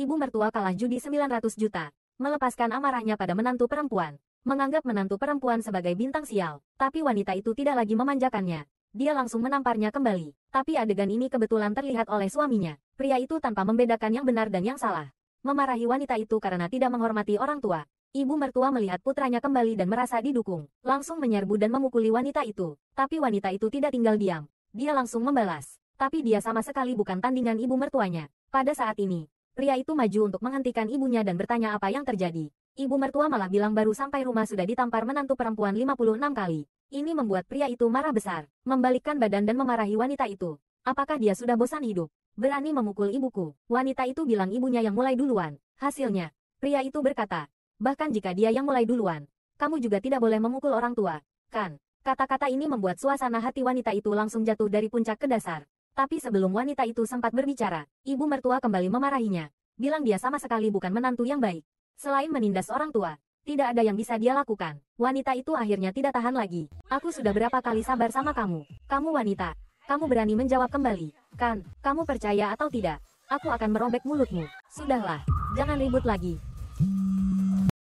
ibu mertua kalah judi 900 juta, melepaskan amarahnya pada menantu perempuan, menganggap menantu perempuan sebagai bintang sial, tapi wanita itu tidak lagi memanjakannya. Dia langsung menamparnya kembali, tapi adegan ini kebetulan terlihat oleh suaminya. Pria itu tanpa membedakan yang benar dan yang salah. Memarahi wanita itu karena tidak menghormati orang tua. Ibu mertua melihat putranya kembali dan merasa didukung, langsung menyerbu dan memukuli wanita itu. Tapi wanita itu tidak tinggal diam. Dia langsung membalas. Tapi dia sama sekali bukan tandingan ibu mertuanya. Pada saat ini, Pria itu maju untuk menghentikan ibunya dan bertanya apa yang terjadi. Ibu mertua malah bilang baru sampai rumah sudah ditampar menantu perempuan 56 kali. Ini membuat pria itu marah besar, membalikkan badan dan memarahi wanita itu. Apakah dia sudah bosan hidup? Berani memukul ibuku. Wanita itu bilang ibunya yang mulai duluan. Hasilnya, pria itu berkata, bahkan jika dia yang mulai duluan, kamu juga tidak boleh memukul orang tua, kan? Kata-kata ini membuat suasana hati wanita itu langsung jatuh dari puncak ke dasar. Tapi sebelum wanita itu sempat berbicara, ibu mertua kembali memarahinya bilang dia sama sekali bukan menantu yang baik. Selain menindas orang tua, tidak ada yang bisa dia lakukan. Wanita itu akhirnya tidak tahan lagi. Aku sudah berapa kali sabar sama kamu. Kamu wanita. Kamu berani menjawab kembali. Kan, kamu percaya atau tidak? Aku akan merobek mulutmu. Sudahlah, jangan ribut lagi.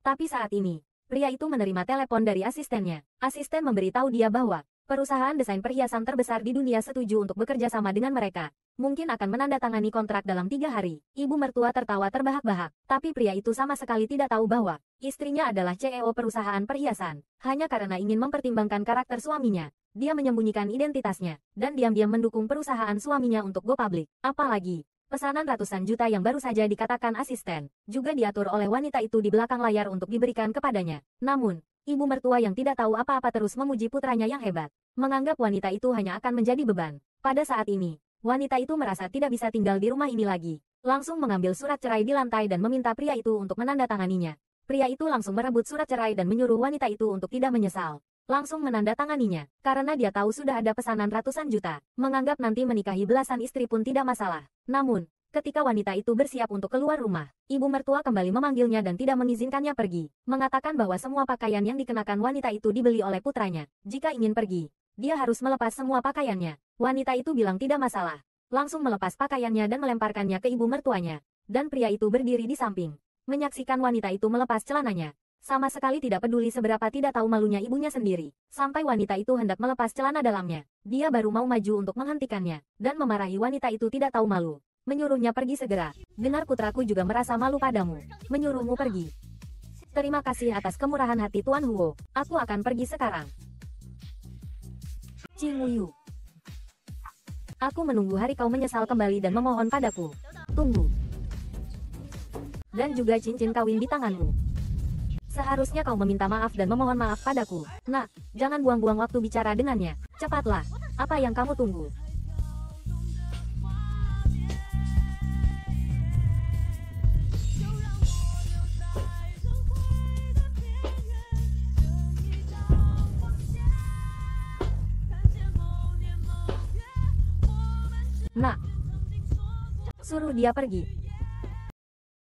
Tapi saat ini, pria itu menerima telepon dari asistennya. Asisten memberitahu dia bahwa perusahaan desain perhiasan terbesar di dunia setuju untuk bekerja sama dengan mereka mungkin akan menandatangani kontrak dalam tiga hari. Ibu mertua tertawa terbahak-bahak, tapi pria itu sama sekali tidak tahu bahwa istrinya adalah CEO perusahaan perhiasan. Hanya karena ingin mempertimbangkan karakter suaminya, dia menyembunyikan identitasnya, dan diam-diam mendukung perusahaan suaminya untuk go public. Apalagi, pesanan ratusan juta yang baru saja dikatakan asisten, juga diatur oleh wanita itu di belakang layar untuk diberikan kepadanya. Namun, ibu mertua yang tidak tahu apa-apa terus memuji putranya yang hebat, menganggap wanita itu hanya akan menjadi beban. Pada saat ini, wanita itu merasa tidak bisa tinggal di rumah ini lagi. Langsung mengambil surat cerai di lantai dan meminta pria itu untuk menandatanganinya. Pria itu langsung merebut surat cerai dan menyuruh wanita itu untuk tidak menyesal. Langsung menandatanganinya, karena dia tahu sudah ada pesanan ratusan juta, menganggap nanti menikahi belasan istri pun tidak masalah. Namun, Ketika wanita itu bersiap untuk keluar rumah, ibu mertua kembali memanggilnya dan tidak mengizinkannya pergi, mengatakan bahwa semua pakaian yang dikenakan wanita itu dibeli oleh putranya. Jika ingin pergi, dia harus melepas semua pakaiannya. Wanita itu bilang tidak masalah. Langsung melepas pakaiannya dan melemparkannya ke ibu mertuanya. Dan pria itu berdiri di samping. Menyaksikan wanita itu melepas celananya. Sama sekali tidak peduli seberapa tidak tahu malunya ibunya sendiri. Sampai wanita itu hendak melepas celana dalamnya. Dia baru mau maju untuk menghentikannya. Dan memarahi wanita itu tidak tahu malu. Menyuruhnya pergi segera. Dengar putraku juga merasa malu padamu. Menyuruhmu pergi. Terima kasih atas kemurahan hati Tuan Huo. Aku akan pergi sekarang. Cinguyu. Aku menunggu hari kau menyesal kembali dan memohon padaku. Tunggu. Dan juga cincin kawin di tanganmu. Seharusnya kau meminta maaf dan memohon maaf padaku. Nak, jangan buang-buang waktu bicara dengannya. Cepatlah. Apa yang kamu tunggu? Nak. Suruh dia pergi.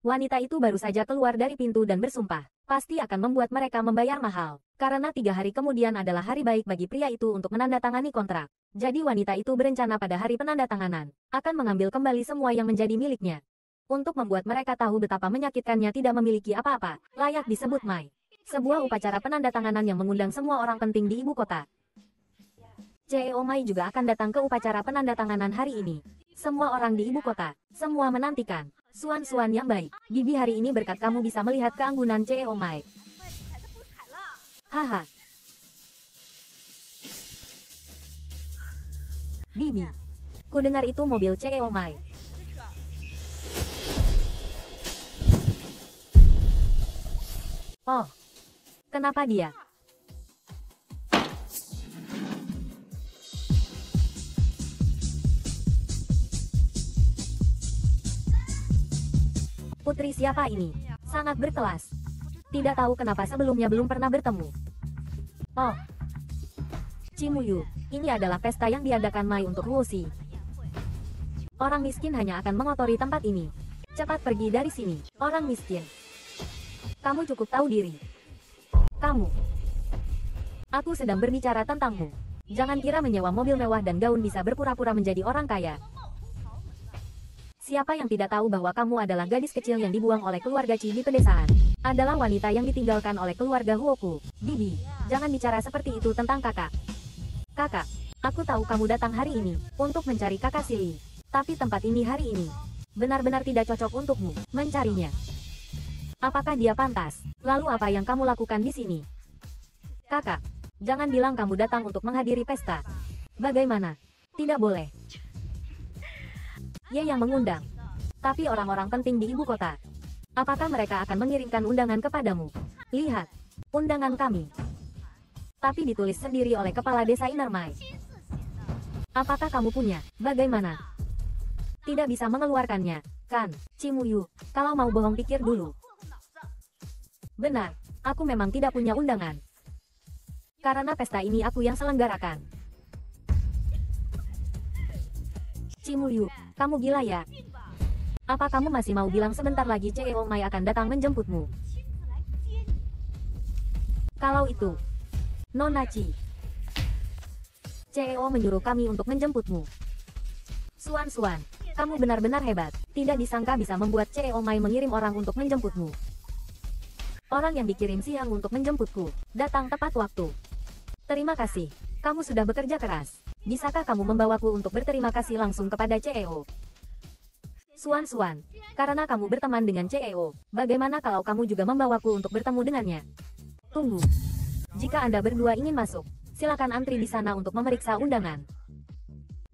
Wanita itu baru saja keluar dari pintu dan bersumpah, pasti akan membuat mereka membayar mahal. Karena tiga hari kemudian adalah hari baik bagi pria itu untuk menandatangani kontrak. Jadi wanita itu berencana pada hari penandatanganan, akan mengambil kembali semua yang menjadi miliknya. Untuk membuat mereka tahu betapa menyakitkannya tidak memiliki apa-apa, layak disebut Mai. Sebuah upacara penandatanganan yang mengundang semua orang penting di ibu kota, CEO Mai juga akan datang ke upacara penandatanganan hari ini. Semua orang di ibu kota, semua menantikan. Suan-suan yang baik, Bibi hari ini berkat kamu bisa melihat keanggunan CEO Mai. Haha. Bibi. Ku dengar itu mobil CEO Mai. Oh. Kenapa dia? Putri siapa ini? Sangat berkelas. Tidak tahu kenapa sebelumnya belum pernah bertemu. Oh. Cimuyu, ini adalah pesta yang diadakan Mai untuk Wuxi. Orang miskin hanya akan mengotori tempat ini. Cepat pergi dari sini, orang miskin. Kamu cukup tahu diri. Kamu. Aku sedang berbicara tentangmu. Jangan kira menyewa mobil mewah dan gaun bisa berpura-pura menjadi orang kaya. Siapa yang tidak tahu bahwa kamu adalah gadis kecil yang dibuang oleh keluarga Chi di pedesaan? Adalah wanita yang ditinggalkan oleh keluarga Huoku. Bibi, jangan bicara seperti itu tentang kakak. Kakak, aku tahu kamu datang hari ini untuk mencari kakak Sili. Tapi tempat ini hari ini benar-benar tidak cocok untukmu mencarinya. Apakah dia pantas? Lalu apa yang kamu lakukan di sini? Kakak, jangan bilang kamu datang untuk menghadiri pesta. Bagaimana? Tidak boleh. Ye yang mengundang. Tapi orang-orang penting di ibu kota. Apakah mereka akan mengirimkan undangan kepadamu? Lihat, undangan kami. Tapi ditulis sendiri oleh kepala desa Inarmai. Apakah kamu punya? Bagaimana? Tidak bisa mengeluarkannya, kan? Cimuyu, kalau mau bohong pikir dulu. Benar, aku memang tidak punya undangan. Karena pesta ini aku yang selenggarakan. Cimuyu, kamu gila ya? Apa kamu masih mau bilang sebentar lagi CEO Mai akan datang menjemputmu? Kalau itu, Nonachi. CEO menyuruh kami untuk menjemputmu. Suan-suan, kamu benar-benar hebat. Tidak disangka bisa membuat CEO Mai mengirim orang untuk menjemputmu. Orang yang dikirim siang untuk menjemputku, datang tepat waktu. Terima kasih. Kamu sudah bekerja keras. Bisakah kamu membawaku untuk berterima kasih langsung kepada CEO? Suan Suan, karena kamu berteman dengan CEO, bagaimana kalau kamu juga membawaku untuk bertemu dengannya? Tunggu. Jika Anda berdua ingin masuk, silakan antri di sana untuk memeriksa undangan.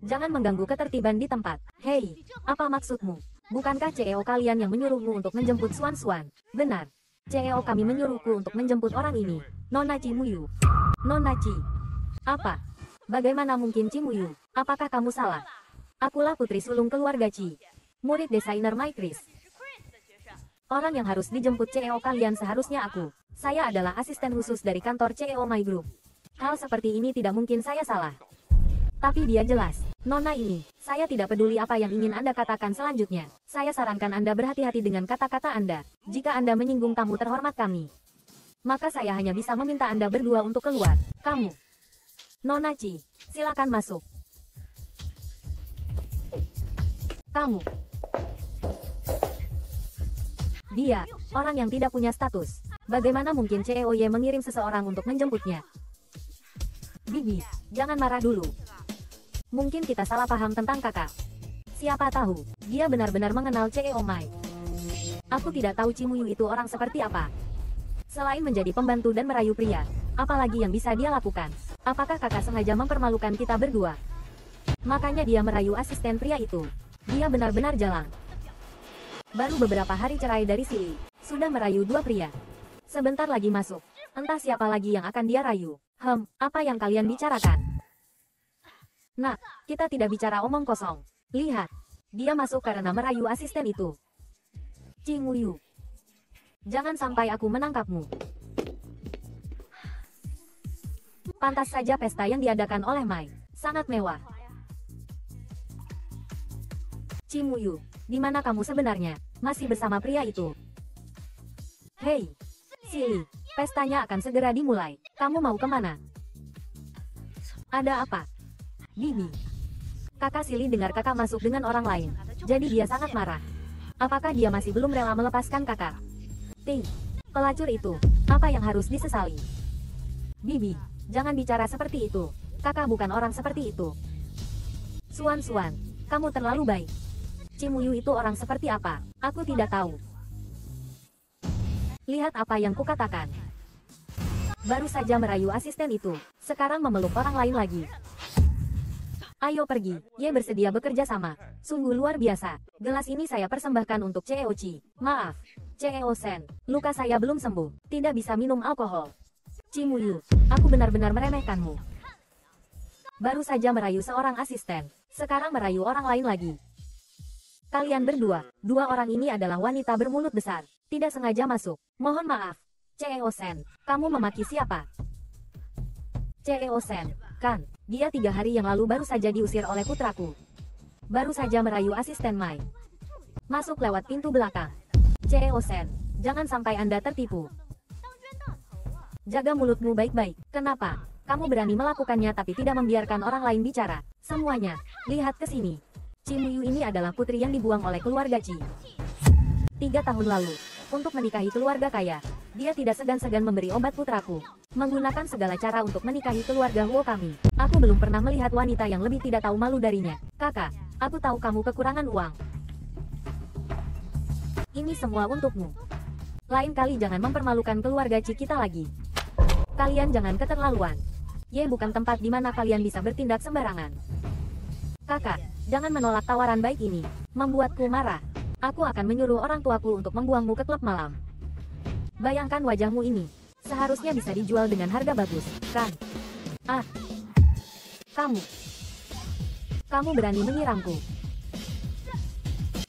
Jangan mengganggu ketertiban di tempat. Hei, apa maksudmu? Bukankah CEO kalian yang menyuruhmu untuk menjemput Suan Suan? Benar. CEO kami menyuruhku untuk menjemput orang ini. Nona Chi Muyu. Nona Chi. Apa? Bagaimana mungkin Cimuyu? Apakah kamu salah? Akulah putri sulung keluarga Ci. Murid desainer Maikris. Orang yang harus dijemput CEO kalian seharusnya aku. Saya adalah asisten khusus dari kantor CEO My Group. Hal seperti ini tidak mungkin saya salah. Tapi dia jelas. Nona ini, saya tidak peduli apa yang ingin Anda katakan selanjutnya. Saya sarankan Anda berhati-hati dengan kata-kata Anda. Jika Anda menyinggung tamu terhormat kami, maka saya hanya bisa meminta Anda berdua untuk keluar. Kamu, Nona Ji, silakan masuk. Kamu. Dia, orang yang tidak punya status. Bagaimana mungkin CEOY mengirim seseorang untuk menjemputnya? Bibi, jangan marah dulu. Mungkin kita salah paham tentang kakak. Siapa tahu, dia benar-benar mengenal CEO Mai. Aku tidak tahu Cimuyu itu orang seperti apa. Selain menjadi pembantu dan merayu pria, apalagi yang bisa dia lakukan? Apakah kakak sengaja mempermalukan kita berdua? Makanya dia merayu asisten pria itu. Dia benar-benar jalan. Baru beberapa hari cerai dari Sili, sudah merayu dua pria. Sebentar lagi masuk. Entah siapa lagi yang akan dia rayu. Hem, apa yang kalian bicarakan? Nah, kita tidak bicara omong kosong. Lihat, dia masuk karena merayu asisten itu. Cing Wuyu. Jangan sampai aku menangkapmu. Pantas saja pesta yang diadakan oleh Mai, sangat mewah. Cimuyu, di mana kamu sebenarnya? Masih bersama pria itu. Hei, Sili, pestanya akan segera dimulai. Kamu mau kemana? Ada apa? Bibi. Kakak Sili dengar kakak masuk dengan orang lain. Jadi dia sangat marah. Apakah dia masih belum rela melepaskan kakak? Ting, pelacur itu, apa yang harus disesali? Bibi, Jangan bicara seperti itu. Kakak bukan orang seperti itu. Suan Suan, kamu terlalu baik. Cimuyu itu orang seperti apa? Aku tidak tahu. Lihat apa yang kukatakan. Baru saja merayu asisten itu, sekarang memeluk orang lain lagi. Ayo pergi, Ye bersedia bekerja sama. Sungguh luar biasa. Gelas ini saya persembahkan untuk CEO Chi. Maaf, CEO Sen, luka saya belum sembuh, tidak bisa minum alkohol. Cimuyu, aku benar-benar meremehkanmu. Baru saja merayu seorang asisten, sekarang merayu orang lain lagi. Kalian berdua, dua orang ini adalah wanita bermulut besar, tidak sengaja masuk. Mohon maaf, CEO Sen, kamu memaki siapa? CEO Sen, kan, dia tiga hari yang lalu baru saja diusir oleh putraku. Baru saja merayu asisten Mai. Masuk lewat pintu belakang. CEO Sen, jangan sampai Anda tertipu. Jaga mulutmu baik-baik. Kenapa? Kamu berani melakukannya tapi tidak membiarkan orang lain bicara. Semuanya, lihat ke sini. Yu ini adalah putri yang dibuang oleh keluarga Chi. Tiga tahun lalu, untuk menikahi keluarga kaya, dia tidak segan-segan memberi obat putraku. Menggunakan segala cara untuk menikahi keluarga Huo kami. Aku belum pernah melihat wanita yang lebih tidak tahu malu darinya. Kakak, aku tahu kamu kekurangan uang. Ini semua untukmu. Lain kali jangan mempermalukan keluarga Cikita lagi. Kalian jangan keterlaluan. Ye bukan tempat di mana kalian bisa bertindak sembarangan. Kakak, jangan menolak tawaran baik ini. Membuatku marah. Aku akan menyuruh orang tuaku untuk membuangmu ke klub malam. Bayangkan wajahmu ini. Seharusnya bisa dijual dengan harga bagus, kan? Ah. Kamu. Kamu berani mengiramku.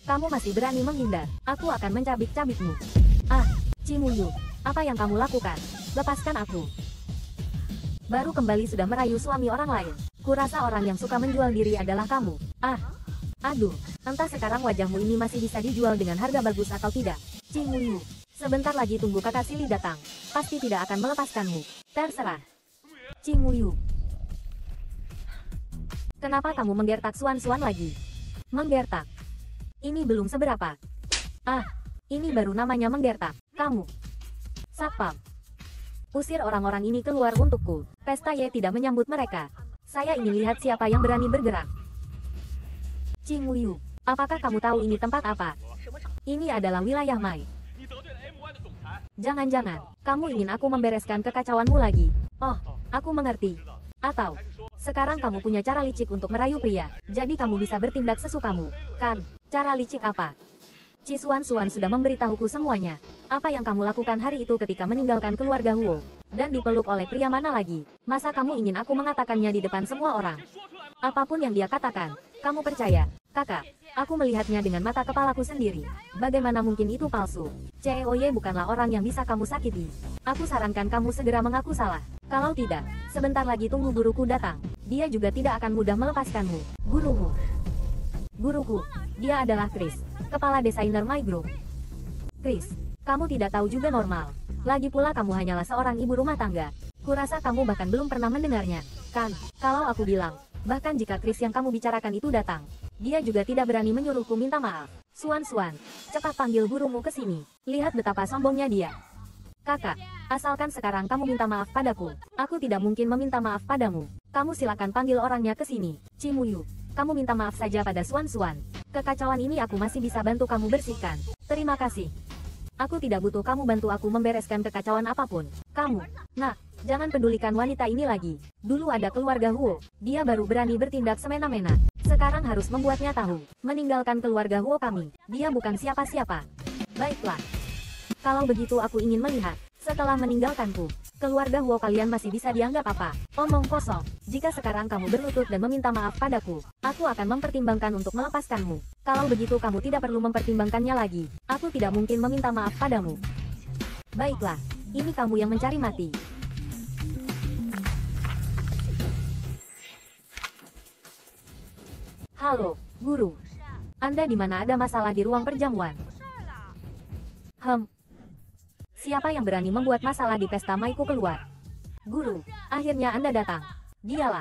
Kamu masih berani menghindar. Aku akan mencabik-cabikmu. Ah, Cimuyu, apa yang kamu lakukan? Lepaskan aku. Baru kembali sudah merayu suami orang lain. Kurasa orang yang suka menjual diri adalah kamu. Ah, aduh, entah sekarang wajahmu ini masih bisa dijual dengan harga bagus atau tidak. Cimuyu, sebentar lagi tunggu kakak Sili datang. Pasti tidak akan melepaskanmu. Terserah. Cimuyu. Kenapa kamu menggertak suan-suan lagi? Menggertak. Ini belum seberapa. Ah, ini baru namanya menggertak. Kamu. Satpam. Usir orang-orang ini keluar untukku. Pesta Ye tidak menyambut mereka. Saya ingin lihat siapa yang berani bergerak. Ching Wuyu, apakah kamu tahu ini tempat apa? Ini adalah wilayah Mai. Jangan-jangan, kamu ingin aku membereskan kekacauanmu lagi. Oh, aku mengerti. Atau, sekarang kamu punya cara licik untuk merayu pria, jadi kamu bisa bertindak sesukamu, kan? Cara licik apa? Cisuan Suan sudah memberitahuku semuanya. Apa yang kamu lakukan hari itu ketika meninggalkan keluarga Huo? Dan dipeluk oleh pria mana lagi? Masa kamu ingin aku mengatakannya di depan semua orang? Apapun yang dia katakan, kamu percaya, kakak. Aku melihatnya dengan mata kepalaku sendiri. Bagaimana mungkin itu palsu? CEOY bukanlah orang yang bisa kamu sakiti. Aku sarankan kamu segera mengaku salah. Kalau tidak, sebentar lagi tunggu guruku datang. Dia juga tidak akan mudah melepaskanmu. Gurumu, Guruku, dia adalah Chris, kepala desainer My Group. Chris, kamu tidak tahu juga normal. Lagi pula kamu hanyalah seorang ibu rumah tangga. Kurasa kamu bahkan belum pernah mendengarnya. Kan, kalau aku bilang, bahkan jika Chris yang kamu bicarakan itu datang, dia juga tidak berani menyuruhku minta maaf. Suan Suan, cepat panggil gurumu ke sini. Lihat betapa sombongnya dia. Kakak, asalkan sekarang kamu minta maaf padaku, aku tidak mungkin meminta maaf padamu. Kamu silakan panggil orangnya ke sini. Cimuyu, kamu minta maaf saja pada Suan Suan. Kekacauan ini aku masih bisa bantu kamu bersihkan. Terima kasih. Aku tidak butuh kamu bantu aku membereskan kekacauan apapun. Kamu, nah, jangan pedulikan wanita ini lagi. Dulu ada keluarga Huo, dia baru berani bertindak semena-mena. Sekarang harus membuatnya tahu, meninggalkan keluarga Huo kami, dia bukan siapa-siapa. Baiklah. Kalau begitu aku ingin melihat, setelah meninggalkanku, keluarga Huo kalian masih bisa dianggap apa? Omong kosong. Jika sekarang kamu berlutut dan meminta maaf padaku, aku akan mempertimbangkan untuk melepaskanmu. Kalau begitu kamu tidak perlu mempertimbangkannya lagi. Aku tidak mungkin meminta maaf padamu. Baiklah, ini kamu yang mencari mati. Halo, guru. Anda di mana ada masalah di ruang perjamuan? Hmm, Siapa yang berani membuat masalah di pesta Maiku keluar? Guru, akhirnya Anda datang. Dialah.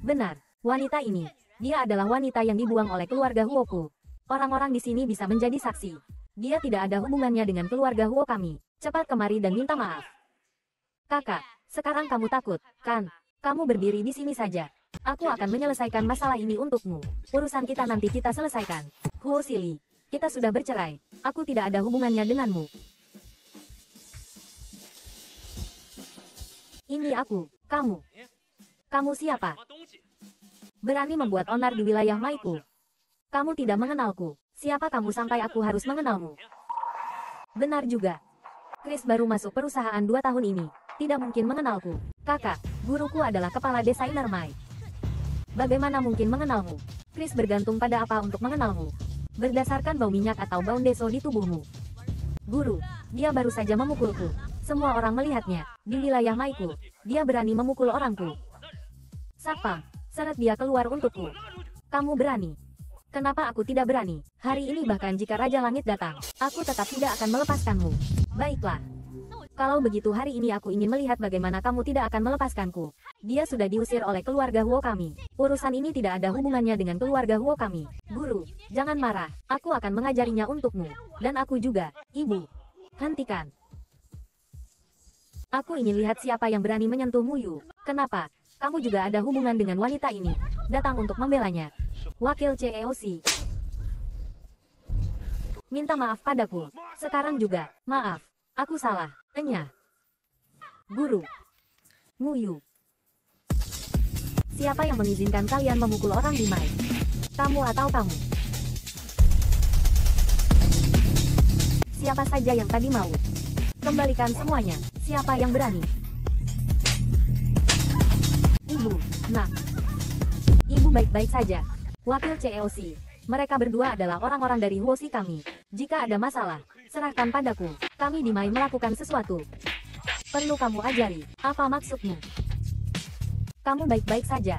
Benar, wanita ini. Dia adalah wanita yang dibuang oleh keluarga Huoku. Orang-orang di sini bisa menjadi saksi. Dia tidak ada hubungannya dengan keluarga Huo kami. Cepat kemari dan minta maaf. Kakak, sekarang kamu takut, kan? Kamu berdiri di sini saja. Aku akan menyelesaikan masalah ini untukmu. Urusan kita nanti kita selesaikan. Huo Sili, kita sudah bercerai. Aku tidak ada hubungannya denganmu. Ini aku, kamu. Ya. Kamu siapa? Berani membuat onar di wilayah Maiku. Kamu tidak mengenalku. Siapa kamu sampai aku harus mengenalmu? Ya. Benar juga. Chris baru masuk perusahaan dua tahun ini. Tidak mungkin mengenalku. Kakak, guruku adalah kepala desainer Mai. Bagaimana mungkin mengenalmu? Chris bergantung pada apa untuk mengenalmu? Berdasarkan bau minyak atau bau deso di tubuhmu. Guru, dia baru saja memukulku. Semua orang melihatnya. Di wilayah Maiku, dia berani memukul orangku. Sapa, seret dia keluar untukku. Kamu berani. Kenapa aku tidak berani? Hari ini bahkan jika Raja Langit datang, aku tetap tidak akan melepaskanmu. Baiklah, kalau begitu hari ini aku ingin melihat bagaimana kamu tidak akan melepaskanku. Dia sudah diusir oleh keluarga Huo kami. Urusan ini tidak ada hubungannya dengan keluarga Huo kami. Guru, jangan marah. Aku akan mengajarinya untukmu. Dan aku juga, ibu. Hentikan. Aku ingin lihat siapa yang berani menyentuh Muyu. Kenapa? Kamu juga ada hubungan dengan wanita ini. Datang untuk membelanya. Wakil CEOC. E Minta maaf padaku. Sekarang juga, maaf. Aku salah. Nya. Guru. Nguyu. Siapa yang mengizinkan kalian memukul orang di Mai? Kamu atau kamu? Siapa saja yang tadi mau? Kembalikan semuanya. Siapa yang berani? Ibu, nah, Ibu baik-baik saja. Wakil CEOC. E Mereka berdua adalah orang-orang dari Huosi kami. Jika ada masalah, serahkan padaku. Kami dimai melakukan sesuatu. Perlu kamu ajari, apa maksudmu? Kamu baik-baik saja.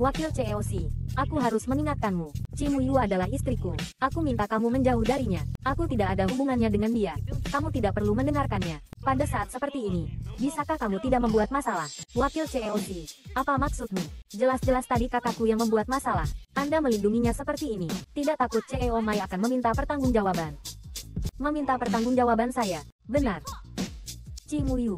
Wakil CEO CEOC Aku harus mengingatkanmu. Cimu Yu adalah istriku. Aku minta kamu menjauh darinya. Aku tidak ada hubungannya dengan dia. Kamu tidak perlu mendengarkannya. Pada saat seperti ini, bisakah kamu tidak membuat masalah? Wakil CEO CEOC, apa maksudmu? Jelas-jelas tadi kakakku yang membuat masalah. Anda melindunginya seperti ini. Tidak takut CEO Mai akan meminta pertanggungjawaban. Meminta pertanggungjawaban saya. Benar. Cimu Yu,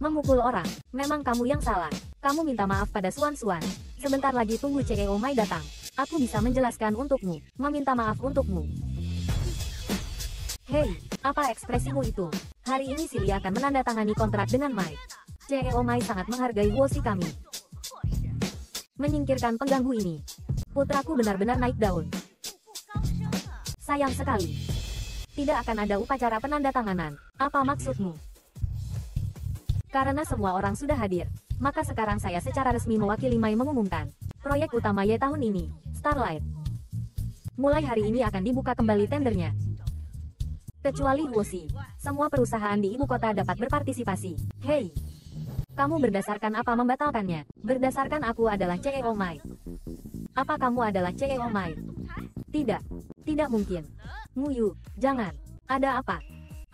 Memukul orang. Memang kamu yang salah. Kamu minta maaf pada Suan Suan. Sebentar lagi tunggu CEO Mai datang. Aku bisa menjelaskan untukmu, meminta maaf untukmu. Hei, apa ekspresimu itu? Hari ini Silly akan menandatangani kontrak dengan Mai. CEO Mai sangat menghargai Wosi kami. Menyingkirkan pengganggu ini. Putraku benar-benar naik daun. Sayang sekali. Tidak akan ada upacara penandatanganan. Apa maksudmu? Karena semua orang sudah hadir, maka sekarang saya secara resmi mewakili Mai mengumumkan proyek utama Ye tahun ini, Starlight. Mulai hari ini akan dibuka kembali tendernya. Kecuali Huosi, semua perusahaan di ibu kota dapat berpartisipasi. Hei, kamu berdasarkan apa membatalkannya? Berdasarkan aku adalah CEO Mai. Apa kamu adalah CEO Mai? Tidak, tidak mungkin. Nguyu, jangan. Ada apa?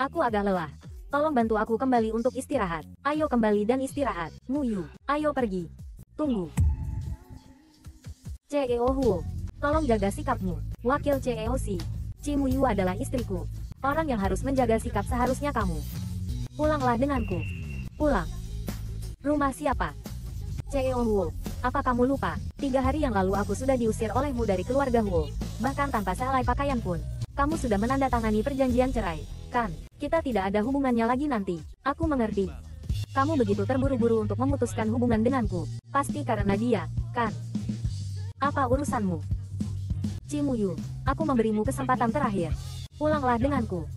Aku agak lelah. Tolong bantu aku kembali untuk istirahat. Ayo kembali dan istirahat. Nguyu, ayo pergi. Tunggu. CEO Huo, tolong jaga sikapmu. Wakil CEO Si, Cimuyu adalah istriku. Orang yang harus menjaga sikap seharusnya kamu. Pulanglah denganku. Pulang. Rumah siapa? CEO Huo, apa kamu lupa? Tiga hari yang lalu aku sudah diusir olehmu dari keluarga Huo. Bahkan tanpa sehelai pakaian pun kamu sudah menandatangani perjanjian cerai, kan? Kita tidak ada hubungannya lagi nanti. Aku mengerti. Kamu begitu terburu-buru untuk memutuskan hubungan denganku. Pasti karena dia, kan? Apa urusanmu? Cimuyu, aku memberimu kesempatan terakhir. Pulanglah denganku.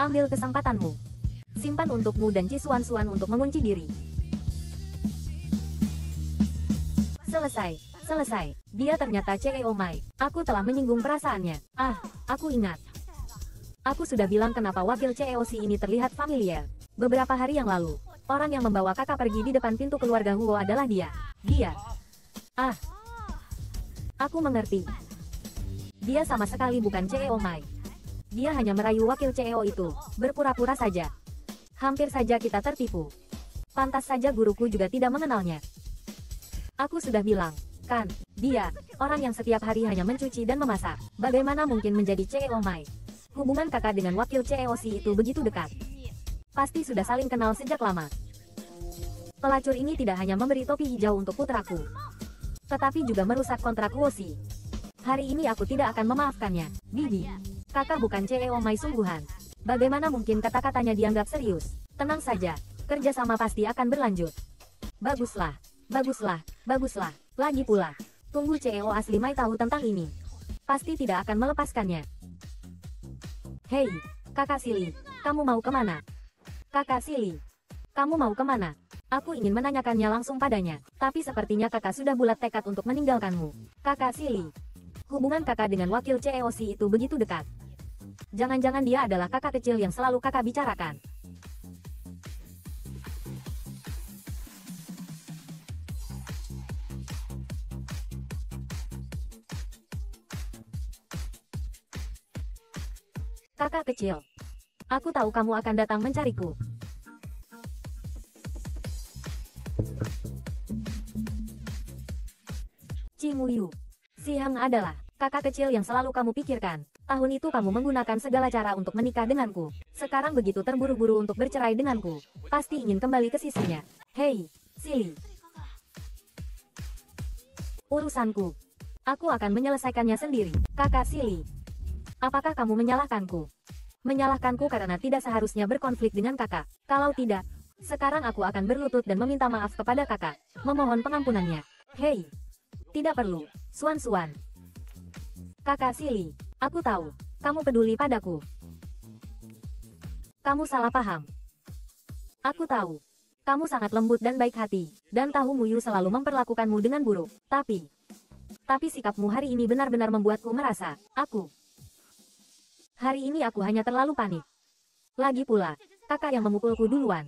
Ambil kesempatanmu. Simpan untukmu dan Cisuan-suan untuk mengunci diri. Selesai. Selesai. Dia ternyata CEO oh Mai. Aku telah menyinggung perasaannya. Ah, aku ingat. Aku sudah bilang kenapa wakil CEO si ini terlihat familiar. Beberapa hari yang lalu, orang yang membawa kakak pergi di depan pintu keluarga Huo adalah dia. Dia. Ah. Aku mengerti. Dia sama sekali bukan CEO oh Mai. Dia hanya merayu wakil CEO itu, berpura-pura saja. Hampir saja kita tertipu. Pantas saja guruku juga tidak mengenalnya. Aku sudah bilang, Kan, dia, orang yang setiap hari hanya mencuci dan memasak. Bagaimana mungkin menjadi CEO Mai? Hubungan kakak dengan wakil CEO si itu begitu dekat. Pasti sudah saling kenal sejak lama. Pelacur ini tidak hanya memberi topi hijau untuk putraku, tetapi juga merusak kontrak Wosi. Hari ini aku tidak akan memaafkannya, Bibi. Kakak bukan CEO Mai sungguhan. Bagaimana mungkin kata-katanya dianggap serius? Tenang saja, kerjasama pasti akan berlanjut. Baguslah, baguslah, baguslah. Lagi pula, tunggu CEO asli Mai tahu tentang ini. Pasti tidak akan melepaskannya. Hei, kakak Sili, kamu mau kemana? Kakak Sili, kamu mau kemana? Aku ingin menanyakannya langsung padanya, tapi sepertinya kakak sudah bulat tekad untuk meninggalkanmu. Kakak Sili, hubungan kakak dengan wakil CEO si itu begitu dekat. Jangan-jangan dia adalah kakak kecil yang selalu kakak bicarakan. Kakak kecil. Aku tahu kamu akan datang mencariku. Cimuyu. Si Hang adalah kakak kecil yang selalu kamu pikirkan. Tahun itu kamu menggunakan segala cara untuk menikah denganku. Sekarang begitu terburu-buru untuk bercerai denganku. Pasti ingin kembali ke sisinya. Hei, Sili, Urusanku. Aku akan menyelesaikannya sendiri, kakak Sili, Apakah kamu menyalahkanku? menyalahkanku karena tidak seharusnya berkonflik dengan kakak. Kalau tidak, sekarang aku akan berlutut dan meminta maaf kepada kakak, memohon pengampunannya. Hei, tidak perlu, Suan Suan. Kakak Sili, aku tahu, kamu peduli padaku. Kamu salah paham. Aku tahu, kamu sangat lembut dan baik hati, dan tahu Muyu selalu memperlakukanmu dengan buruk, tapi... Tapi sikapmu hari ini benar-benar membuatku merasa, aku Hari ini aku hanya terlalu panik. Lagi pula, kakak yang memukulku duluan.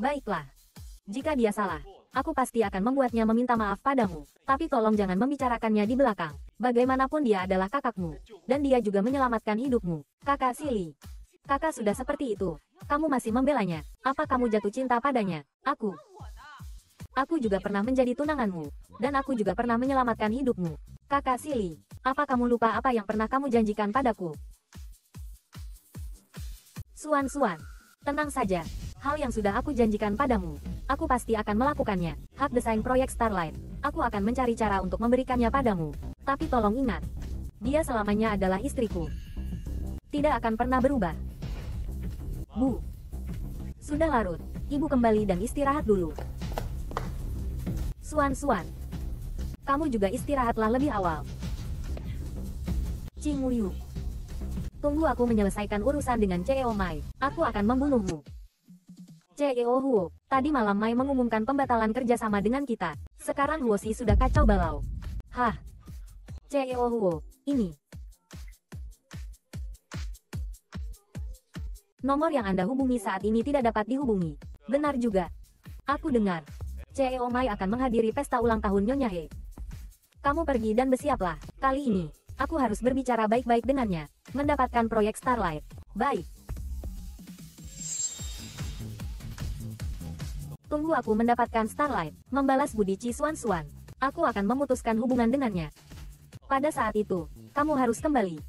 Baiklah. Jika dia salah, aku pasti akan membuatnya meminta maaf padamu. Tapi tolong jangan membicarakannya di belakang. Bagaimanapun dia adalah kakakmu. Dan dia juga menyelamatkan hidupmu. Kakak Sili. Kakak sudah seperti itu. Kamu masih membelanya. Apa kamu jatuh cinta padanya? Aku. Aku juga pernah menjadi tunanganmu. Dan aku juga pernah menyelamatkan hidupmu. Kakak Sili, apa kamu lupa apa yang pernah kamu janjikan padaku? Suan-suan, tenang saja. Hal yang sudah aku janjikan padamu, aku pasti akan melakukannya. Hak desain proyek Starlight, aku akan mencari cara untuk memberikannya padamu. Tapi tolong ingat, dia selamanya adalah istriku. Tidak akan pernah berubah. Bu, sudah larut, ibu kembali dan istirahat dulu. Suan-suan. Kamu juga istirahatlah lebih awal. Yu, Tunggu aku menyelesaikan urusan dengan CEO Mai. Aku akan membunuhmu. CEO Huo, tadi malam Mai mengumumkan pembatalan kerjasama dengan kita. Sekarang Huo Si sudah kacau balau. Hah. CEO Huo, ini. Nomor yang Anda hubungi saat ini tidak dapat dihubungi. Benar juga. Aku dengar, CEO Mai akan menghadiri pesta ulang tahun Nyonya He. Kamu pergi dan bersiaplah. Kali ini, aku harus berbicara baik-baik dengannya. Mendapatkan proyek Starlight. Baik. Tunggu aku mendapatkan Starlight. Membalas budi Chi Suan Suan. Aku akan memutuskan hubungan dengannya. Pada saat itu, kamu harus kembali.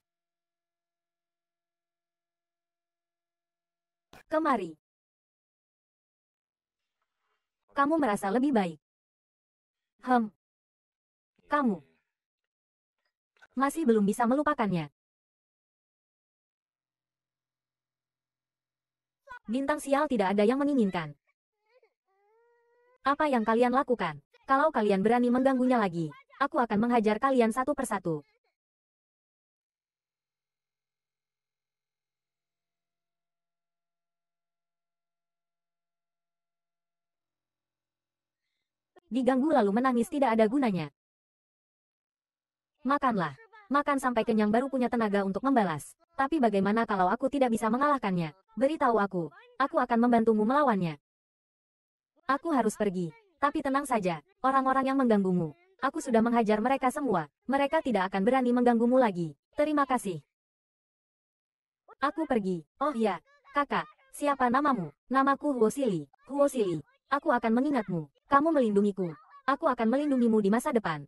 Kemari. Kamu merasa lebih baik. Hem. Kamu. Masih belum bisa melupakannya. Bintang sial tidak ada yang menginginkan. Apa yang kalian lakukan? Kalau kalian berani mengganggunya lagi, aku akan menghajar kalian satu persatu. diganggu lalu menangis tidak ada gunanya. Makanlah. Makan sampai kenyang baru punya tenaga untuk membalas. Tapi bagaimana kalau aku tidak bisa mengalahkannya? Beritahu aku. Aku akan membantumu melawannya. Aku harus pergi. Tapi tenang saja, orang-orang yang mengganggumu. Aku sudah menghajar mereka semua. Mereka tidak akan berani mengganggumu lagi. Terima kasih. Aku pergi. Oh ya, kakak, siapa namamu? Namaku Huosili. Huosili, aku akan mengingatmu. Kamu melindungiku. Aku akan melindungimu di masa depan.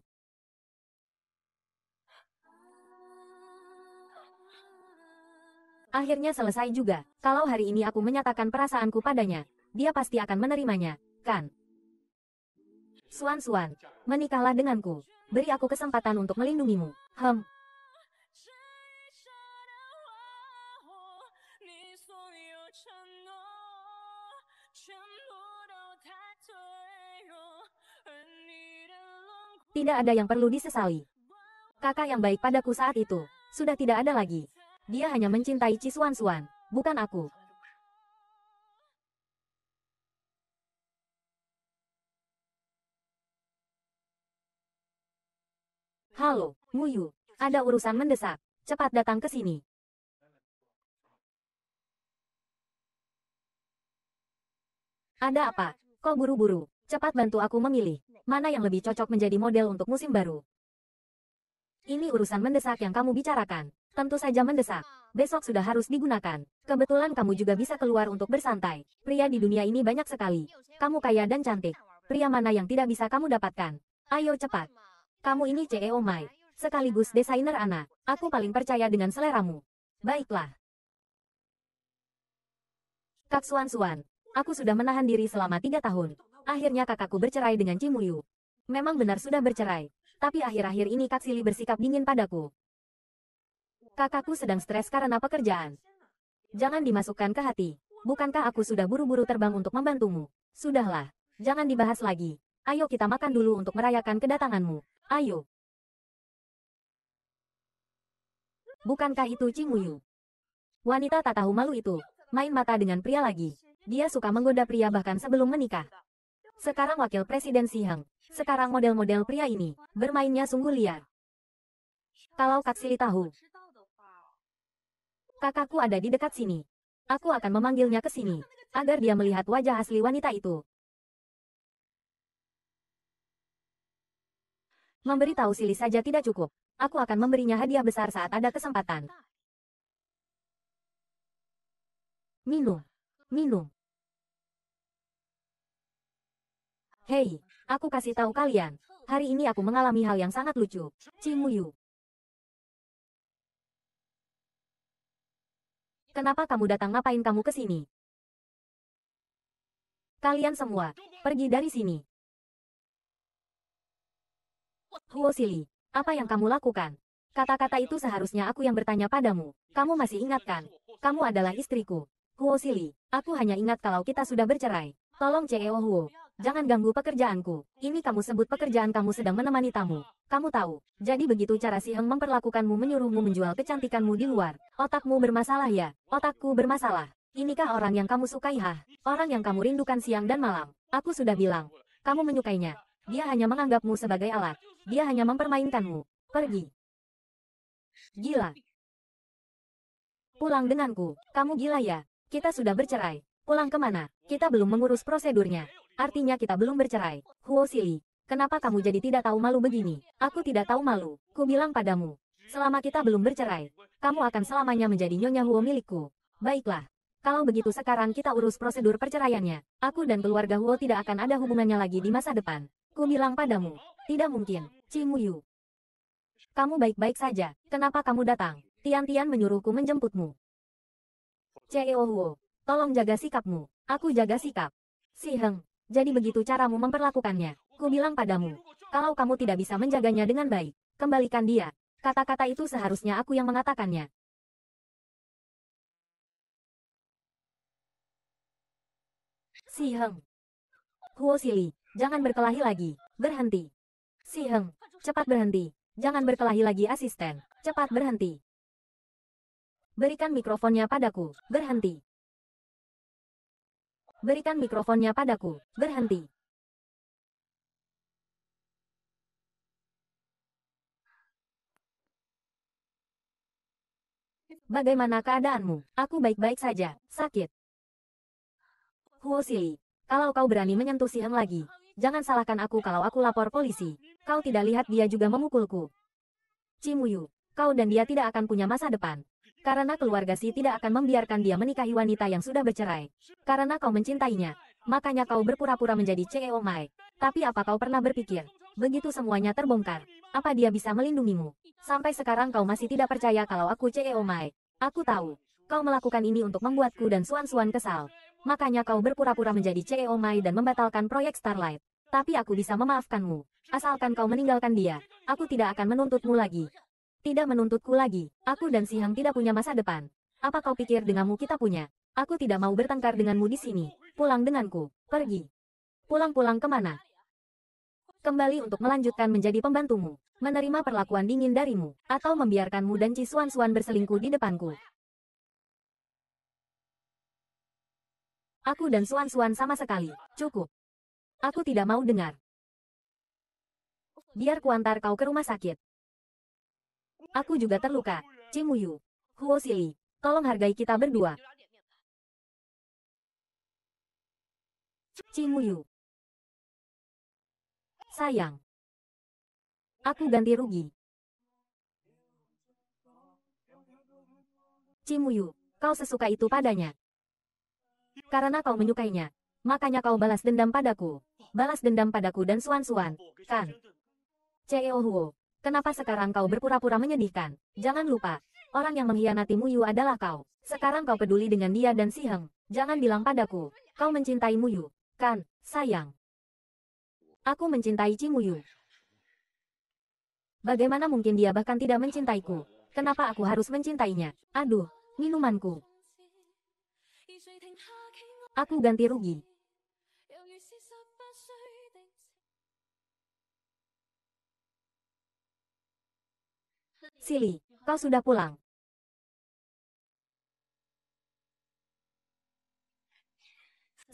Akhirnya selesai juga. Kalau hari ini aku menyatakan perasaanku padanya, dia pasti akan menerimanya, kan? Suan-suan, menikahlah denganku. Beri aku kesempatan untuk melindungimu. Hem, Tidak ada yang perlu disesali. Kakak yang baik padaku saat itu, sudah tidak ada lagi. Dia hanya mencintai Cisuan Suan, bukan aku. Halo, Muyu, ada urusan mendesak. Cepat datang ke sini. Ada apa? Kok buru-buru? Cepat bantu aku memilih, mana yang lebih cocok menjadi model untuk musim baru. Ini urusan mendesak yang kamu bicarakan. Tentu saja mendesak. Besok sudah harus digunakan. Kebetulan kamu juga bisa keluar untuk bersantai. Pria di dunia ini banyak sekali. Kamu kaya dan cantik. Pria mana yang tidak bisa kamu dapatkan? Ayo cepat. Kamu ini CEO Mai. Sekaligus desainer anak. Aku paling percaya dengan seleramu. Baiklah. Kak Suan Suan, aku sudah menahan diri selama tiga tahun. Akhirnya kakakku bercerai dengan Cimuyu. Memang benar sudah bercerai. Tapi akhir-akhir ini Kak Sili bersikap dingin padaku. Kakakku sedang stres karena pekerjaan. Jangan dimasukkan ke hati. Bukankah aku sudah buru-buru terbang untuk membantumu? Sudahlah, jangan dibahas lagi. Ayo kita makan dulu untuk merayakan kedatanganmu. Ayo. Bukankah itu Cimuyu? Wanita tak tahu malu itu, main mata dengan pria lagi. Dia suka menggoda pria bahkan sebelum menikah. Sekarang wakil presiden Siang, Sekarang model-model pria ini, bermainnya sungguh liar. Kalau Kak Sili tahu, kakakku ada di dekat sini. Aku akan memanggilnya ke sini, agar dia melihat wajah asli wanita itu. memberi tahu Sili saja tidak cukup. Aku akan memberinya hadiah besar saat ada kesempatan. Minum. Minum. Hei, aku kasih tahu kalian, hari ini aku mengalami hal yang sangat lucu. Cimuyu. Kenapa kamu datang ngapain kamu ke sini? Kalian semua, pergi dari sini. Huo apa yang kamu lakukan? Kata-kata itu seharusnya aku yang bertanya padamu. Kamu masih ingat kan? Kamu adalah istriku. Huo aku hanya ingat kalau kita sudah bercerai. Tolong CEO Huo, Jangan ganggu pekerjaanku. Ini kamu sebut pekerjaan kamu sedang menemani tamu. Kamu tahu. Jadi begitu cara si Heng memperlakukanmu menyuruhmu menjual kecantikanmu di luar. Otakmu bermasalah ya? Otakku bermasalah. Inikah orang yang kamu sukai ha? Orang yang kamu rindukan siang dan malam. Aku sudah bilang. Kamu menyukainya. Dia hanya menganggapmu sebagai alat. Dia hanya mempermainkanmu. Pergi. Gila. Pulang denganku. Kamu gila ya? Kita sudah bercerai. Pulang kemana? Kita belum mengurus prosedurnya. Artinya kita belum bercerai. Huo Sili, kenapa kamu jadi tidak tahu malu begini? Aku tidak tahu malu, ku bilang padamu. Selama kita belum bercerai, kamu akan selamanya menjadi nyonya Huo milikku. Baiklah, kalau begitu sekarang kita urus prosedur perceraiannya. Aku dan keluarga Huo tidak akan ada hubungannya lagi di masa depan. Ku bilang padamu, tidak mungkin, Cimuyu. Kamu baik-baik saja, kenapa kamu datang? Tian-Tian menyuruhku menjemputmu. CEO Huo, tolong jaga sikapmu. Aku jaga sikap. Si Heng, jadi begitu caramu memperlakukannya. Ku bilang padamu, kalau kamu tidak bisa menjaganya dengan baik, kembalikan dia. Kata-kata itu seharusnya aku yang mengatakannya. Si Heng. Huo Sili, jangan berkelahi lagi, berhenti. Si Heng, cepat berhenti, jangan berkelahi lagi asisten, cepat berhenti. Berikan mikrofonnya padaku, berhenti. Berikan mikrofonnya padaku. Berhenti. Bagaimana keadaanmu? Aku baik-baik saja. Sakit. Huo Xili, kalau kau berani menyentuh Siheng lagi, jangan salahkan aku kalau aku lapor polisi. Kau tidak lihat dia juga memukulku. Cimuyu, kau dan dia tidak akan punya masa depan. Karena keluarga Si tidak akan membiarkan dia menikahi wanita yang sudah bercerai. Karena kau mencintainya, makanya kau berpura-pura menjadi CEO Mai. Tapi apa kau pernah berpikir, begitu semuanya terbongkar, apa dia bisa melindungimu? Sampai sekarang kau masih tidak percaya kalau aku CEO Mai. Aku tahu, kau melakukan ini untuk membuatku dan Suan-Suan kesal. Makanya kau berpura-pura menjadi CEO Mai dan membatalkan proyek Starlight. Tapi aku bisa memaafkanmu. Asalkan kau meninggalkan dia, aku tidak akan menuntutmu lagi. Tidak menuntutku lagi. Aku dan Sihang tidak punya masa depan. Apa kau pikir denganmu kita punya? Aku tidak mau bertengkar denganmu di sini. Pulang denganku. Pergi. Pulang-pulang kemana? Kembali untuk melanjutkan menjadi pembantumu. Menerima perlakuan dingin darimu. Atau membiarkanmu dan Cisuan-suan berselingkuh di depanku. Aku dan Suan-suan sama sekali. Cukup. Aku tidak mau dengar. Biar kuantar kau ke rumah sakit. Aku juga terluka. Cimuyu. Huo Sili. Tolong hargai kita berdua. Cimuyu. Sayang. Aku ganti rugi. Cimuyu, kau sesuka itu padanya. Karena kau menyukainya, makanya kau balas dendam padaku. Balas dendam padaku dan suan-suan, kan? Ceo Huo. Kenapa sekarang kau berpura-pura menyedihkan? Jangan lupa, orang yang mengkhianatimu Yu adalah kau. Sekarang kau peduli dengan dia dan Si Heng. Jangan bilang padaku, kau mencintai Yu, kan, sayang. Aku mencintai Cimu Yu. Bagaimana mungkin dia bahkan tidak mencintaiku? Kenapa aku harus mencintainya? Aduh, minumanku. Aku ganti rugi. Sili, kau sudah pulang.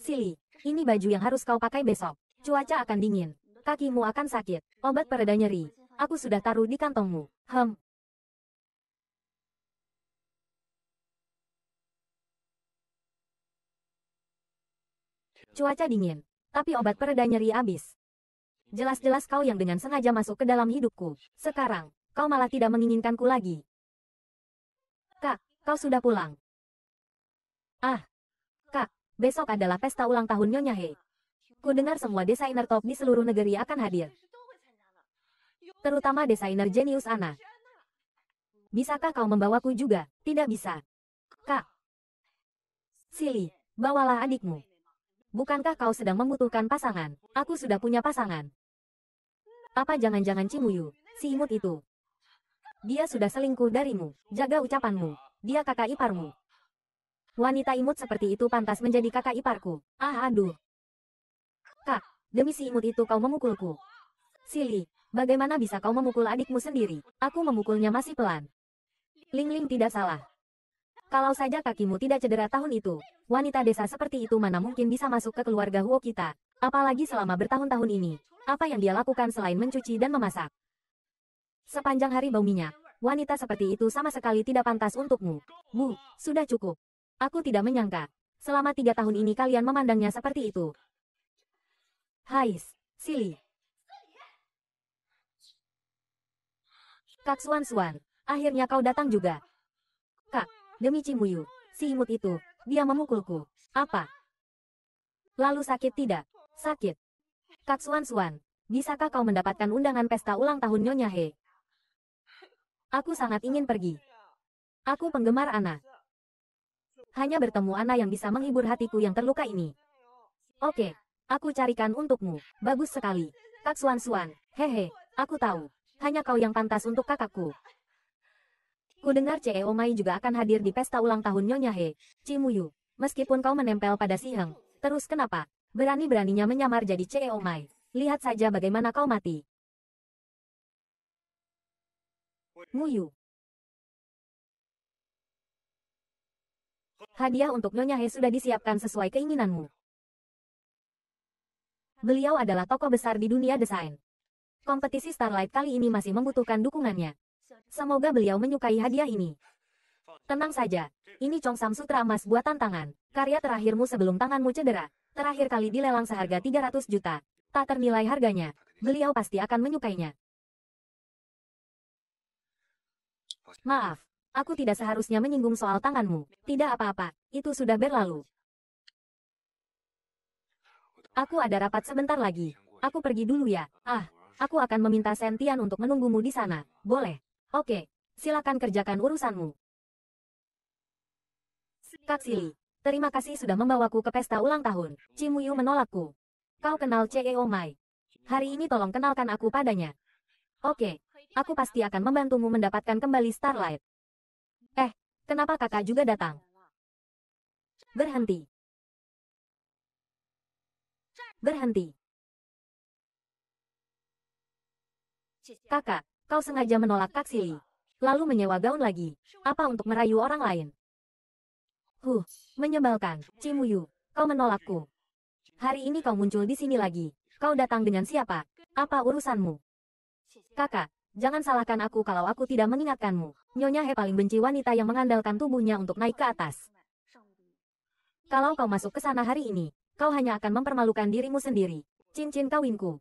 Sili, ini baju yang harus kau pakai besok. Cuaca akan dingin. Kakimu akan sakit. Obat pereda nyeri. Aku sudah taruh di kantongmu. Hem. Cuaca dingin. Tapi obat pereda nyeri habis. Jelas-jelas kau yang dengan sengaja masuk ke dalam hidupku. Sekarang, kau malah tidak menginginkanku lagi. Kak, kau sudah pulang. Ah, Kak, besok adalah pesta ulang tahun Nyonya He. Ku dengar semua desainer top di seluruh negeri akan hadir. Terutama desainer jenius Ana. Bisakah kau membawaku juga? Tidak bisa. Kak. Sili, bawalah adikmu. Bukankah kau sedang membutuhkan pasangan? Aku sudah punya pasangan. Apa jangan-jangan Cimuyu, si imut itu? Dia sudah selingkuh darimu. Jaga ucapanmu. Dia kakak iparmu. Wanita imut seperti itu pantas menjadi kakak iparku. Ah aduh. Kak, demi si imut itu kau memukulku. Sili, bagaimana bisa kau memukul adikmu sendiri? Aku memukulnya masih pelan. Ling Ling tidak salah. Kalau saja kakimu tidak cedera tahun itu, wanita desa seperti itu mana mungkin bisa masuk ke keluarga Huo kita. Apalagi selama bertahun-tahun ini, apa yang dia lakukan selain mencuci dan memasak. Sepanjang hari bau minyak, wanita seperti itu sama sekali tidak pantas untukmu. Bu, sudah cukup. Aku tidak menyangka. Selama tiga tahun ini kalian memandangnya seperti itu. Hais, Sili. Kak Suan Suan, akhirnya kau datang juga. Kak, demi Cimuyu, si imut itu, dia memukulku. Apa? Lalu sakit tidak? Sakit. Kak Suan Suan, bisakah kau mendapatkan undangan pesta ulang tahun Nyonya He? Aku sangat ingin pergi. Aku penggemar Ana. Hanya bertemu Ana yang bisa menghibur hatiku yang terluka ini. Oke, aku carikan untukmu. Bagus sekali. Kak Suan Suan, hehe, aku tahu. Hanya kau yang pantas untuk kakakku. Kudengar CEO Mai juga akan hadir di pesta ulang tahun Nyonya He, Cimuyu. Meskipun kau menempel pada si Heng, terus kenapa? Berani-beraninya menyamar jadi CEO Mai. Lihat saja bagaimana kau mati. Muyu. Hadiah untuk Nyonya He sudah disiapkan sesuai keinginanmu. Beliau adalah tokoh besar di dunia desain. Kompetisi Starlight kali ini masih membutuhkan dukungannya. Semoga beliau menyukai hadiah ini. Tenang saja, ini Chong Sam Sutra Emas buatan tangan, karya terakhirmu sebelum tanganmu cedera. Terakhir kali dilelang seharga 300 juta. Tak ternilai harganya, beliau pasti akan menyukainya. Maaf, aku tidak seharusnya menyinggung soal tanganmu. Tidak apa-apa, itu sudah berlalu. Aku ada rapat sebentar lagi. Aku pergi dulu ya. Ah, aku akan meminta Sentian untuk menunggumu di sana. Boleh. Oke, silakan kerjakan urusanmu. Kak Sili, terima kasih sudah membawaku ke pesta ulang tahun. Cimuyu menolakku. Kau kenal CEO Mai. Hari ini tolong kenalkan aku padanya. Oke, aku pasti akan membantumu mendapatkan kembali Starlight. Eh, kenapa kakak juga datang? Berhenti. Berhenti. Kakak, kau sengaja menolak Kaksili. Lalu menyewa gaun lagi. Apa untuk merayu orang lain? Huh, menyebalkan, Cimuyu. Kau menolakku. Hari ini kau muncul di sini lagi. Kau datang dengan siapa? Apa urusanmu? Kakak, Jangan salahkan aku kalau aku tidak mengingatkanmu. Nyonya He paling benci wanita yang mengandalkan tubuhnya untuk naik ke atas. Kalau kau masuk ke sana hari ini, kau hanya akan mempermalukan dirimu sendiri. Cincin kawinku.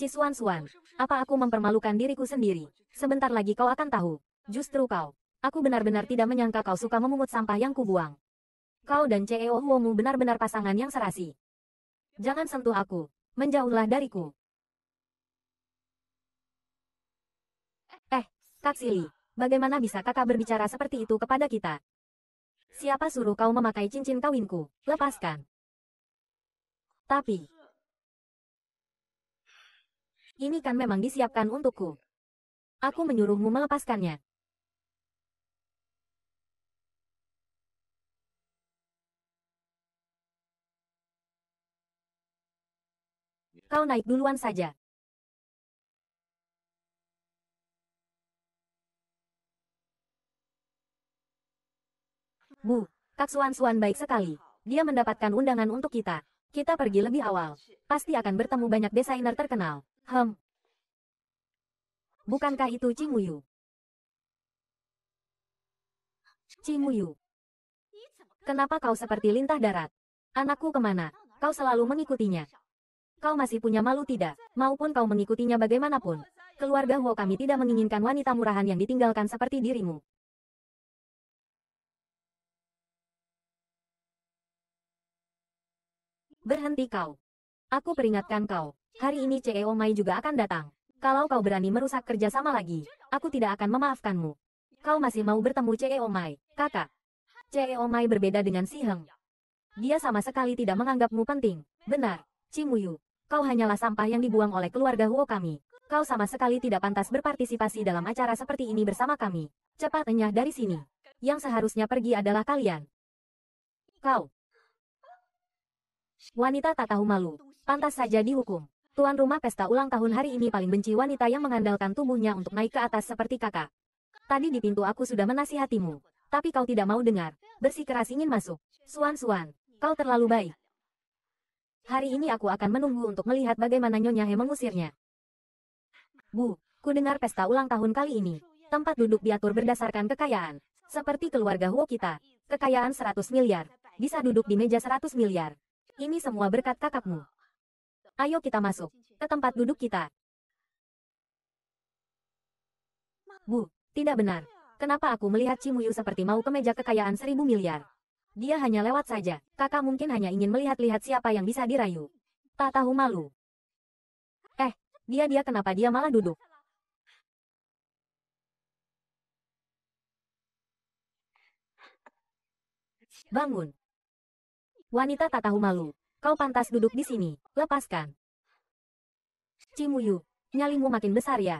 Cisuan Suan, apa aku mempermalukan diriku sendiri? Sebentar lagi kau akan tahu. Justru kau. Aku benar-benar tidak menyangka kau suka memungut sampah yang kubuang. Kau dan CEO oh Huomu benar-benar pasangan yang serasi. Jangan sentuh aku. Menjauhlah dariku. Taksili, bagaimana bisa kakak berbicara seperti itu kepada kita? Siapa suruh kau memakai cincin kawinku? Lepaskan. Tapi, ini kan memang disiapkan untukku. Aku menyuruhmu melepaskannya. Kau naik duluan saja. Bu, Kak Suan-Suan baik sekali. Dia mendapatkan undangan untuk kita. Kita pergi lebih awal. Pasti akan bertemu banyak desainer terkenal. Hem. Bukankah itu Cinguyu? Cinguyu. Kenapa kau seperti lintah darat? Anakku kemana? Kau selalu mengikutinya. Kau masih punya malu tidak? Maupun kau mengikutinya bagaimanapun. Keluarga Huo kami tidak menginginkan wanita murahan yang ditinggalkan seperti dirimu. Berhenti kau. Aku peringatkan kau, hari ini CEO Mai juga akan datang. Kalau kau berani merusak kerjasama lagi, aku tidak akan memaafkanmu. Kau masih mau bertemu CEO Mai, kakak. CEO Mai berbeda dengan Si Heng. Dia sama sekali tidak menganggapmu penting. Benar, Cimuyu. Kau hanyalah sampah yang dibuang oleh keluarga Huo kami. Kau sama sekali tidak pantas berpartisipasi dalam acara seperti ini bersama kami. Cepat enyah dari sini. Yang seharusnya pergi adalah kalian. Kau, Wanita tak tahu malu. Pantas saja dihukum. Tuan rumah pesta ulang tahun hari ini paling benci wanita yang mengandalkan tubuhnya untuk naik ke atas seperti kakak. Tadi di pintu aku sudah menasihatimu. Tapi kau tidak mau dengar. Bersikeras ingin masuk. Suan-suan, kau terlalu baik. Hari ini aku akan menunggu untuk melihat bagaimana Nyonya He mengusirnya. Bu, ku dengar pesta ulang tahun kali ini. Tempat duduk diatur berdasarkan kekayaan. Seperti keluarga Huo kita. Kekayaan 100 miliar. Bisa duduk di meja 100 miliar. Ini semua berkat kakakmu. Ayo kita masuk ke tempat duduk kita. Bu, tidak benar. Kenapa aku melihat Cimuyu seperti mau ke meja kekayaan seribu miliar? Dia hanya lewat saja. Kakak mungkin hanya ingin melihat-lihat siapa yang bisa dirayu. Tak tahu malu. Eh, dia-dia kenapa dia malah duduk? Bangun. Wanita tak tahu malu. Kau pantas duduk di sini. Lepaskan. Cimuyu, nyalimu makin besar ya.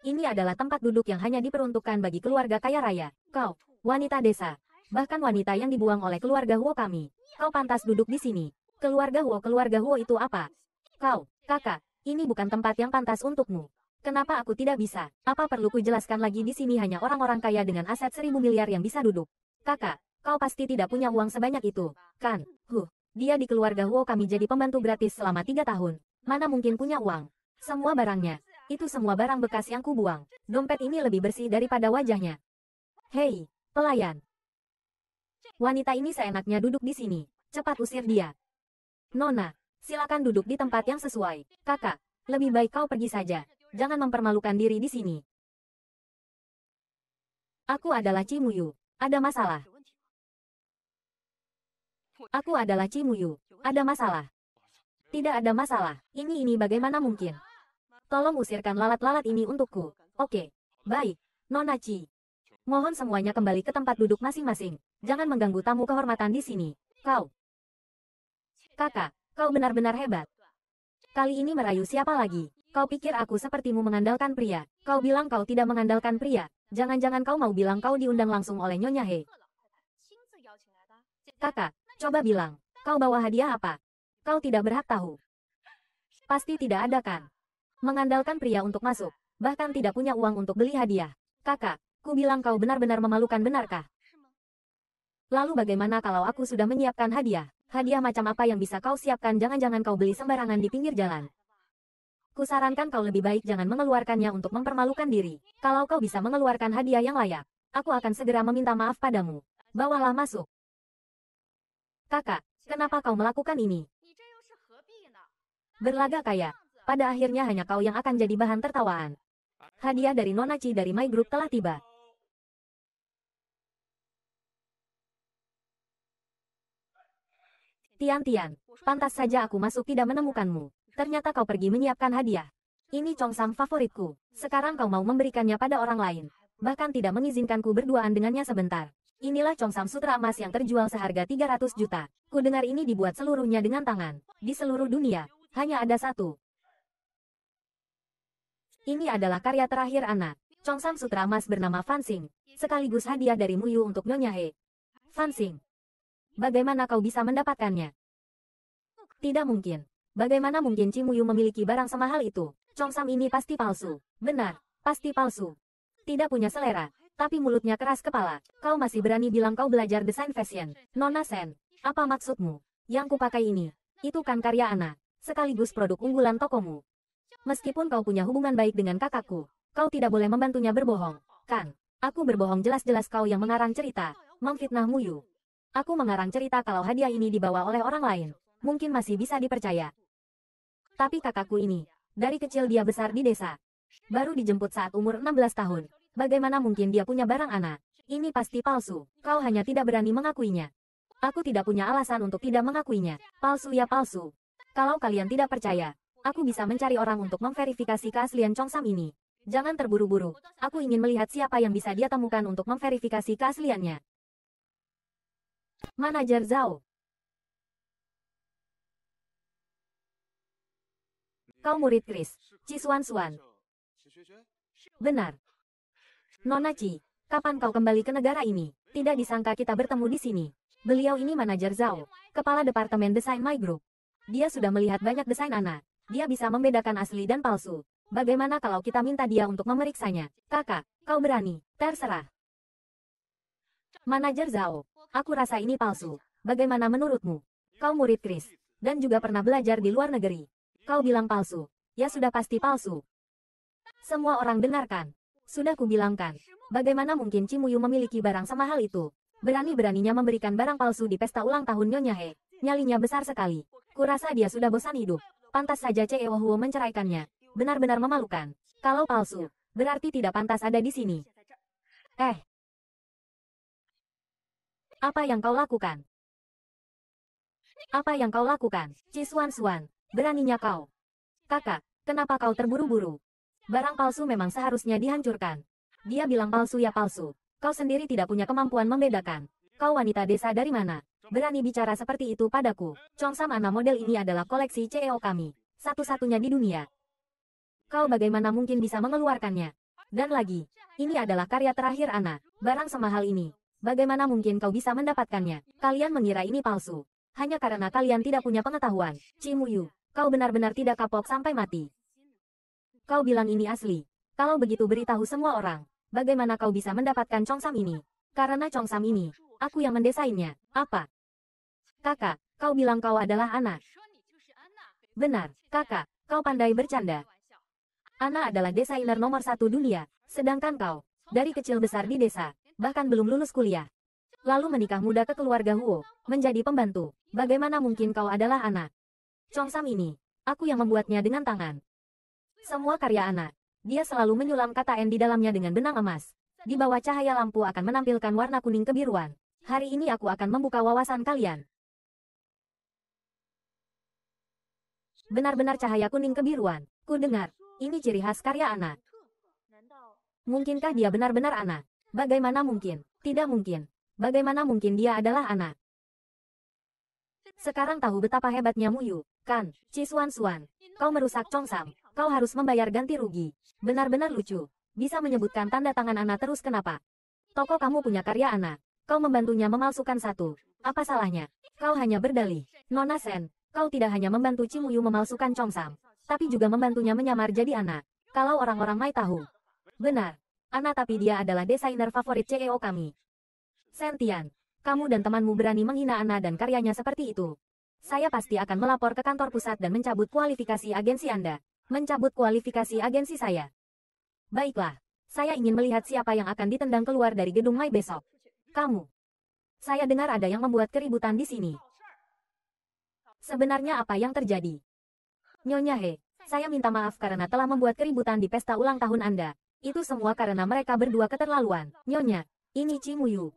Ini adalah tempat duduk yang hanya diperuntukkan bagi keluarga kaya raya. Kau, wanita desa. Bahkan wanita yang dibuang oleh keluarga Huo kami. Kau pantas duduk di sini. Keluarga Huo, keluarga Huo itu apa? Kau, kakak, ini bukan tempat yang pantas untukmu. Kenapa aku tidak bisa? Apa perlu ku jelaskan lagi di sini hanya orang-orang kaya dengan aset seribu miliar yang bisa duduk? Kakak, Kau pasti tidak punya uang sebanyak itu, kan? Huh, dia di keluarga Huo kami jadi pembantu gratis selama tiga tahun. Mana mungkin punya uang? Semua barangnya. Itu semua barang bekas yang kubuang. Dompet ini lebih bersih daripada wajahnya. Hei, pelayan. Wanita ini seenaknya duduk di sini. Cepat usir dia. Nona, silakan duduk di tempat yang sesuai. Kakak, lebih baik kau pergi saja. Jangan mempermalukan diri di sini. Aku adalah Cimuyu. Ada masalah. Aku adalah Cimuyu. Ada masalah. Tidak ada masalah. Ini ini bagaimana mungkin? Tolong usirkan lalat-lalat ini untukku. Oke. Baik. Nona Mohon semuanya kembali ke tempat duduk masing-masing. Jangan mengganggu tamu kehormatan di sini. Kau. Kakak, kau benar-benar hebat. Kali ini merayu siapa lagi? Kau pikir aku sepertimu mengandalkan pria. Kau bilang kau tidak mengandalkan pria. Jangan-jangan kau mau bilang kau diundang langsung oleh Nyonya He. Kakak, Coba bilang, kau bawa hadiah apa? Kau tidak berhak tahu. Pasti tidak ada kan? Mengandalkan pria untuk masuk, bahkan tidak punya uang untuk beli hadiah. Kakak, ku bilang kau benar-benar memalukan benarkah? Lalu bagaimana kalau aku sudah menyiapkan hadiah? Hadiah macam apa yang bisa kau siapkan jangan-jangan kau beli sembarangan di pinggir jalan. Kusarankan kau lebih baik jangan mengeluarkannya untuk mempermalukan diri. Kalau kau bisa mengeluarkan hadiah yang layak, aku akan segera meminta maaf padamu. Bawalah masuk. Kakak, kenapa kau melakukan ini? Berlagak kaya. Pada akhirnya hanya kau yang akan jadi bahan tertawaan. Hadiah dari Nonachi dari My Group telah tiba. Tian-tian, pantas saja aku masuk tidak menemukanmu. Ternyata kau pergi menyiapkan hadiah. Ini Chongsam favoritku. Sekarang kau mau memberikannya pada orang lain. Bahkan tidak mengizinkanku berduaan dengannya sebentar. Inilah Congsam Sutra Emas yang terjual seharga 300 juta. Ku dengar ini dibuat seluruhnya dengan tangan. Di seluruh dunia, hanya ada satu. Ini adalah karya terakhir anak. Congsam Sutra Emas bernama Fansing. Sekaligus hadiah dari Muyu untuk Nyonya He. Fansing. Bagaimana kau bisa mendapatkannya? Tidak mungkin. Bagaimana mungkin Cimuyu memiliki barang semahal itu? Congsam ini pasti palsu. Benar, pasti palsu. Tidak punya selera, tapi mulutnya keras kepala. Kau masih berani bilang kau belajar desain fashion. Nona Sen, apa maksudmu? Yang kupakai ini, itu kan karya anak, sekaligus produk unggulan tokomu. Meskipun kau punya hubungan baik dengan kakakku, kau tidak boleh membantunya berbohong, kan? Aku berbohong jelas-jelas kau yang mengarang cerita, memfitnah Muyu. Aku mengarang cerita kalau hadiah ini dibawa oleh orang lain, mungkin masih bisa dipercaya. Tapi kakakku ini, dari kecil dia besar di desa. Baru dijemput saat umur 16 tahun, Bagaimana mungkin dia punya barang anak? Ini pasti palsu. Kau hanya tidak berani mengakuinya. Aku tidak punya alasan untuk tidak mengakuinya. Palsu ya palsu. Kalau kalian tidak percaya, aku bisa mencari orang untuk memverifikasi keaslian Chongsam ini. Jangan terburu-buru. Aku ingin melihat siapa yang bisa dia temukan untuk memverifikasi keasliannya. Manajer Zhao. Kau murid Chris. Cisuan Suan. Benar. Nonachi, kapan kau kembali ke negara ini? Tidak disangka kita bertemu di sini. Beliau ini manajer Zhao, kepala departemen desain My Group. Dia sudah melihat banyak desain anak. Dia bisa membedakan asli dan palsu. Bagaimana kalau kita minta dia untuk memeriksanya? Kakak, kau berani, terserah. Manajer Zhao, aku rasa ini palsu. Bagaimana menurutmu? Kau murid Chris, dan juga pernah belajar di luar negeri. Kau bilang palsu. Ya sudah pasti palsu. Semua orang dengarkan. Sudah kubilangkan, bagaimana mungkin Cimuyu memiliki barang semahal itu? Berani-beraninya memberikan barang palsu di pesta ulang tahun Nyonya He. Nyalinya besar sekali. Kurasa dia sudah bosan hidup. Pantas saja Ceewo Huo menceraikannya. Benar-benar memalukan. Kalau palsu, berarti tidak pantas ada di sini. Eh. Apa yang kau lakukan? Apa yang kau lakukan? Cisuan Suan, beraninya kau. Kakak, kenapa kau terburu-buru? Barang palsu memang seharusnya dihancurkan. Dia bilang palsu ya palsu. Kau sendiri tidak punya kemampuan membedakan. Kau wanita desa dari mana? Berani bicara seperti itu padaku. Sam, Ana model ini adalah koleksi CEO kami. Satu-satunya di dunia. Kau bagaimana mungkin bisa mengeluarkannya? Dan lagi, ini adalah karya terakhir Ana. Barang semahal ini. Bagaimana mungkin kau bisa mendapatkannya? Kalian mengira ini palsu. Hanya karena kalian tidak punya pengetahuan. Cimuyu, kau benar-benar tidak kapok sampai mati. Kau bilang ini asli. Kalau begitu beritahu semua orang. Bagaimana kau bisa mendapatkan congsam ini? Karena congsam ini, aku yang mendesainnya. Apa? Kakak, kau bilang kau adalah anak. Benar, kakak, kau pandai bercanda. Ana adalah desainer nomor satu dunia, sedangkan kau, dari kecil besar di desa, bahkan belum lulus kuliah. Lalu menikah muda ke keluarga Huo, menjadi pembantu. Bagaimana mungkin kau adalah anak? Congsam ini, aku yang membuatnya dengan tangan. Semua karya anak. Dia selalu menyulam kata N di dalamnya dengan benang emas. Di bawah cahaya lampu akan menampilkan warna kuning kebiruan. Hari ini aku akan membuka wawasan kalian. Benar-benar cahaya kuning kebiruan. Ku dengar, ini ciri khas karya anak. Mungkinkah dia benar-benar anak? Bagaimana mungkin? Tidak mungkin. Bagaimana mungkin dia adalah anak? Sekarang tahu betapa hebatnya Muyu, kan? Ci Suan Suan, kau merusak Chong Sam. Kau harus membayar ganti rugi. Benar-benar lucu. Bisa menyebutkan tanda tangan Ana terus kenapa? Toko kamu punya karya Ana. Kau membantunya memalsukan satu. Apa salahnya? Kau hanya berdalih. Nona Sen, kau tidak hanya membantu Cimuyu memalsukan Chongsam, tapi juga membantunya menyamar jadi Ana. Kalau orang-orang Mai tahu. Benar. Ana tapi dia adalah desainer favorit CEO kami. Sentian, kamu dan temanmu berani menghina Ana dan karyanya seperti itu. Saya pasti akan melapor ke kantor pusat dan mencabut kualifikasi agensi Anda. Mencabut kualifikasi agensi saya. Baiklah, saya ingin melihat siapa yang akan ditendang keluar dari gedung Mai besok. Kamu. Saya dengar ada yang membuat keributan di sini. Sebenarnya apa yang terjadi? Nyonya He, saya minta maaf karena telah membuat keributan di pesta ulang tahun Anda. Itu semua karena mereka berdua keterlaluan. Nyonya, ini Cimuyu.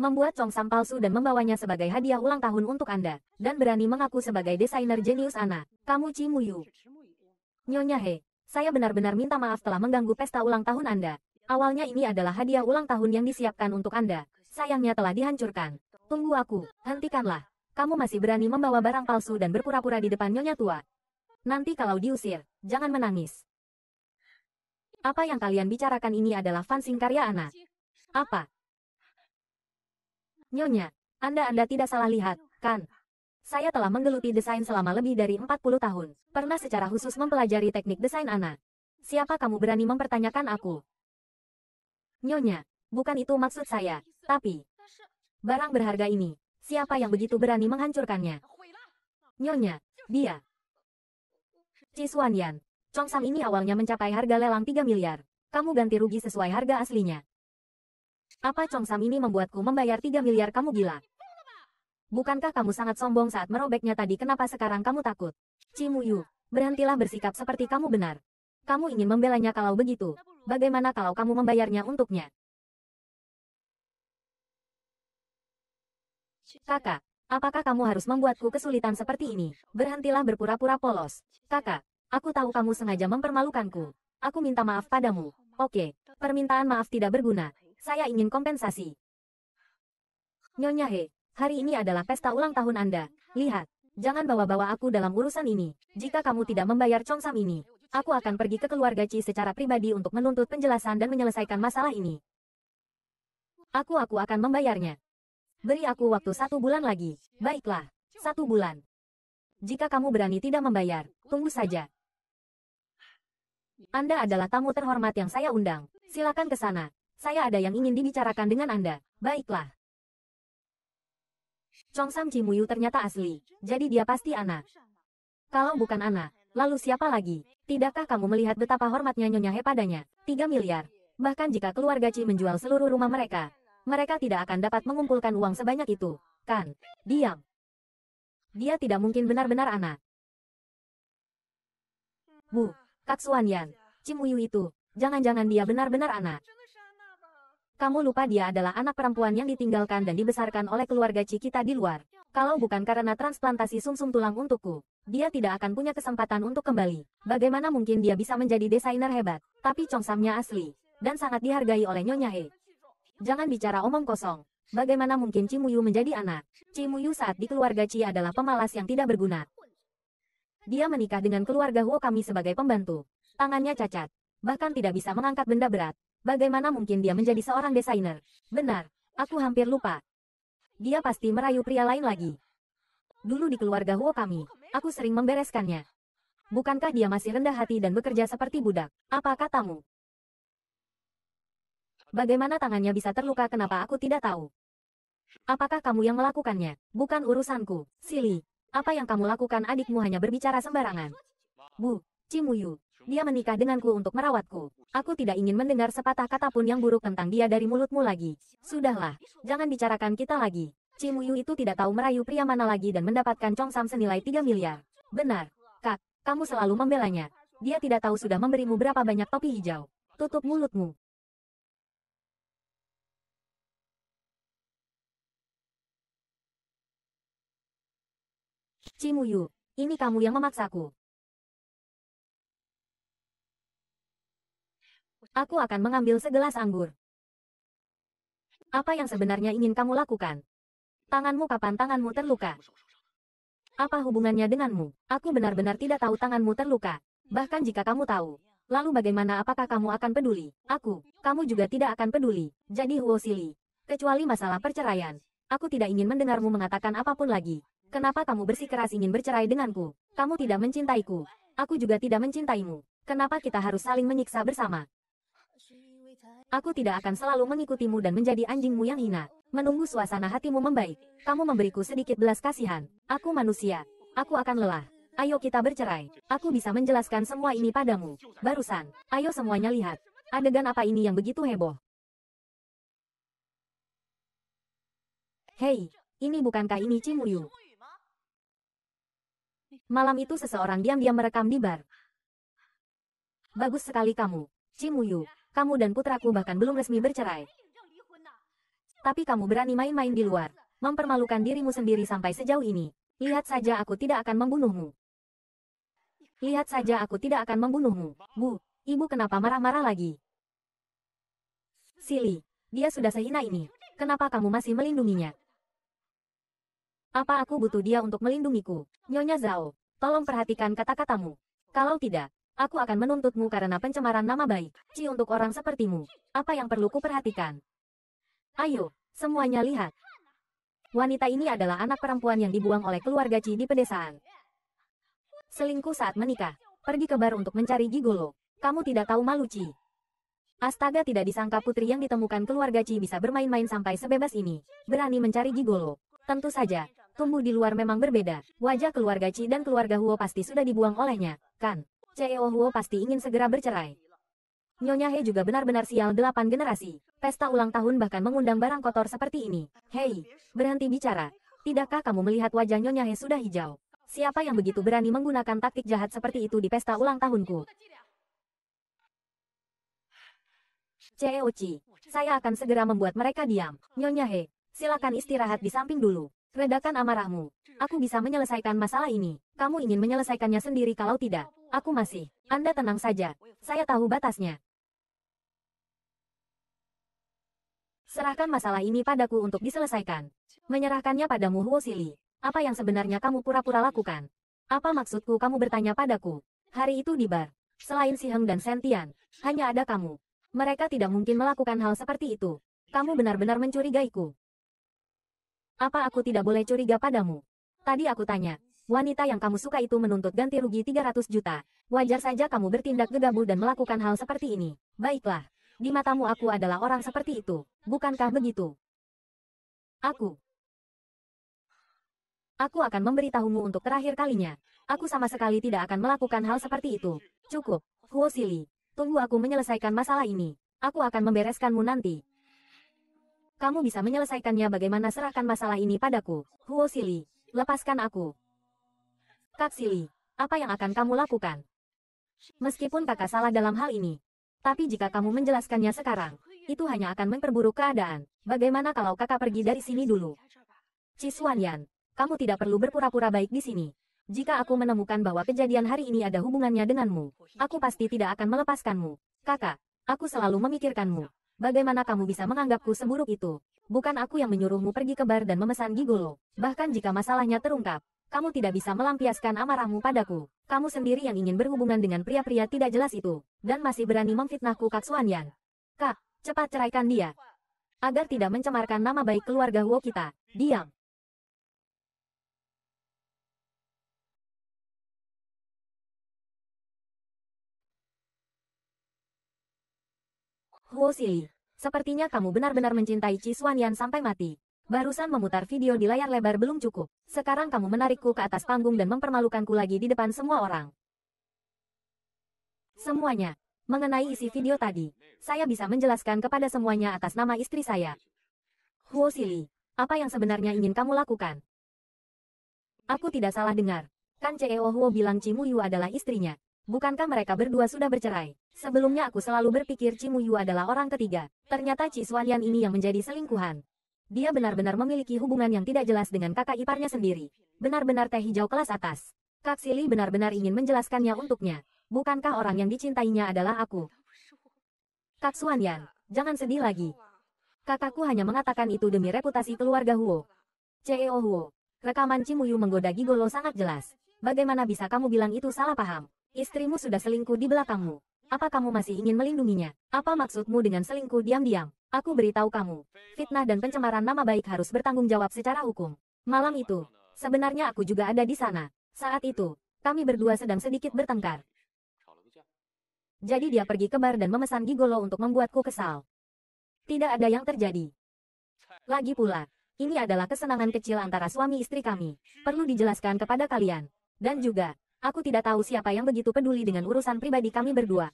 Membuat congsam palsu dan membawanya sebagai hadiah ulang tahun untuk Anda, dan berani mengaku sebagai desainer jenius Ana. Kamu Cimuyu. Nyonya He, saya benar-benar minta maaf telah mengganggu pesta ulang tahun Anda. Awalnya ini adalah hadiah ulang tahun yang disiapkan untuk Anda. Sayangnya telah dihancurkan. Tunggu aku, hentikanlah. Kamu masih berani membawa barang palsu dan berpura-pura di depan Nyonya tua. Nanti kalau diusir, jangan menangis. Apa yang kalian bicarakan ini adalah fansing karya anak. Apa? Nyonya, Anda-Anda tidak salah lihat, kan? Saya telah menggeluti desain selama lebih dari 40 tahun. Pernah secara khusus mempelajari teknik desain anak. Siapa kamu berani mempertanyakan aku? Nyonya, bukan itu maksud saya, tapi... Barang berharga ini, siapa yang begitu berani menghancurkannya? Nyonya, dia. Cisuan Yan, Chongsam ini awalnya mencapai harga lelang 3 miliar. Kamu ganti rugi sesuai harga aslinya. Apa Chongsam ini membuatku membayar 3 miliar kamu gila? Bukankah kamu sangat sombong saat merobeknya tadi kenapa sekarang kamu takut? Cimuyu, berhentilah bersikap seperti kamu benar. Kamu ingin membelanya kalau begitu. Bagaimana kalau kamu membayarnya untuknya? Kakak, apakah kamu harus membuatku kesulitan seperti ini? Berhentilah berpura-pura polos. Kakak, aku tahu kamu sengaja mempermalukanku. Aku minta maaf padamu. Oke, permintaan maaf tidak berguna. Saya ingin kompensasi. Nyonya He, Hari ini adalah pesta ulang tahun Anda. Lihat, jangan bawa-bawa aku dalam urusan ini. Jika kamu tidak membayar congsam ini, aku akan pergi ke keluarga Chi secara pribadi untuk menuntut penjelasan dan menyelesaikan masalah ini. Aku aku akan membayarnya. Beri aku waktu satu bulan lagi. Baiklah, satu bulan. Jika kamu berani tidak membayar, tunggu saja. Anda adalah tamu terhormat yang saya undang. Silakan ke sana. Saya ada yang ingin dibicarakan dengan Anda. Baiklah. Chong Sam Cimuyu ternyata asli, jadi dia pasti anak. Kalau bukan anak, lalu siapa lagi? Tidakkah kamu melihat betapa hormatnya Nyonya He padanya? 3 miliar. Bahkan jika keluarga Ci menjual seluruh rumah mereka, mereka tidak akan dapat mengumpulkan uang sebanyak itu, kan? Diam. Dia tidak mungkin benar-benar anak. Bu, Kak Suan Yan, Cimuyu itu, jangan-jangan dia benar-benar anak? Kamu lupa dia adalah anak perempuan yang ditinggalkan dan dibesarkan oleh keluarga Cikita di luar. Kalau bukan karena transplantasi sumsum -sum tulang untukku, dia tidak akan punya kesempatan untuk kembali. Bagaimana mungkin dia bisa menjadi desainer hebat? Tapi congsamnya asli, dan sangat dihargai oleh Nyonya He. Jangan bicara omong kosong. Bagaimana mungkin Cimuyu menjadi anak? Cimuyu saat di keluarga Ci adalah pemalas yang tidak berguna. Dia menikah dengan keluarga Huo kami sebagai pembantu. Tangannya cacat, bahkan tidak bisa mengangkat benda berat. Bagaimana mungkin dia menjadi seorang desainer? Benar, aku hampir lupa. Dia pasti merayu pria lain lagi. Dulu di keluarga Huo kami, aku sering membereskannya. Bukankah dia masih rendah hati dan bekerja seperti budak? Apa katamu? Bagaimana tangannya bisa terluka kenapa aku tidak tahu? Apakah kamu yang melakukannya? Bukan urusanku, Sili. Apa yang kamu lakukan adikmu hanya berbicara sembarangan. Bu, Cimuyu, dia menikah denganku untuk merawatku. Aku tidak ingin mendengar sepatah kata pun yang buruk tentang dia dari mulutmu lagi. Sudahlah, jangan bicarakan kita lagi. Cimuyu itu tidak tahu merayu pria mana lagi dan mendapatkan Chong Sam senilai 3 miliar. Benar, Kak, kamu selalu membelanya. Dia tidak tahu sudah memberimu berapa banyak topi hijau. Tutup mulutmu. Cimuyu, ini kamu yang memaksaku. Aku akan mengambil segelas anggur. Apa yang sebenarnya ingin kamu lakukan? Tanganmu kapan tanganmu terluka? Apa hubungannya denganmu? Aku benar-benar tidak tahu tanganmu terluka. Bahkan jika kamu tahu, lalu bagaimana apakah kamu akan peduli? Aku, kamu juga tidak akan peduli. Jadi Huo Sili, kecuali masalah perceraian. Aku tidak ingin mendengarmu mengatakan apapun lagi. Kenapa kamu bersikeras ingin bercerai denganku? Kamu tidak mencintaiku. Aku juga tidak mencintaimu. Kenapa kita harus saling menyiksa bersama? Aku tidak akan selalu mengikutimu dan menjadi anjingmu yang hina. Menunggu suasana hatimu membaik. Kamu memberiku sedikit belas kasihan. Aku manusia. Aku akan lelah. Ayo kita bercerai. Aku bisa menjelaskan semua ini padamu. Barusan. Ayo semuanya lihat. Adegan apa ini yang begitu heboh? Hei, ini bukankah ini Cimuyu? Malam itu seseorang diam-diam merekam di bar. Bagus sekali kamu, Cimuyu kamu dan putraku bahkan belum resmi bercerai. Tapi kamu berani main-main di luar, mempermalukan dirimu sendiri sampai sejauh ini. Lihat saja aku tidak akan membunuhmu. Lihat saja aku tidak akan membunuhmu. Bu, ibu kenapa marah-marah lagi? Sili, dia sudah sehina ini. Kenapa kamu masih melindunginya? Apa aku butuh dia untuk melindungiku? Nyonya Zhao, tolong perhatikan kata-katamu. Kalau tidak, Aku akan menuntutmu karena pencemaran nama baik. Ci untuk orang sepertimu. Apa yang perlu kuperhatikan? Ayo, semuanya lihat. Wanita ini adalah anak perempuan yang dibuang oleh keluarga Ci di pedesaan. Selingkuh saat menikah. Pergi ke bar untuk mencari gigolo. Kamu tidak tahu malu Ci. Astaga tidak disangka putri yang ditemukan keluarga Ci bisa bermain-main sampai sebebas ini. Berani mencari gigolo. Tentu saja, tumbuh di luar memang berbeda. Wajah keluarga Ci dan keluarga Huo pasti sudah dibuang olehnya, kan? Ceo Huo pasti ingin segera bercerai. Nyonya He juga benar-benar sial delapan generasi. Pesta ulang tahun bahkan mengundang barang kotor seperti ini. Hei, berhenti bicara. Tidakkah kamu melihat wajah Nyonya He sudah hijau? Siapa yang begitu berani menggunakan taktik jahat seperti itu di pesta ulang tahunku? CEO Chi, saya akan segera membuat mereka diam. Nyonya He, silakan istirahat di samping dulu. Redakan amarahmu. Aku bisa menyelesaikan masalah ini. Kamu ingin menyelesaikannya sendiri kalau tidak. Aku masih. Anda tenang saja. Saya tahu batasnya. Serahkan masalah ini padaku untuk diselesaikan. Menyerahkannya padamu Huosili. Apa yang sebenarnya kamu pura-pura lakukan? Apa maksudku kamu bertanya padaku? Hari itu di bar. Selain Si Heng dan Sentian, hanya ada kamu. Mereka tidak mungkin melakukan hal seperti itu. Kamu benar-benar mencurigaiku. Apa aku tidak boleh curiga padamu? Tadi aku tanya, wanita yang kamu suka itu menuntut ganti rugi 300 juta. Wajar saja kamu bertindak gegabah dan melakukan hal seperti ini. Baiklah, di matamu aku adalah orang seperti itu, bukankah begitu? Aku. Aku akan memberitahumu untuk terakhir kalinya. Aku sama sekali tidak akan melakukan hal seperti itu. Cukup, Huo Sili. Tunggu aku menyelesaikan masalah ini. Aku akan membereskanmu nanti. Kamu bisa menyelesaikannya bagaimana serahkan masalah ini padaku. Huo Sili, lepaskan aku. Kak Sili, apa yang akan kamu lakukan? Meskipun kakak salah dalam hal ini, tapi jika kamu menjelaskannya sekarang, itu hanya akan memperburuk keadaan. Bagaimana kalau kakak pergi dari sini dulu? Cisuan Yan, kamu tidak perlu berpura-pura baik di sini. Jika aku menemukan bahwa kejadian hari ini ada hubungannya denganmu, aku pasti tidak akan melepaskanmu. Kakak, aku selalu memikirkanmu. Bagaimana kamu bisa menganggapku seburuk itu? Bukan aku yang menyuruhmu pergi ke bar dan memesan gigolo. Bahkan jika masalahnya terungkap, kamu tidak bisa melampiaskan amarahmu padaku. Kamu sendiri yang ingin berhubungan dengan pria-pria tidak jelas itu, dan masih berani memfitnahku Kak Suanyan. Kak, cepat ceraikan dia. Agar tidak mencemarkan nama baik keluarga Huo kita. Diam. Huo Xili, sepertinya kamu benar-benar mencintai Chi Yan sampai mati. Barusan memutar video di layar lebar belum cukup. Sekarang kamu menarikku ke atas panggung dan mempermalukanku lagi di depan semua orang. Semuanya. Mengenai isi video tadi, saya bisa menjelaskan kepada semuanya atas nama istri saya. Huo Xili, apa yang sebenarnya ingin kamu lakukan? Aku tidak salah dengar. Kan CEO Huo bilang Cimu Yu adalah istrinya. Bukankah mereka berdua sudah bercerai? Sebelumnya aku selalu berpikir Cimu Yu adalah orang ketiga. Ternyata Ci Suanyan ini yang menjadi selingkuhan. Dia benar-benar memiliki hubungan yang tidak jelas dengan kakak iparnya sendiri. Benar-benar teh hijau kelas atas. Kak Sili benar-benar ingin menjelaskannya untuknya. Bukankah orang yang dicintainya adalah aku? Kak Suanyan, jangan sedih lagi. Kakakku hanya mengatakan itu demi reputasi keluarga Huo. CEO Huo, rekaman Cimuyu menggoda Gigolo sangat jelas. Bagaimana bisa kamu bilang itu salah paham? Istrimu sudah selingkuh di belakangmu. Apa kamu masih ingin melindunginya? Apa maksudmu dengan selingkuh diam-diam? Aku beritahu kamu, fitnah dan pencemaran nama baik harus bertanggung jawab secara hukum. Malam itu, sebenarnya aku juga ada di sana. Saat itu, kami berdua sedang sedikit bertengkar. Jadi dia pergi ke bar dan memesan gigolo untuk membuatku kesal. Tidak ada yang terjadi. Lagi pula, ini adalah kesenangan kecil antara suami istri kami. Perlu dijelaskan kepada kalian. Dan juga, Aku tidak tahu siapa yang begitu peduli dengan urusan pribadi kami berdua.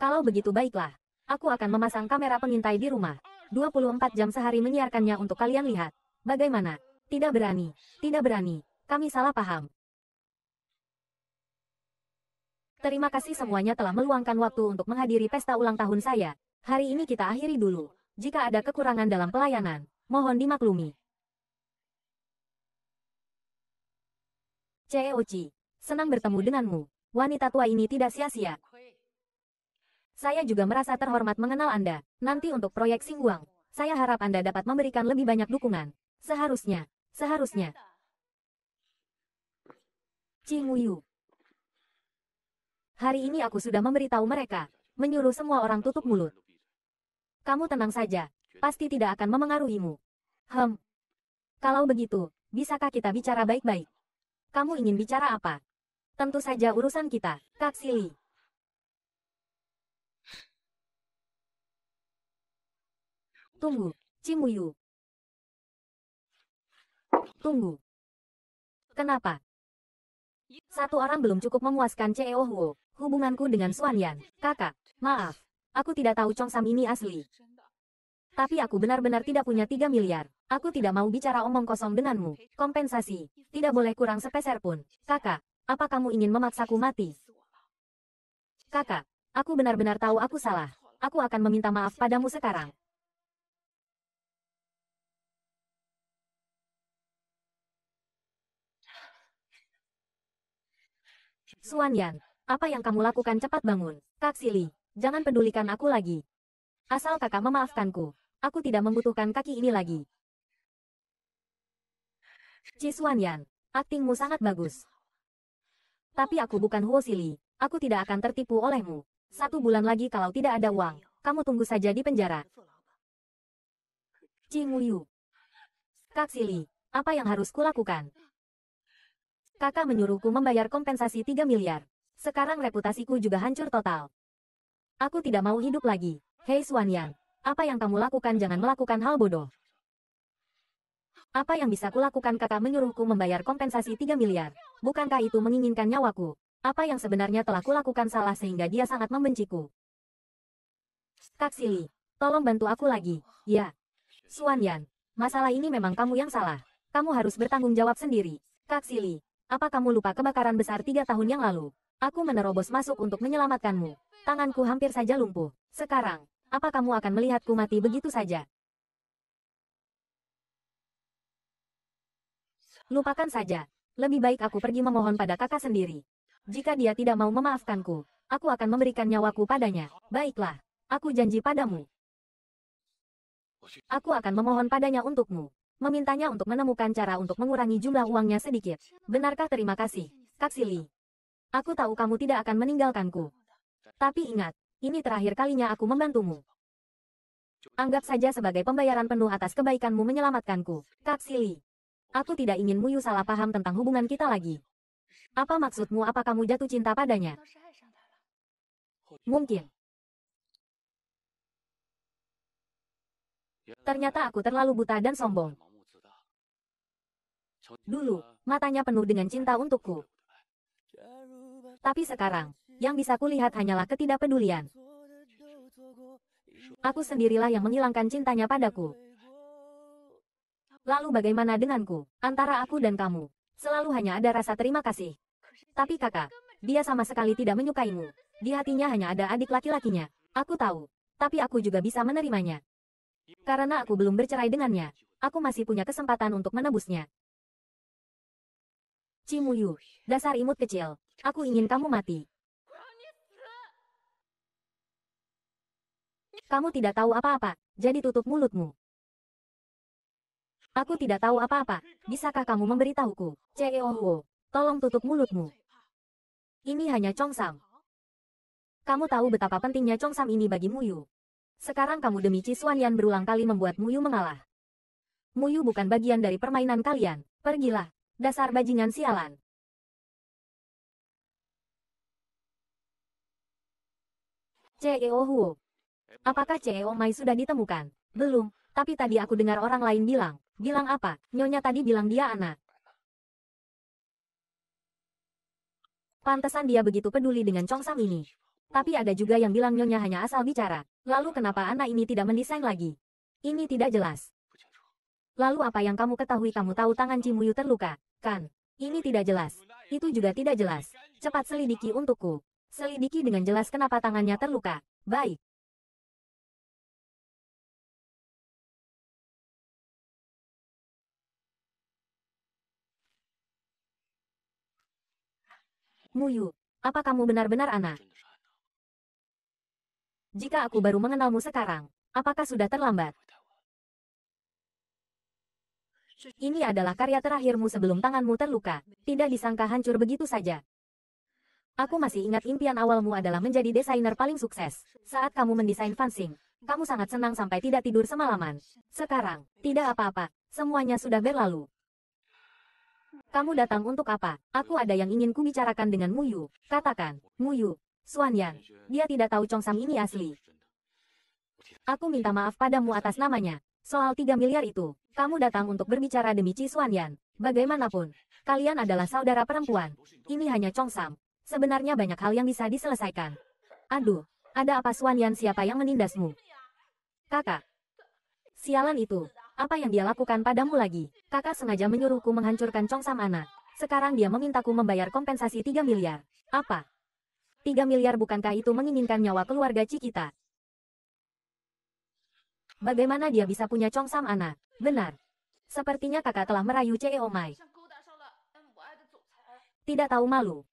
Kalau begitu baiklah. Aku akan memasang kamera pengintai di rumah. 24 jam sehari menyiarkannya untuk kalian lihat. Bagaimana? Tidak berani. Tidak berani. Kami salah paham. Terima kasih semuanya telah meluangkan waktu untuk menghadiri pesta ulang tahun saya. Hari ini kita akhiri dulu. Jika ada kekurangan dalam pelayanan, mohon dimaklumi. CEOC Senang bertemu denganmu. Wanita tua ini tidak sia-sia. Saya juga merasa terhormat mengenal Anda. Nanti untuk proyek Singguang, saya harap Anda dapat memberikan lebih banyak dukungan. Seharusnya, seharusnya. Cinguyu. Hari ini aku sudah memberitahu mereka, menyuruh semua orang tutup mulut. Kamu tenang saja, pasti tidak akan memengaruhimu. Hem. Kalau begitu, bisakah kita bicara baik-baik? Kamu ingin bicara apa? Tentu saja urusan kita, Kak Sili. Tunggu, Cimuyu. Tunggu. Kenapa? Satu orang belum cukup memuaskan CEO oh Huo. Hubunganku dengan Suanyan, kakak. Maaf, aku tidak tahu Chong Sam ini asli. Tapi aku benar-benar tidak punya 3 miliar. Aku tidak mau bicara omong kosong denganmu. Kompensasi. Tidak boleh kurang sepeser pun. Kakak, apa kamu ingin memaksaku mati? Kakak, aku benar-benar tahu aku salah. Aku akan meminta maaf padamu sekarang. Suan Yan, apa yang kamu lakukan cepat bangun. Kak Sili, jangan pedulikan aku lagi. Asal kakak memaafkanku, aku tidak membutuhkan kaki ini lagi. Ci Yan, aktingmu sangat bagus. Tapi aku bukan Huo Sili, Aku tidak akan tertipu olehmu. Satu bulan lagi kalau tidak ada uang, kamu tunggu saja di penjara. Wuyu, Kak Sili, apa yang harus kulakukan? Kakak menyuruhku membayar kompensasi 3 miliar. Sekarang reputasiku juga hancur total. Aku tidak mau hidup lagi. Hei Yang, apa yang kamu lakukan jangan melakukan hal bodoh. Apa yang bisa kulakukan kakak menyuruhku membayar kompensasi 3 miliar? Bukankah itu menginginkan nyawaku? Apa yang sebenarnya telah kulakukan salah sehingga dia sangat membenciku? Kak tolong bantu aku lagi. Ya. Suan Yan, masalah ini memang kamu yang salah. Kamu harus bertanggung jawab sendiri. Kak apa kamu lupa kebakaran besar tiga tahun yang lalu? Aku menerobos masuk untuk menyelamatkanmu. Tanganku hampir saja lumpuh. Sekarang, apa kamu akan melihatku mati begitu saja? Lupakan saja, lebih baik aku pergi memohon pada kakak sendiri. Jika dia tidak mau memaafkanku, aku akan memberikan nyawaku padanya. Baiklah, aku janji padamu. Aku akan memohon padanya untukmu. Memintanya untuk menemukan cara untuk mengurangi jumlah uangnya sedikit. Benarkah terima kasih, Kak Sili? Aku tahu kamu tidak akan meninggalkanku. Tapi ingat, ini terakhir kalinya aku membantumu. Anggap saja sebagai pembayaran penuh atas kebaikanmu menyelamatkanku, Kak Sili. Aku tidak ingin Muyu salah paham tentang hubungan kita lagi. Apa maksudmu apa kamu jatuh cinta padanya? Mungkin. Ternyata aku terlalu buta dan sombong. Dulu, matanya penuh dengan cinta untukku. Tapi sekarang, yang bisa kulihat hanyalah ketidakpedulian. Aku sendirilah yang menghilangkan cintanya padaku. Lalu bagaimana denganku? Antara aku dan kamu, selalu hanya ada rasa terima kasih. Tapi kakak, dia sama sekali tidak menyukaimu. Di hatinya hanya ada adik laki-lakinya. Aku tahu, tapi aku juga bisa menerimanya. Karena aku belum bercerai dengannya, aku masih punya kesempatan untuk menebusnya. Cimuyu, dasar imut kecil, aku ingin kamu mati. Kamu tidak tahu apa-apa, jadi tutup mulutmu. Aku tidak tahu apa-apa. Bisakah kamu memberitahuku? CEO Huo, tolong tutup mulutmu. Ini hanya Chong Sam. Kamu tahu betapa pentingnya Chong Sam ini bagi Muyu. Sekarang kamu demi Cisuanian berulang kali membuat Muyu mengalah. Muyu bukan bagian dari permainan kalian. Pergilah, dasar bajingan sialan. CEO Huo. Apakah CEO Mai sudah ditemukan? Belum, tapi tadi aku dengar orang lain bilang, Bilang apa? Nyonya tadi bilang dia anak. Pantesan dia begitu peduli dengan Chong Sam ini. Tapi ada juga yang bilang Nyonya hanya asal bicara. Lalu kenapa anak ini tidak mendesain lagi? Ini tidak jelas. Lalu apa yang kamu ketahui kamu tahu tangan Cimuyu terluka, kan? Ini tidak jelas. Itu juga tidak jelas. Cepat selidiki untukku. Selidiki dengan jelas kenapa tangannya terluka. Baik. Muyu, apa kamu benar-benar anak? Jika aku baru mengenalmu sekarang, apakah sudah terlambat? Ini adalah karya terakhirmu sebelum tanganmu terluka, tidak disangka hancur begitu saja. Aku masih ingat impian awalmu adalah menjadi desainer paling sukses. Saat kamu mendesain fansing, kamu sangat senang sampai tidak tidur semalaman. Sekarang, tidak apa-apa, semuanya sudah berlalu. Kamu datang untuk apa? Aku ada yang ingin kubicarakan dengan Muyu. Katakan, Muyu. Suanyan. Dia tidak tahu Chong Sam ini asli. Aku minta maaf padamu atas namanya. Soal 3 miliar itu, kamu datang untuk berbicara demi Chi Suanyan. Bagaimanapun, kalian adalah saudara perempuan. Ini hanya Chong Sam. Sebenarnya banyak hal yang bisa diselesaikan. Aduh, ada apa Suanyan siapa yang menindasmu? Kakak. Sialan itu, apa yang dia lakukan padamu lagi? Kakak sengaja menyuruhku menghancurkan Chong Sam anak. Sekarang dia memintaku membayar kompensasi 3 miliar. Apa? 3 miliar bukankah itu menginginkan nyawa keluarga Cikita? Bagaimana dia bisa punya Chong Sam anak? Benar. Sepertinya kakak telah merayu CEO oh Mai. Tidak tahu malu.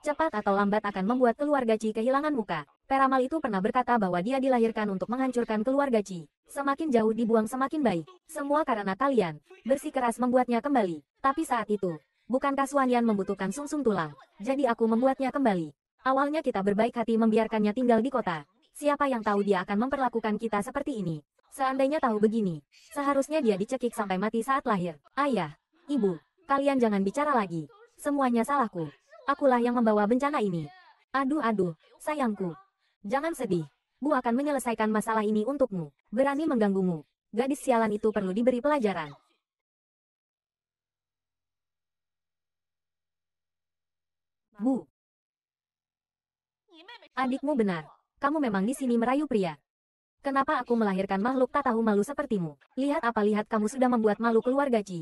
Cepat atau lambat akan membuat keluarga Ci kehilangan muka. Peramal itu pernah berkata bahwa dia dilahirkan untuk menghancurkan keluarga Ci. Semakin jauh dibuang semakin baik. Semua karena kalian bersikeras membuatnya kembali. Tapi saat itu, bukankah Suanyan membutuhkan sungsum -sung tulang? Jadi aku membuatnya kembali. Awalnya kita berbaik hati membiarkannya tinggal di kota. Siapa yang tahu dia akan memperlakukan kita seperti ini? Seandainya tahu begini, seharusnya dia dicekik sampai mati saat lahir. Ayah, ibu, kalian jangan bicara lagi. Semuanya salahku. Akulah yang membawa bencana ini. Aduh aduh, sayangku. Jangan sedih. Bu akan menyelesaikan masalah ini untukmu. Berani mengganggumu. Gadis sialan itu perlu diberi pelajaran. Bu. Adikmu benar. Kamu memang di sini merayu pria. Kenapa aku melahirkan makhluk tak tahu malu sepertimu? Lihat apa lihat kamu sudah membuat malu keluarga Ci.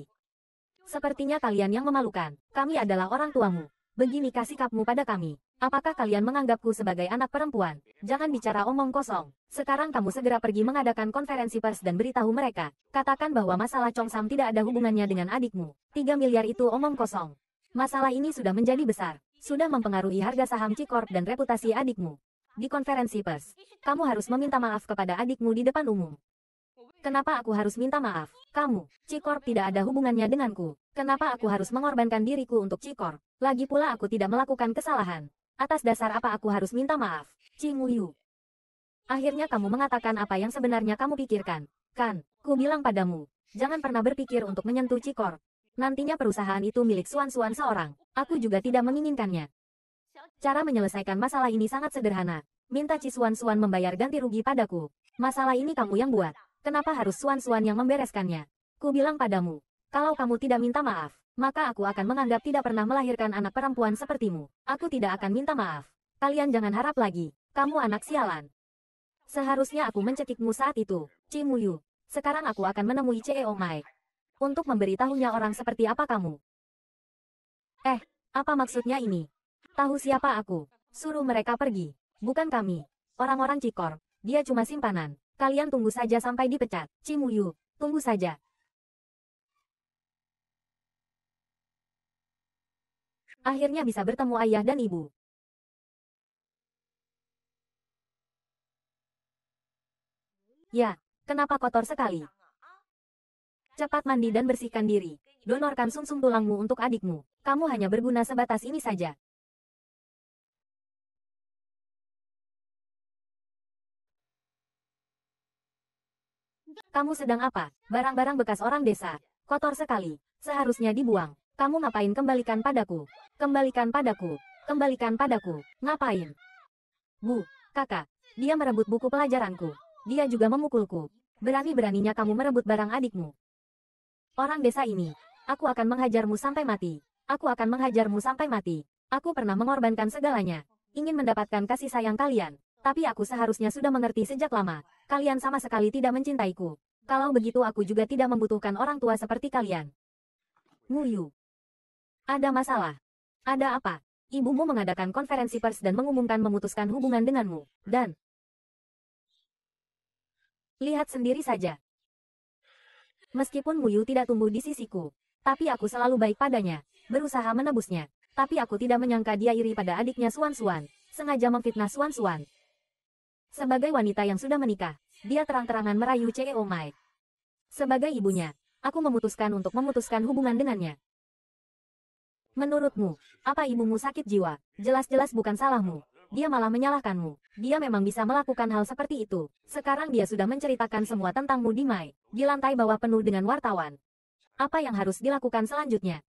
Sepertinya kalian yang memalukan. Kami adalah orang tuamu. Begini kasih kapmu pada kami? Apakah kalian menganggapku sebagai anak perempuan? Jangan bicara omong kosong. Sekarang kamu segera pergi mengadakan konferensi pers dan beritahu mereka. Katakan bahwa masalah Chong Sam tidak ada hubungannya dengan adikmu. 3 miliar itu omong kosong. Masalah ini sudah menjadi besar. Sudah mempengaruhi harga saham Cikorp dan reputasi adikmu. Di konferensi pers, kamu harus meminta maaf kepada adikmu di depan umum. Kenapa aku harus minta maaf? Kamu, Cikorp tidak ada hubungannya denganku. Kenapa aku harus mengorbankan diriku untuk Cikorp? Lagi pula aku tidak melakukan kesalahan. Atas dasar apa aku harus minta maaf, Cinguyu? Akhirnya kamu mengatakan apa yang sebenarnya kamu pikirkan. Kan, ku bilang padamu, jangan pernah berpikir untuk menyentuh Cikor. Nantinya perusahaan itu milik Suan-Suan seorang. Aku juga tidak menginginkannya. Cara menyelesaikan masalah ini sangat sederhana. Minta Cisuan-Suan membayar ganti rugi padaku. Masalah ini kamu yang buat. Kenapa harus Suan-Suan yang membereskannya? Ku bilang padamu, kalau kamu tidak minta maaf, maka aku akan menganggap tidak pernah melahirkan anak perempuan sepertimu. Aku tidak akan minta maaf. Kalian jangan harap lagi. Kamu anak sialan. Seharusnya aku mencekikmu saat itu, Cimuyu. Sekarang aku akan menemui CEO oh Mai Untuk memberitahunya orang seperti apa kamu. Eh, apa maksudnya ini? Tahu siapa aku? Suruh mereka pergi. Bukan kami. Orang-orang Cikor. Dia cuma simpanan. Kalian tunggu saja sampai dipecat. Cimuyu, tunggu saja. Akhirnya bisa bertemu ayah dan ibu. Ya, kenapa kotor sekali? Cepat mandi dan bersihkan diri. Donorkan sumsum -sum tulangmu untuk adikmu. Kamu hanya berguna sebatas ini saja. Kamu sedang apa? Barang-barang bekas orang desa. Kotor sekali. Seharusnya dibuang. Kamu ngapain kembalikan padaku? Kembalikan padaku. Kembalikan padaku. Ngapain? Bu, kakak. Dia merebut buku pelajaranku. Dia juga memukulku. Berani-beraninya kamu merebut barang adikmu. Orang desa ini. Aku akan menghajarmu sampai mati. Aku akan menghajarmu sampai mati. Aku pernah mengorbankan segalanya. Ingin mendapatkan kasih sayang kalian. Tapi aku seharusnya sudah mengerti sejak lama. Kalian sama sekali tidak mencintaiku. Kalau begitu aku juga tidak membutuhkan orang tua seperti kalian. Nguyu, ada masalah. Ada apa? Ibumu mengadakan konferensi pers dan mengumumkan memutuskan hubungan denganmu. Dan... Lihat sendiri saja. Meskipun Muyu tidak tumbuh di sisiku, tapi aku selalu baik padanya, berusaha menebusnya. Tapi aku tidak menyangka dia iri pada adiknya Suan Suan, sengaja memfitnah Suan Suan. Sebagai wanita yang sudah menikah, dia terang-terangan merayu Ceo oh Mai. Sebagai ibunya, aku memutuskan untuk memutuskan hubungan dengannya. Menurutmu, apa ibumu sakit jiwa? Jelas-jelas bukan salahmu. Dia malah menyalahkanmu. Dia memang bisa melakukan hal seperti itu. Sekarang dia sudah menceritakan semua tentangmu di Mai, di lantai bawah penuh dengan wartawan. Apa yang harus dilakukan selanjutnya?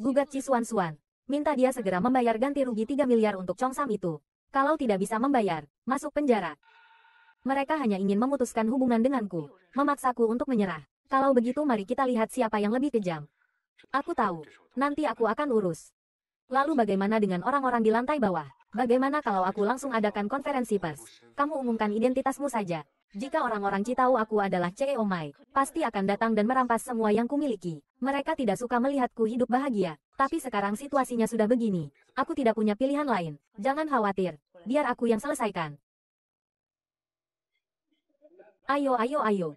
Gugat Cisuan Suan. Minta dia segera membayar ganti rugi 3 miliar untuk Chong Sam itu. Kalau tidak bisa membayar, masuk penjara. Mereka hanya ingin memutuskan hubungan denganku, memaksaku untuk menyerah. Kalau begitu mari kita lihat siapa yang lebih kejam. Aku tahu. Nanti aku akan urus. Lalu bagaimana dengan orang-orang di lantai bawah? Bagaimana kalau aku langsung adakan konferensi pers? Kamu umumkan identitasmu saja. Jika orang-orang Citau aku adalah CEO oh Mai, pasti akan datang dan merampas semua yang kumiliki. Mereka tidak suka melihatku hidup bahagia. Tapi sekarang situasinya sudah begini. Aku tidak punya pilihan lain. Jangan khawatir. Biar aku yang selesaikan. Ayo, ayo, ayo.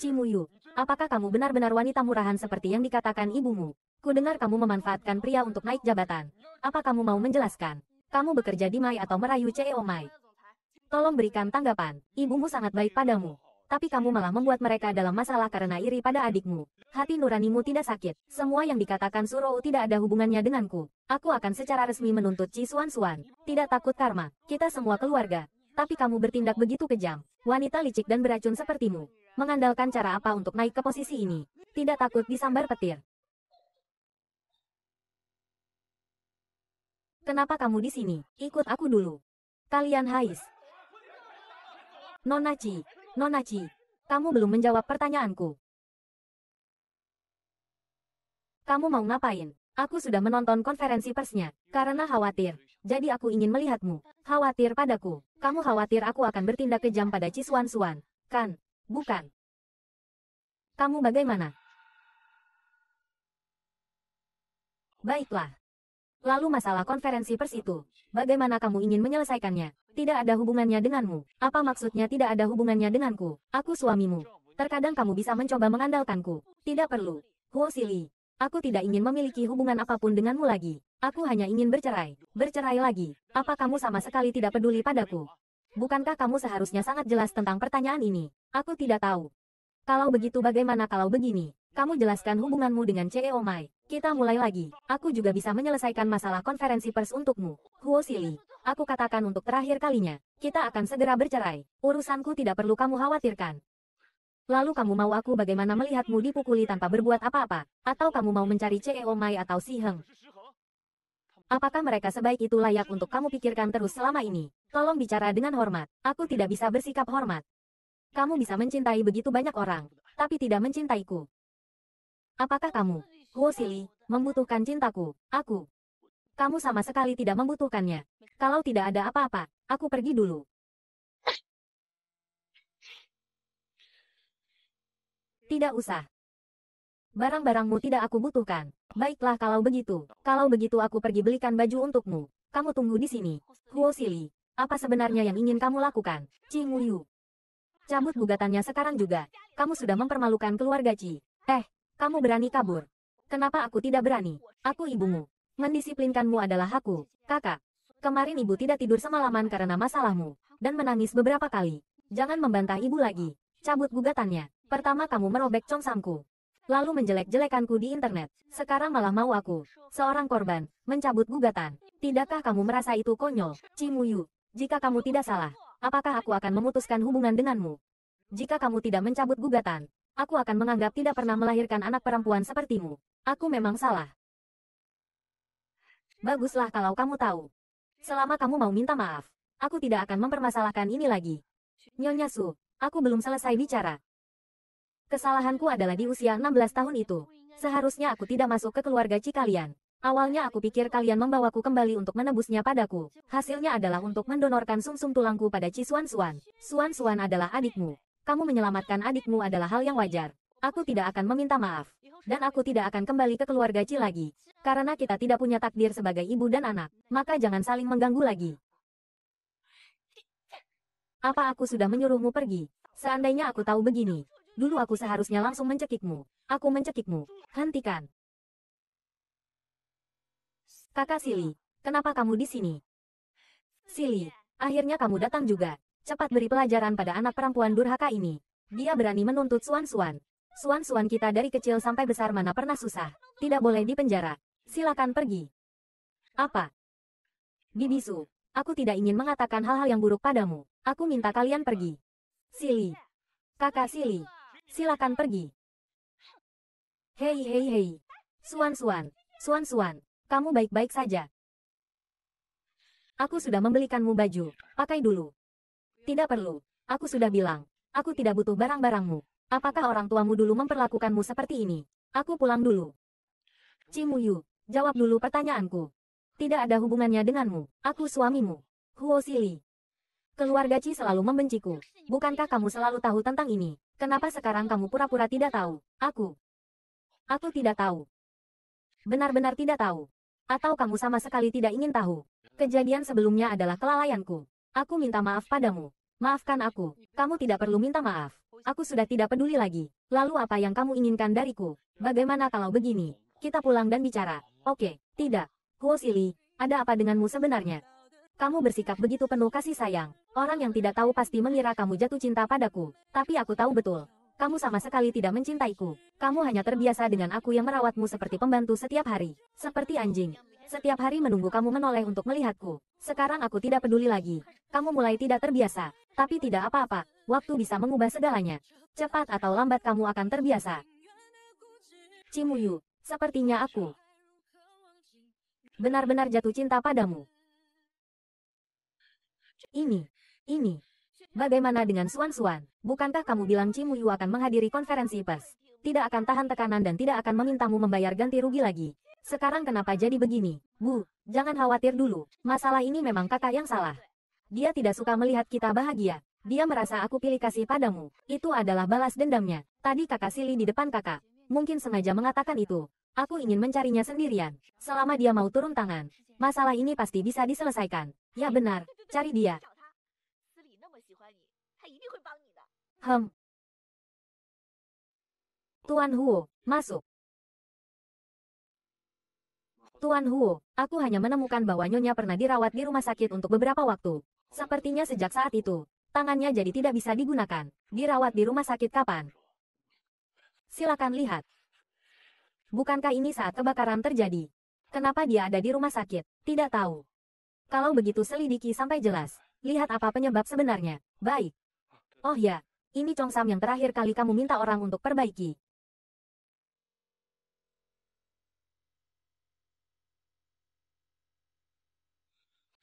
Cimuyu, apakah kamu benar-benar wanita murahan seperti yang dikatakan ibumu? Ku dengar kamu memanfaatkan pria untuk naik jabatan. Apa kamu mau menjelaskan? Kamu bekerja di Mai atau merayu CEO Mai? Tolong berikan tanggapan. Ibumu sangat baik padamu. Tapi kamu malah membuat mereka dalam masalah karena iri pada adikmu. Hati nuranimu tidak sakit. Semua yang dikatakan Surou tidak ada hubungannya denganku. Aku akan secara resmi menuntut Ci Suan Suan. Tidak takut karma. Kita semua keluarga. Tapi kamu bertindak begitu kejam. Wanita licik dan beracun sepertimu. Mengandalkan cara apa untuk naik ke posisi ini? Tidak takut disambar petir. Kenapa kamu di sini? Ikut aku dulu. Kalian hais. Nonaci, Nonaci, kamu belum menjawab pertanyaanku. Kamu mau ngapain? Aku sudah menonton konferensi persnya, karena khawatir jadi aku ingin melihatmu. Khawatir padaku. Kamu khawatir aku akan bertindak kejam pada Cisuan Suan, kan? Bukan. Kamu bagaimana? Baiklah. Lalu masalah konferensi pers itu, bagaimana kamu ingin menyelesaikannya? Tidak ada hubungannya denganmu. Apa maksudnya tidak ada hubungannya denganku? Aku suamimu. Terkadang kamu bisa mencoba mengandalkanku. Tidak perlu. Huo Sili, Aku tidak ingin memiliki hubungan apapun denganmu lagi. Aku hanya ingin bercerai. Bercerai lagi. Apa kamu sama sekali tidak peduli padaku? Bukankah kamu seharusnya sangat jelas tentang pertanyaan ini? Aku tidak tahu. Kalau begitu bagaimana kalau begini? Kamu jelaskan hubunganmu dengan CEO Mai. Kita mulai lagi. Aku juga bisa menyelesaikan masalah konferensi pers untukmu. Huo Sili. Aku katakan untuk terakhir kalinya. Kita akan segera bercerai. Urusanku tidak perlu kamu khawatirkan. Lalu kamu mau aku bagaimana melihatmu dipukuli tanpa berbuat apa-apa? Atau kamu mau mencari CEO Mai atau Si Heng? Apakah mereka sebaik itu layak untuk kamu pikirkan terus selama ini? Tolong bicara dengan hormat. Aku tidak bisa bersikap hormat. Kamu bisa mencintai begitu banyak orang, tapi tidak mencintaiku. Apakah kamu, Huo Sili, membutuhkan cintaku, aku? Kamu sama sekali tidak membutuhkannya. Kalau tidak ada apa-apa, aku pergi dulu. Tidak usah. Barang-barangmu tidak aku butuhkan. Baiklah kalau begitu. Kalau begitu aku pergi belikan baju untukmu. Kamu tunggu di sini. Huo Sili, apa sebenarnya yang ingin kamu lakukan? Ci Wuyu, Cabut gugatannya sekarang juga. Kamu sudah mempermalukan keluarga Ci. Eh, kamu berani kabur. Kenapa aku tidak berani? Aku ibumu. Mendisiplinkanmu adalah aku, kakak. Kemarin ibu tidak tidur semalaman karena masalahmu, dan menangis beberapa kali. Jangan membantah ibu lagi. Cabut gugatannya. Pertama kamu merobek congsamku. Lalu menjelek-jelekanku di internet. Sekarang malah mau aku, seorang korban, mencabut gugatan. Tidakkah kamu merasa itu konyol, Cimuyu? Jika kamu tidak salah, apakah aku akan memutuskan hubungan denganmu? Jika kamu tidak mencabut gugatan, aku akan menganggap tidak pernah melahirkan anak perempuan sepertimu. Aku memang salah. Baguslah kalau kamu tahu. Selama kamu mau minta maaf, aku tidak akan mempermasalahkan ini lagi. Nyonya Su, aku belum selesai bicara. Kesalahanku adalah di usia 16 tahun itu. Seharusnya aku tidak masuk ke keluarga Ci kalian. Awalnya aku pikir kalian membawaku kembali untuk menebusnya padaku. Hasilnya adalah untuk mendonorkan sumsum -sum tulangku pada Ci Suan Suan. Suan Suan adalah adikmu. Kamu menyelamatkan adikmu adalah hal yang wajar. Aku tidak akan meminta maaf. Dan aku tidak akan kembali ke keluarga Ci lagi. Karena kita tidak punya takdir sebagai ibu dan anak. Maka jangan saling mengganggu lagi. Apa aku sudah menyuruhmu pergi? Seandainya aku tahu begini, Dulu aku seharusnya langsung mencekikmu. Aku mencekikmu. Hentikan. Kakak Sili, kenapa kamu di sini? Sili, akhirnya kamu datang juga. Cepat beri pelajaran pada anak perempuan durhaka ini. Dia berani menuntut suan-suan. Suan-suan kita dari kecil sampai besar mana pernah susah. Tidak boleh dipenjara. Silakan pergi. Apa? Bibisu, aku tidak ingin mengatakan hal-hal yang buruk padamu. Aku minta kalian pergi. Sili. Kakak Sili. Silakan pergi. Hei hei hei. Suan Suan, Suan Suan, kamu baik-baik saja. Aku sudah membelikanmu baju, pakai dulu. Tidak perlu, aku sudah bilang, aku tidak butuh barang-barangmu. Apakah orang tuamu dulu memperlakukanmu seperti ini? Aku pulang dulu. Cimuyu, jawab dulu pertanyaanku. Tidak ada hubungannya denganmu, aku suamimu. Huo Sili. Keluarga Ci selalu membenciku. Bukankah kamu selalu tahu tentang ini? Kenapa sekarang kamu pura-pura tidak tahu? Aku. Aku tidak tahu. Benar-benar tidak tahu. Atau kamu sama sekali tidak ingin tahu. Kejadian sebelumnya adalah kelalaianku. Aku minta maaf padamu. Maafkan aku. Kamu tidak perlu minta maaf. Aku sudah tidak peduli lagi. Lalu apa yang kamu inginkan dariku? Bagaimana kalau begini? Kita pulang dan bicara. Oke, tidak. Huo Sili, ada apa denganmu sebenarnya? Kamu bersikap begitu penuh kasih sayang. Orang yang tidak tahu pasti mengira kamu jatuh cinta padaku. Tapi aku tahu betul. Kamu sama sekali tidak mencintaiku. Kamu hanya terbiasa dengan aku yang merawatmu seperti pembantu setiap hari. Seperti anjing. Setiap hari menunggu kamu menoleh untuk melihatku. Sekarang aku tidak peduli lagi. Kamu mulai tidak terbiasa. Tapi tidak apa-apa. Waktu bisa mengubah segalanya. Cepat atau lambat kamu akan terbiasa. Cimuyu. Sepertinya aku benar-benar jatuh cinta padamu. Ini, ini. Bagaimana dengan Suan Suan? Bukankah kamu bilang Cimu Yu akan menghadiri konferensi pers? Tidak akan tahan tekanan dan tidak akan memintamu membayar ganti rugi lagi. Sekarang kenapa jadi begini? Bu, jangan khawatir dulu. Masalah ini memang kakak yang salah. Dia tidak suka melihat kita bahagia. Dia merasa aku pilih kasih padamu. Itu adalah balas dendamnya. Tadi kakak Sili di depan kakak. Mungkin sengaja mengatakan itu. Aku ingin mencarinya sendirian. Selama dia mau turun tangan, masalah ini pasti bisa diselesaikan. Ya benar, cari dia. Hem. Tuan Huo, masuk. Tuan Huo, aku hanya menemukan bahwa Nyonya pernah dirawat di rumah sakit untuk beberapa waktu. Sepertinya sejak saat itu, tangannya jadi tidak bisa digunakan. Dirawat di rumah sakit kapan? Silakan lihat. Bukankah ini saat kebakaran terjadi? Kenapa dia ada di rumah sakit? Tidak tahu. Kalau begitu selidiki sampai jelas. Lihat apa penyebab sebenarnya. Baik. Oh ya, ini Chong Sam yang terakhir kali kamu minta orang untuk perbaiki.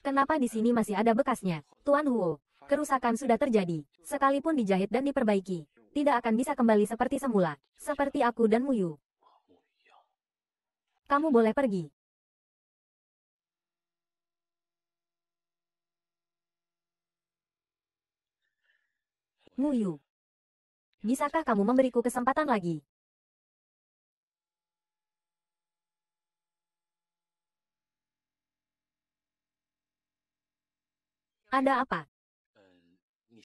Kenapa di sini masih ada bekasnya? Tuan Huo, kerusakan sudah terjadi. Sekalipun dijahit dan diperbaiki, tidak akan bisa kembali seperti semula. Seperti aku dan Muyu. Kamu boleh pergi. Yu, Bisakah kamu memberiku kesempatan lagi? Ada apa?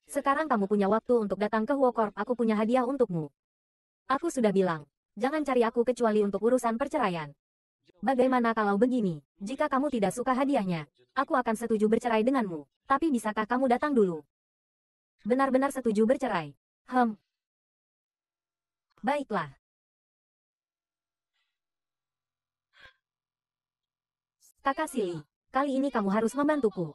Sekarang kamu punya waktu untuk datang ke Huokorp, aku punya hadiah untukmu. Aku sudah bilang, jangan cari aku kecuali untuk urusan perceraian. Bagaimana kalau begini, jika kamu tidak suka hadiahnya, aku akan setuju bercerai denganmu, tapi bisakah kamu datang dulu? Benar-benar setuju bercerai. Hmm. Baiklah. Kakak Sili, kali ini kamu harus membantuku.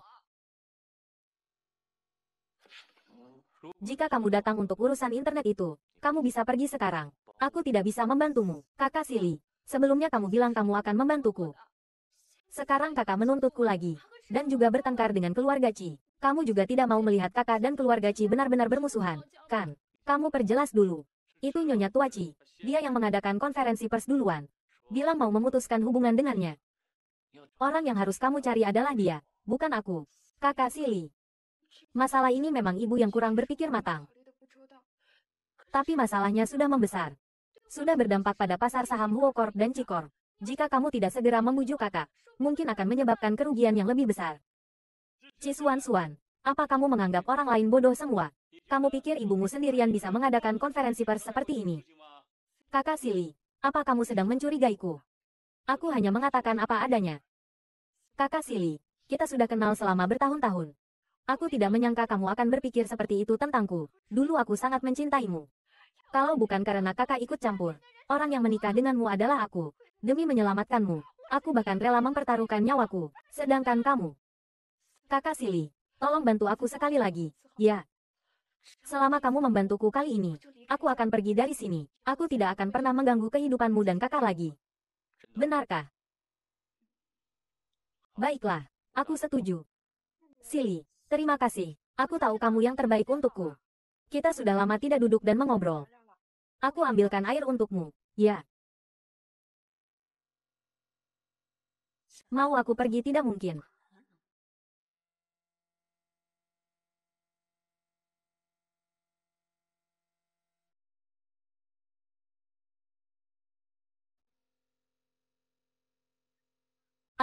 Jika kamu datang untuk urusan internet itu, kamu bisa pergi sekarang. Aku tidak bisa membantumu, kakak Sili. Sebelumnya kamu bilang kamu akan membantuku. Sekarang kakak menuntutku lagi, dan juga bertengkar dengan keluarga Ci. Kamu juga tidak mau melihat kakak dan keluarga Ci benar-benar bermusuhan, kan? Kamu perjelas dulu. Itu Nyonya Tua Ci. Dia yang mengadakan konferensi pers duluan. Bila mau memutuskan hubungan dengannya. Orang yang harus kamu cari adalah dia, bukan aku. Kakak Sili. Masalah ini memang ibu yang kurang berpikir matang. Tapi masalahnya sudah membesar. Sudah berdampak pada pasar saham Huokor dan Cikor. Jika kamu tidak segera membujuk kakak, mungkin akan menyebabkan kerugian yang lebih besar. Cisuan Suan, apa kamu menganggap orang lain bodoh semua? Kamu pikir ibumu sendirian bisa mengadakan konferensi pers seperti ini? Kakak Sili, apa kamu sedang mencurigaiku? Aku hanya mengatakan apa adanya. Kakak Sili, kita sudah kenal selama bertahun-tahun. Aku tidak menyangka kamu akan berpikir seperti itu tentangku. Dulu aku sangat mencintaimu. Kalau bukan karena kakak ikut campur, orang yang menikah denganmu adalah aku. Demi menyelamatkanmu, aku bahkan rela mempertaruhkan nyawaku. Sedangkan kamu, Kakak Sili, tolong bantu aku sekali lagi. Ya. Selama kamu membantuku kali ini, aku akan pergi dari sini. Aku tidak akan pernah mengganggu kehidupanmu dan kakak lagi. Benarkah? Baiklah, aku setuju. Sili, terima kasih. Aku tahu kamu yang terbaik untukku. Kita sudah lama tidak duduk dan mengobrol. Aku ambilkan air untukmu. Ya. Mau aku pergi tidak mungkin.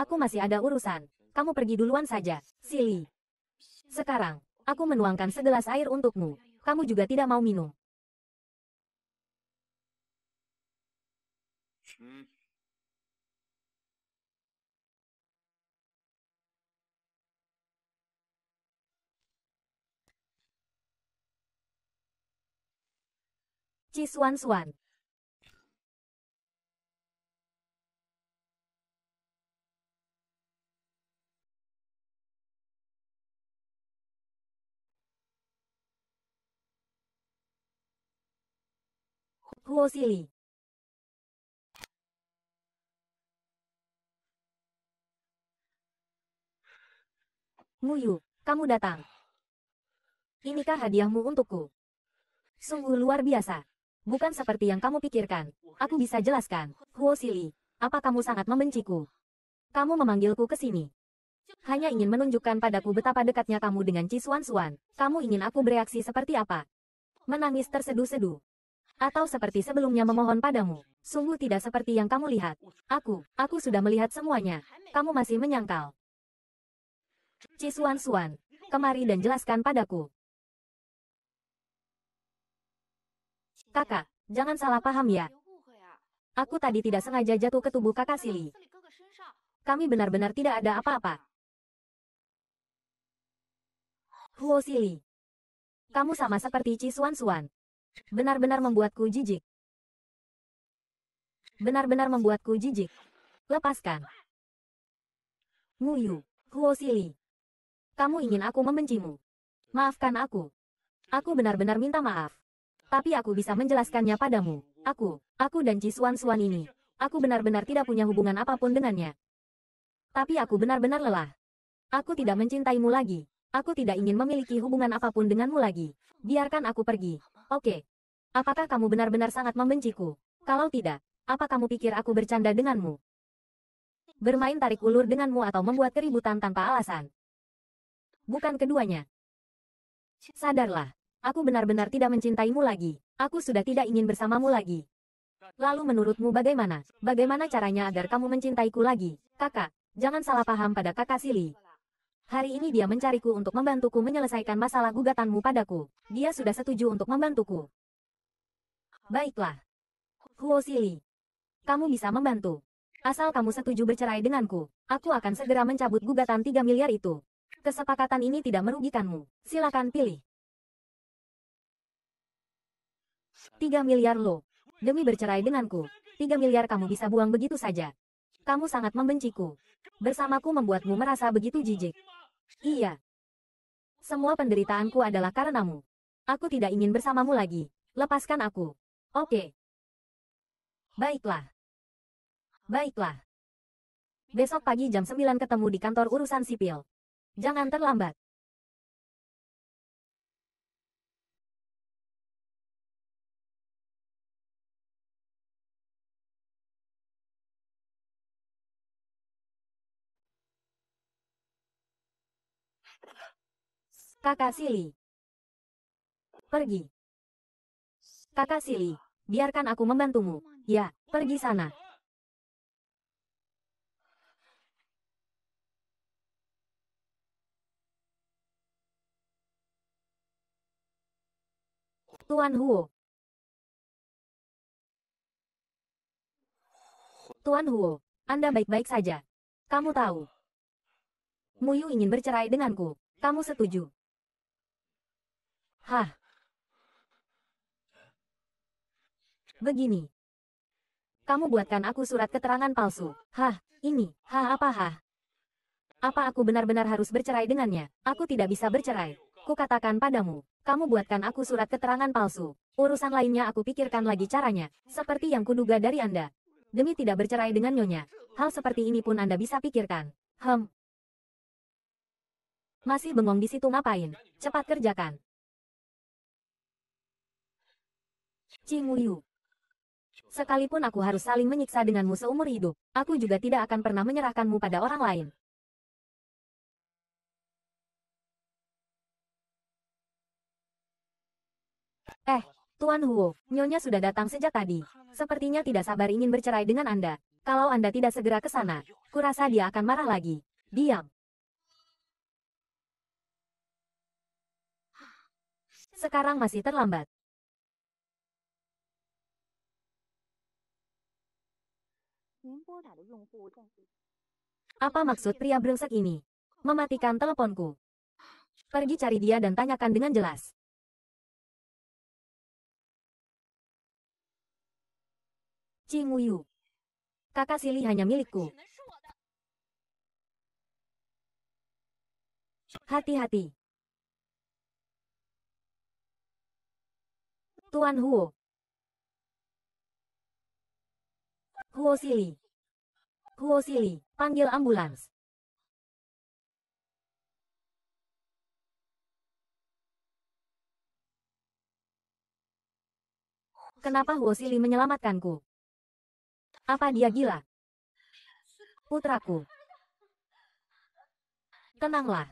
Aku masih ada urusan. Kamu pergi duluan saja, Sili. Sekarang, aku menuangkan segelas air untukmu. Kamu juga tidak mau minum. cisuan Ci Suan, Huosili. Muyu, kamu datang. Inikah hadiahmu untukku? Sungguh luar biasa. Bukan seperti yang kamu pikirkan. Aku bisa jelaskan. Huosili, apa kamu sangat membenciku? Kamu memanggilku ke sini. Hanya ingin menunjukkan padaku betapa dekatnya kamu dengan Cisuan Suan. Kamu ingin aku bereaksi seperti apa? Menangis terseduh-seduh. Atau seperti sebelumnya memohon padamu. Sungguh tidak seperti yang kamu lihat. Aku, aku sudah melihat semuanya. Kamu masih menyangkal. Cisuan-suan, kemari dan jelaskan padaku. Kakak, jangan salah paham ya. Aku tadi tidak sengaja jatuh ke tubuh kakak Sili. Kami benar-benar tidak ada apa-apa. Huo Sili. Kamu sama seperti Cisuan-suan. Benar-benar membuatku jijik. Benar-benar membuatku jijik. Lepaskan. Nguyu, kuosili, Kamu ingin aku membencimu. Maafkan aku. Aku benar-benar minta maaf. Tapi aku bisa menjelaskannya padamu. Aku, aku dan jisuan Suan ini. Aku benar-benar tidak punya hubungan apapun dengannya. Tapi aku benar-benar lelah. Aku tidak mencintaimu lagi. Aku tidak ingin memiliki hubungan apapun denganmu lagi. Biarkan aku pergi. Oke. Apakah kamu benar-benar sangat membenciku? Kalau tidak, apa kamu pikir aku bercanda denganmu? Bermain tarik ulur denganmu atau membuat keributan tanpa alasan? Bukan keduanya. Sadarlah, aku benar-benar tidak mencintaimu lagi. Aku sudah tidak ingin bersamamu lagi. Lalu menurutmu bagaimana? Bagaimana caranya agar kamu mencintaiku lagi? Kakak, jangan salah paham pada kakak Sili. Hari ini dia mencariku untuk membantuku menyelesaikan masalah gugatanmu padaku. Dia sudah setuju untuk membantuku. Baiklah. Huo Sili. Kamu bisa membantu. Asal kamu setuju bercerai denganku, aku akan segera mencabut gugatan 3 miliar itu. Kesepakatan ini tidak merugikanmu. Silakan pilih. 3 miliar lo. Demi bercerai denganku, 3 miliar kamu bisa buang begitu saja. Kamu sangat membenciku. Bersamaku membuatmu merasa begitu jijik. Iya. Semua penderitaanku adalah karenamu. Aku tidak ingin bersamamu lagi. Lepaskan aku. Oke. Baiklah. Baiklah. Besok pagi jam 9 ketemu di kantor urusan sipil. Jangan terlambat. Kakak Sili. Pergi. Kakak Sili, biarkan aku membantumu. Ya, pergi sana. Tuan Huo. Tuan Huo, Anda baik-baik saja. Kamu tahu, Muyu ingin bercerai denganku. Kamu setuju? Hah. Begini. Kamu buatkan aku surat keterangan palsu. Hah, ini, hah apa hah? Apa aku benar-benar harus bercerai dengannya? Aku tidak bisa bercerai. Kukatakan padamu, kamu buatkan aku surat keterangan palsu. Urusan lainnya aku pikirkan lagi caranya, seperti yang kuduga dari Anda. Demi tidak bercerai dengan Nyonya, hal seperti ini pun Anda bisa pikirkan. Hem, masih bengong di situ ngapain? Cepat kerjakan. Cimuyu. Sekalipun aku harus saling menyiksa denganmu seumur hidup, aku juga tidak akan pernah menyerahkanmu pada orang lain. Eh, Tuan Huo, Nyonya sudah datang sejak tadi. Sepertinya tidak sabar ingin bercerai dengan Anda. Kalau Anda tidak segera ke sana, kurasa dia akan marah lagi. Diam. Sekarang masih terlambat. Apa maksud pria brengsek ini? Mematikan teleponku. Pergi cari dia dan tanyakan dengan jelas. Cinguyu. Kakak Sili hanya milikku. Hati-hati. Tuan Huo. Huo Sili. Huo Sili, panggil ambulans. Kenapa Huo Sili menyelamatkanku? Apa dia gila? Putraku. Tenanglah.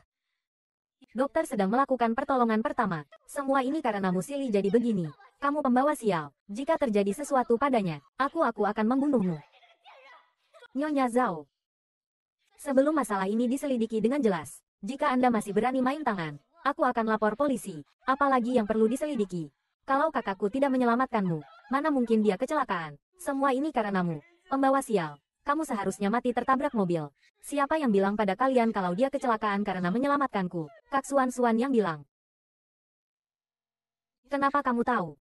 Dokter sedang melakukan pertolongan pertama. Semua ini karena Musili jadi begini. Kamu pembawa sial. Jika terjadi sesuatu padanya, aku-aku akan membunuhmu. Nyonya Zhao. Sebelum masalah ini diselidiki dengan jelas, jika Anda masih berani main tangan, aku akan lapor polisi. Apalagi yang perlu diselidiki. Kalau kakakku tidak menyelamatkanmu, mana mungkin dia kecelakaan. Semua ini karenamu. Pembawa sial. Kamu seharusnya mati tertabrak mobil. Siapa yang bilang pada kalian kalau dia kecelakaan karena menyelamatkanku? Kak Suan Suan yang bilang. Kenapa kamu tahu?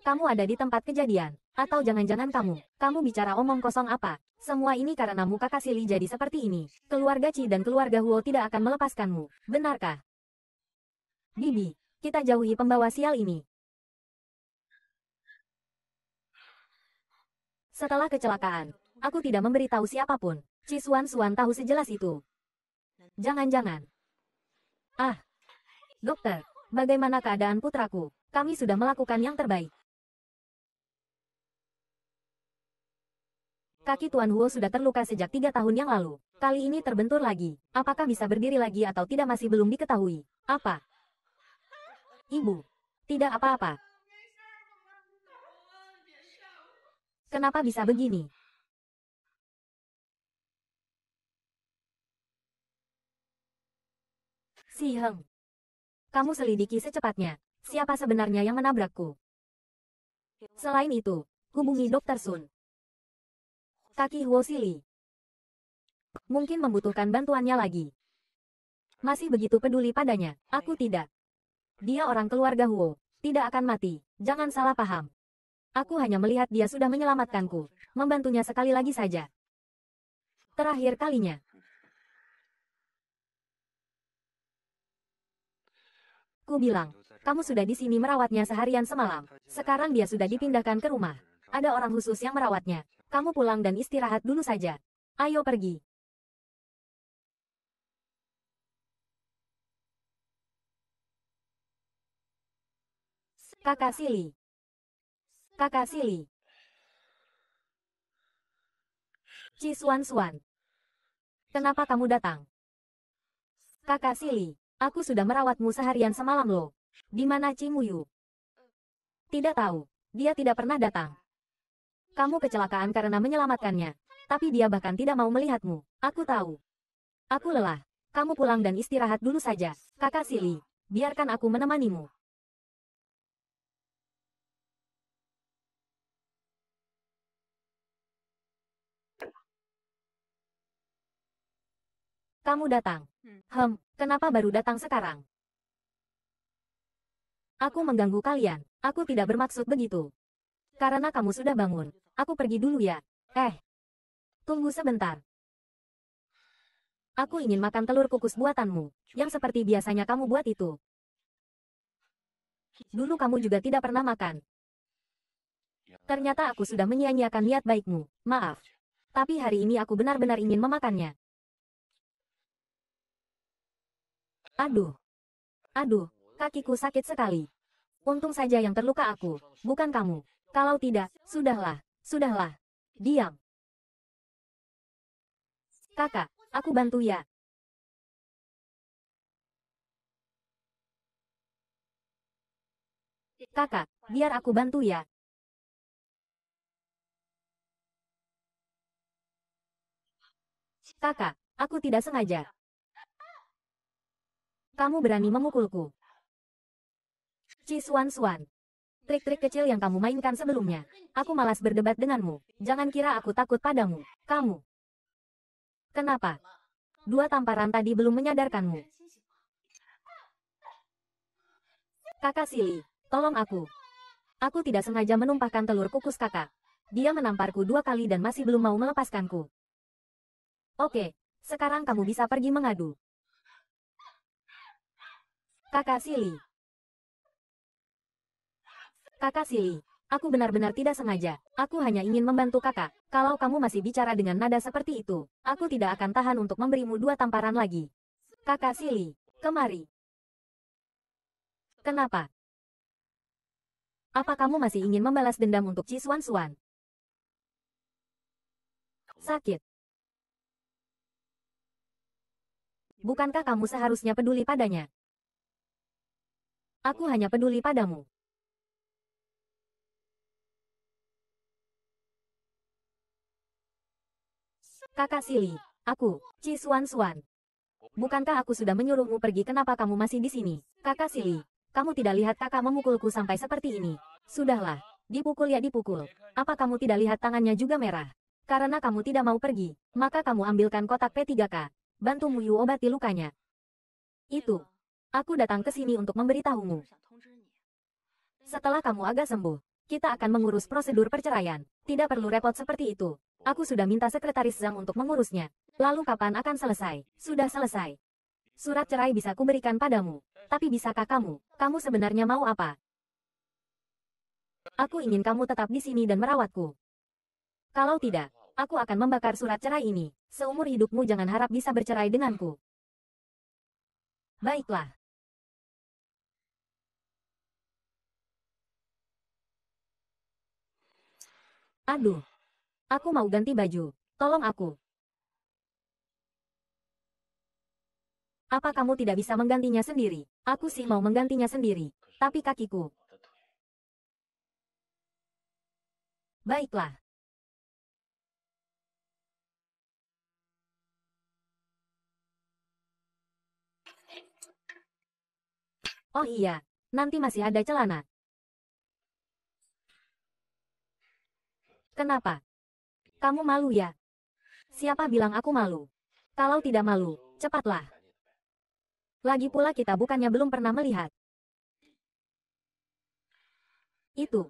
Kamu ada di tempat kejadian. Atau jangan-jangan kamu, kamu bicara omong kosong apa? Semua ini karena muka Li jadi seperti ini. Keluarga Ci dan keluarga Huo tidak akan melepaskanmu, benarkah? Bibi, kita jauhi pembawa sial ini. Setelah kecelakaan, aku tidak memberitahu siapapun. Ci Suan Suan tahu sejelas itu. Jangan-jangan. Ah, dokter, bagaimana keadaan putraku? Kami sudah melakukan yang terbaik. Kaki Tuan Huo sudah terluka sejak tiga tahun yang lalu. Kali ini terbentur lagi. Apakah bisa berdiri lagi atau tidak masih belum diketahui. Apa? Ibu. Tidak apa-apa. Kenapa bisa begini? Si Heng. Kamu selidiki secepatnya. Siapa sebenarnya yang menabrakku? Selain itu, hubungi Dokter Sun. Kaki Huo Huosili. Mungkin membutuhkan bantuannya lagi. Masih begitu peduli padanya, aku tidak. Dia orang keluarga Huo, tidak akan mati, jangan salah paham. Aku hanya melihat dia sudah menyelamatkanku, membantunya sekali lagi saja. Terakhir kalinya. Ku bilang, kamu sudah di sini merawatnya seharian semalam. Sekarang dia sudah dipindahkan ke rumah. Ada orang khusus yang merawatnya. Kamu pulang dan istirahat dulu saja. Ayo pergi. Kakak Sili. Kakak Sili. Cisuan Suan, Kenapa kamu datang? Kakak Sili, aku sudah merawatmu seharian semalam loh. Di mana Cimuyu? Tidak tahu. Dia tidak pernah datang. Kamu kecelakaan karena menyelamatkannya. Tapi dia bahkan tidak mau melihatmu. Aku tahu. Aku lelah. Kamu pulang dan istirahat dulu saja. Kakak Sili, biarkan aku menemanimu. Kamu datang. Hem, kenapa baru datang sekarang? Aku mengganggu kalian. Aku tidak bermaksud begitu. Karena kamu sudah bangun. Aku pergi dulu ya. Eh. Tunggu sebentar. Aku ingin makan telur kukus buatanmu, yang seperti biasanya kamu buat itu. Dulu kamu juga tidak pernah makan. Ternyata aku sudah menyia-nyiakan niat baikmu, maaf. Tapi hari ini aku benar-benar ingin memakannya. Aduh. Aduh, kakiku sakit sekali. Untung saja yang terluka aku, bukan kamu. Kalau tidak, sudahlah, sudahlah. Diam. Kakak, aku bantu ya. Kakak, biar aku bantu ya. Kakak, aku tidak sengaja. Kamu berani memukulku. Ci Suan Suan trik-trik kecil yang kamu mainkan sebelumnya. Aku malas berdebat denganmu. Jangan kira aku takut padamu. Kamu. Kenapa? Dua tamparan tadi belum menyadarkanmu. Kakak Sili, tolong aku. Aku tidak sengaja menumpahkan telur kukus kakak. Dia menamparku dua kali dan masih belum mau melepaskanku. Oke, sekarang kamu bisa pergi mengadu. Kakak Sili, Kakak Sili, aku benar-benar tidak sengaja. Aku hanya ingin membantu kakak. Kalau kamu masih bicara dengan nada seperti itu, aku tidak akan tahan untuk memberimu dua tamparan lagi. Kakak Sili, kemari. Kenapa? Apa kamu masih ingin membalas dendam untuk Cisuan Suan? Sakit. Bukankah kamu seharusnya peduli padanya? Aku hanya peduli padamu. Kakak Sili, aku, Ci Suan Suan. Bukankah aku sudah menyuruhmu pergi kenapa kamu masih di sini? Kakak Sili, kamu tidak lihat kakak memukulku sampai seperti ini. Sudahlah, dipukul ya dipukul. Apa kamu tidak lihat tangannya juga merah? Karena kamu tidak mau pergi, maka kamu ambilkan kotak P3K. Bantu Muyu obati lukanya. Itu. Aku datang ke sini untuk memberitahumu. Setelah kamu agak sembuh, kita akan mengurus prosedur perceraian. Tidak perlu repot seperti itu. Aku sudah minta sekretaris Zhang untuk mengurusnya. Lalu kapan akan selesai? Sudah selesai. Surat cerai bisa kuberikan padamu. Tapi bisakah kamu? Kamu sebenarnya mau apa? Aku ingin kamu tetap di sini dan merawatku. Kalau tidak, aku akan membakar surat cerai ini. Seumur hidupmu jangan harap bisa bercerai denganku. Baiklah, Aduh. Aku mau ganti baju. Tolong aku. Apa kamu tidak bisa menggantinya sendiri? Aku sih mau menggantinya sendiri. Tapi kakiku. Baiklah. Oh iya, nanti masih ada celana. Kenapa? Kamu malu ya? Siapa bilang aku malu? Kalau tidak malu, cepatlah. Lagi pula kita bukannya belum pernah melihat. Itu.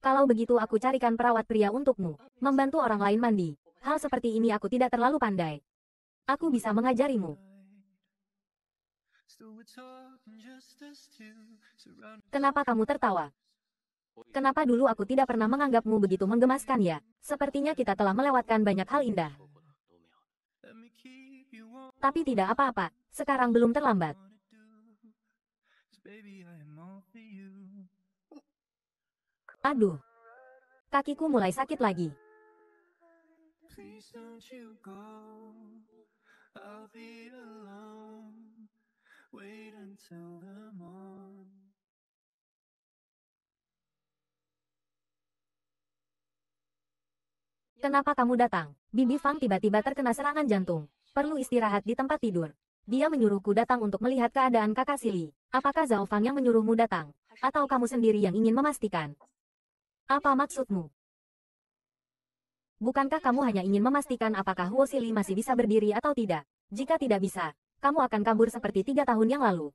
Kalau begitu aku carikan perawat pria untukmu, membantu orang lain mandi. Hal seperti ini aku tidak terlalu pandai. Aku bisa mengajarimu. Kenapa kamu tertawa? Kenapa dulu aku tidak pernah menganggapmu begitu menggemaskan ya? Sepertinya kita telah melewatkan banyak hal indah. Tapi tidak apa-apa, sekarang belum terlambat. Aduh, kakiku mulai sakit lagi. Kenapa kamu datang? Bibi Fang tiba-tiba terkena serangan jantung. Perlu istirahat di tempat tidur. Dia menyuruhku datang untuk melihat keadaan kakak Sili. Apakah Zhao Fang yang menyuruhmu datang? Atau kamu sendiri yang ingin memastikan? Apa maksudmu? Bukankah kamu hanya ingin memastikan apakah Huo Sili masih bisa berdiri atau tidak? Jika tidak bisa, kamu akan kabur seperti tiga tahun yang lalu.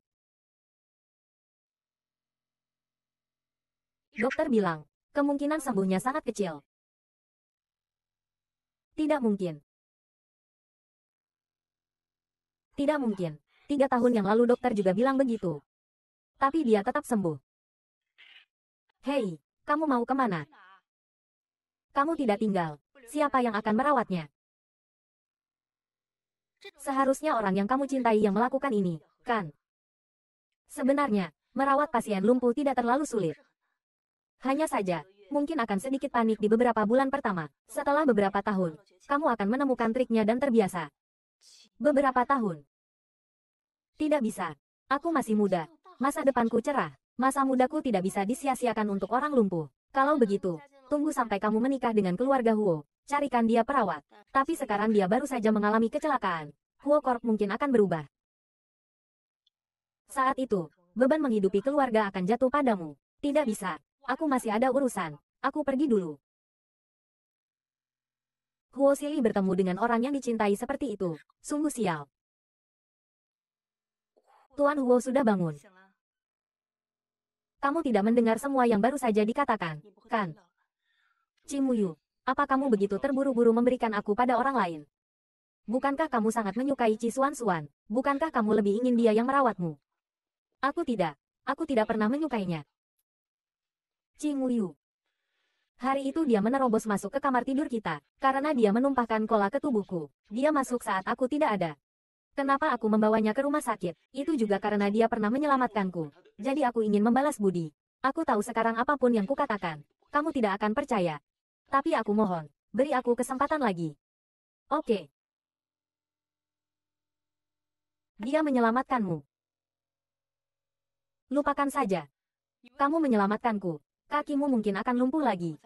Dokter bilang, kemungkinan sembuhnya sangat kecil. Tidak mungkin. Tidak mungkin. Tiga tahun yang lalu dokter juga bilang begitu. Tapi dia tetap sembuh. Hei, kamu mau kemana? Kamu tidak tinggal. Siapa yang akan merawatnya? Seharusnya orang yang kamu cintai yang melakukan ini, kan? Sebenarnya, merawat pasien lumpuh tidak terlalu sulit. Hanya saja, mungkin akan sedikit panik di beberapa bulan pertama. Setelah beberapa tahun, kamu akan menemukan triknya dan terbiasa. Beberapa tahun. Tidak bisa. Aku masih muda. Masa depanku cerah. Masa mudaku tidak bisa disia-siakan untuk orang lumpuh. Kalau begitu, tunggu sampai kamu menikah dengan keluarga Huo. Carikan dia perawat. Tapi sekarang dia baru saja mengalami kecelakaan. Huo Corp mungkin akan berubah. Saat itu, beban menghidupi keluarga akan jatuh padamu. Tidak bisa. Aku masih ada urusan. Aku pergi dulu. Huo Xili bertemu dengan orang yang dicintai seperti itu. Sungguh sial. Tuan Huo sudah bangun. Kamu tidak mendengar semua yang baru saja dikatakan, kan? Cimuyu, apa kamu begitu terburu-buru memberikan aku pada orang lain? Bukankah kamu sangat menyukai Ci Suan Suan? Bukankah kamu lebih ingin dia yang merawatmu? Aku tidak. Aku tidak pernah menyukainya. Cinguyu. Hari itu dia menerobos masuk ke kamar tidur kita, karena dia menumpahkan kola ke tubuhku. Dia masuk saat aku tidak ada. Kenapa aku membawanya ke rumah sakit? Itu juga karena dia pernah menyelamatkanku. Jadi aku ingin membalas budi. Aku tahu sekarang apapun yang kukatakan. Kamu tidak akan percaya. Tapi aku mohon, beri aku kesempatan lagi. Oke. Dia menyelamatkanmu. Lupakan saja. Kamu menyelamatkanku kakimu mungkin akan lumpuh lagi.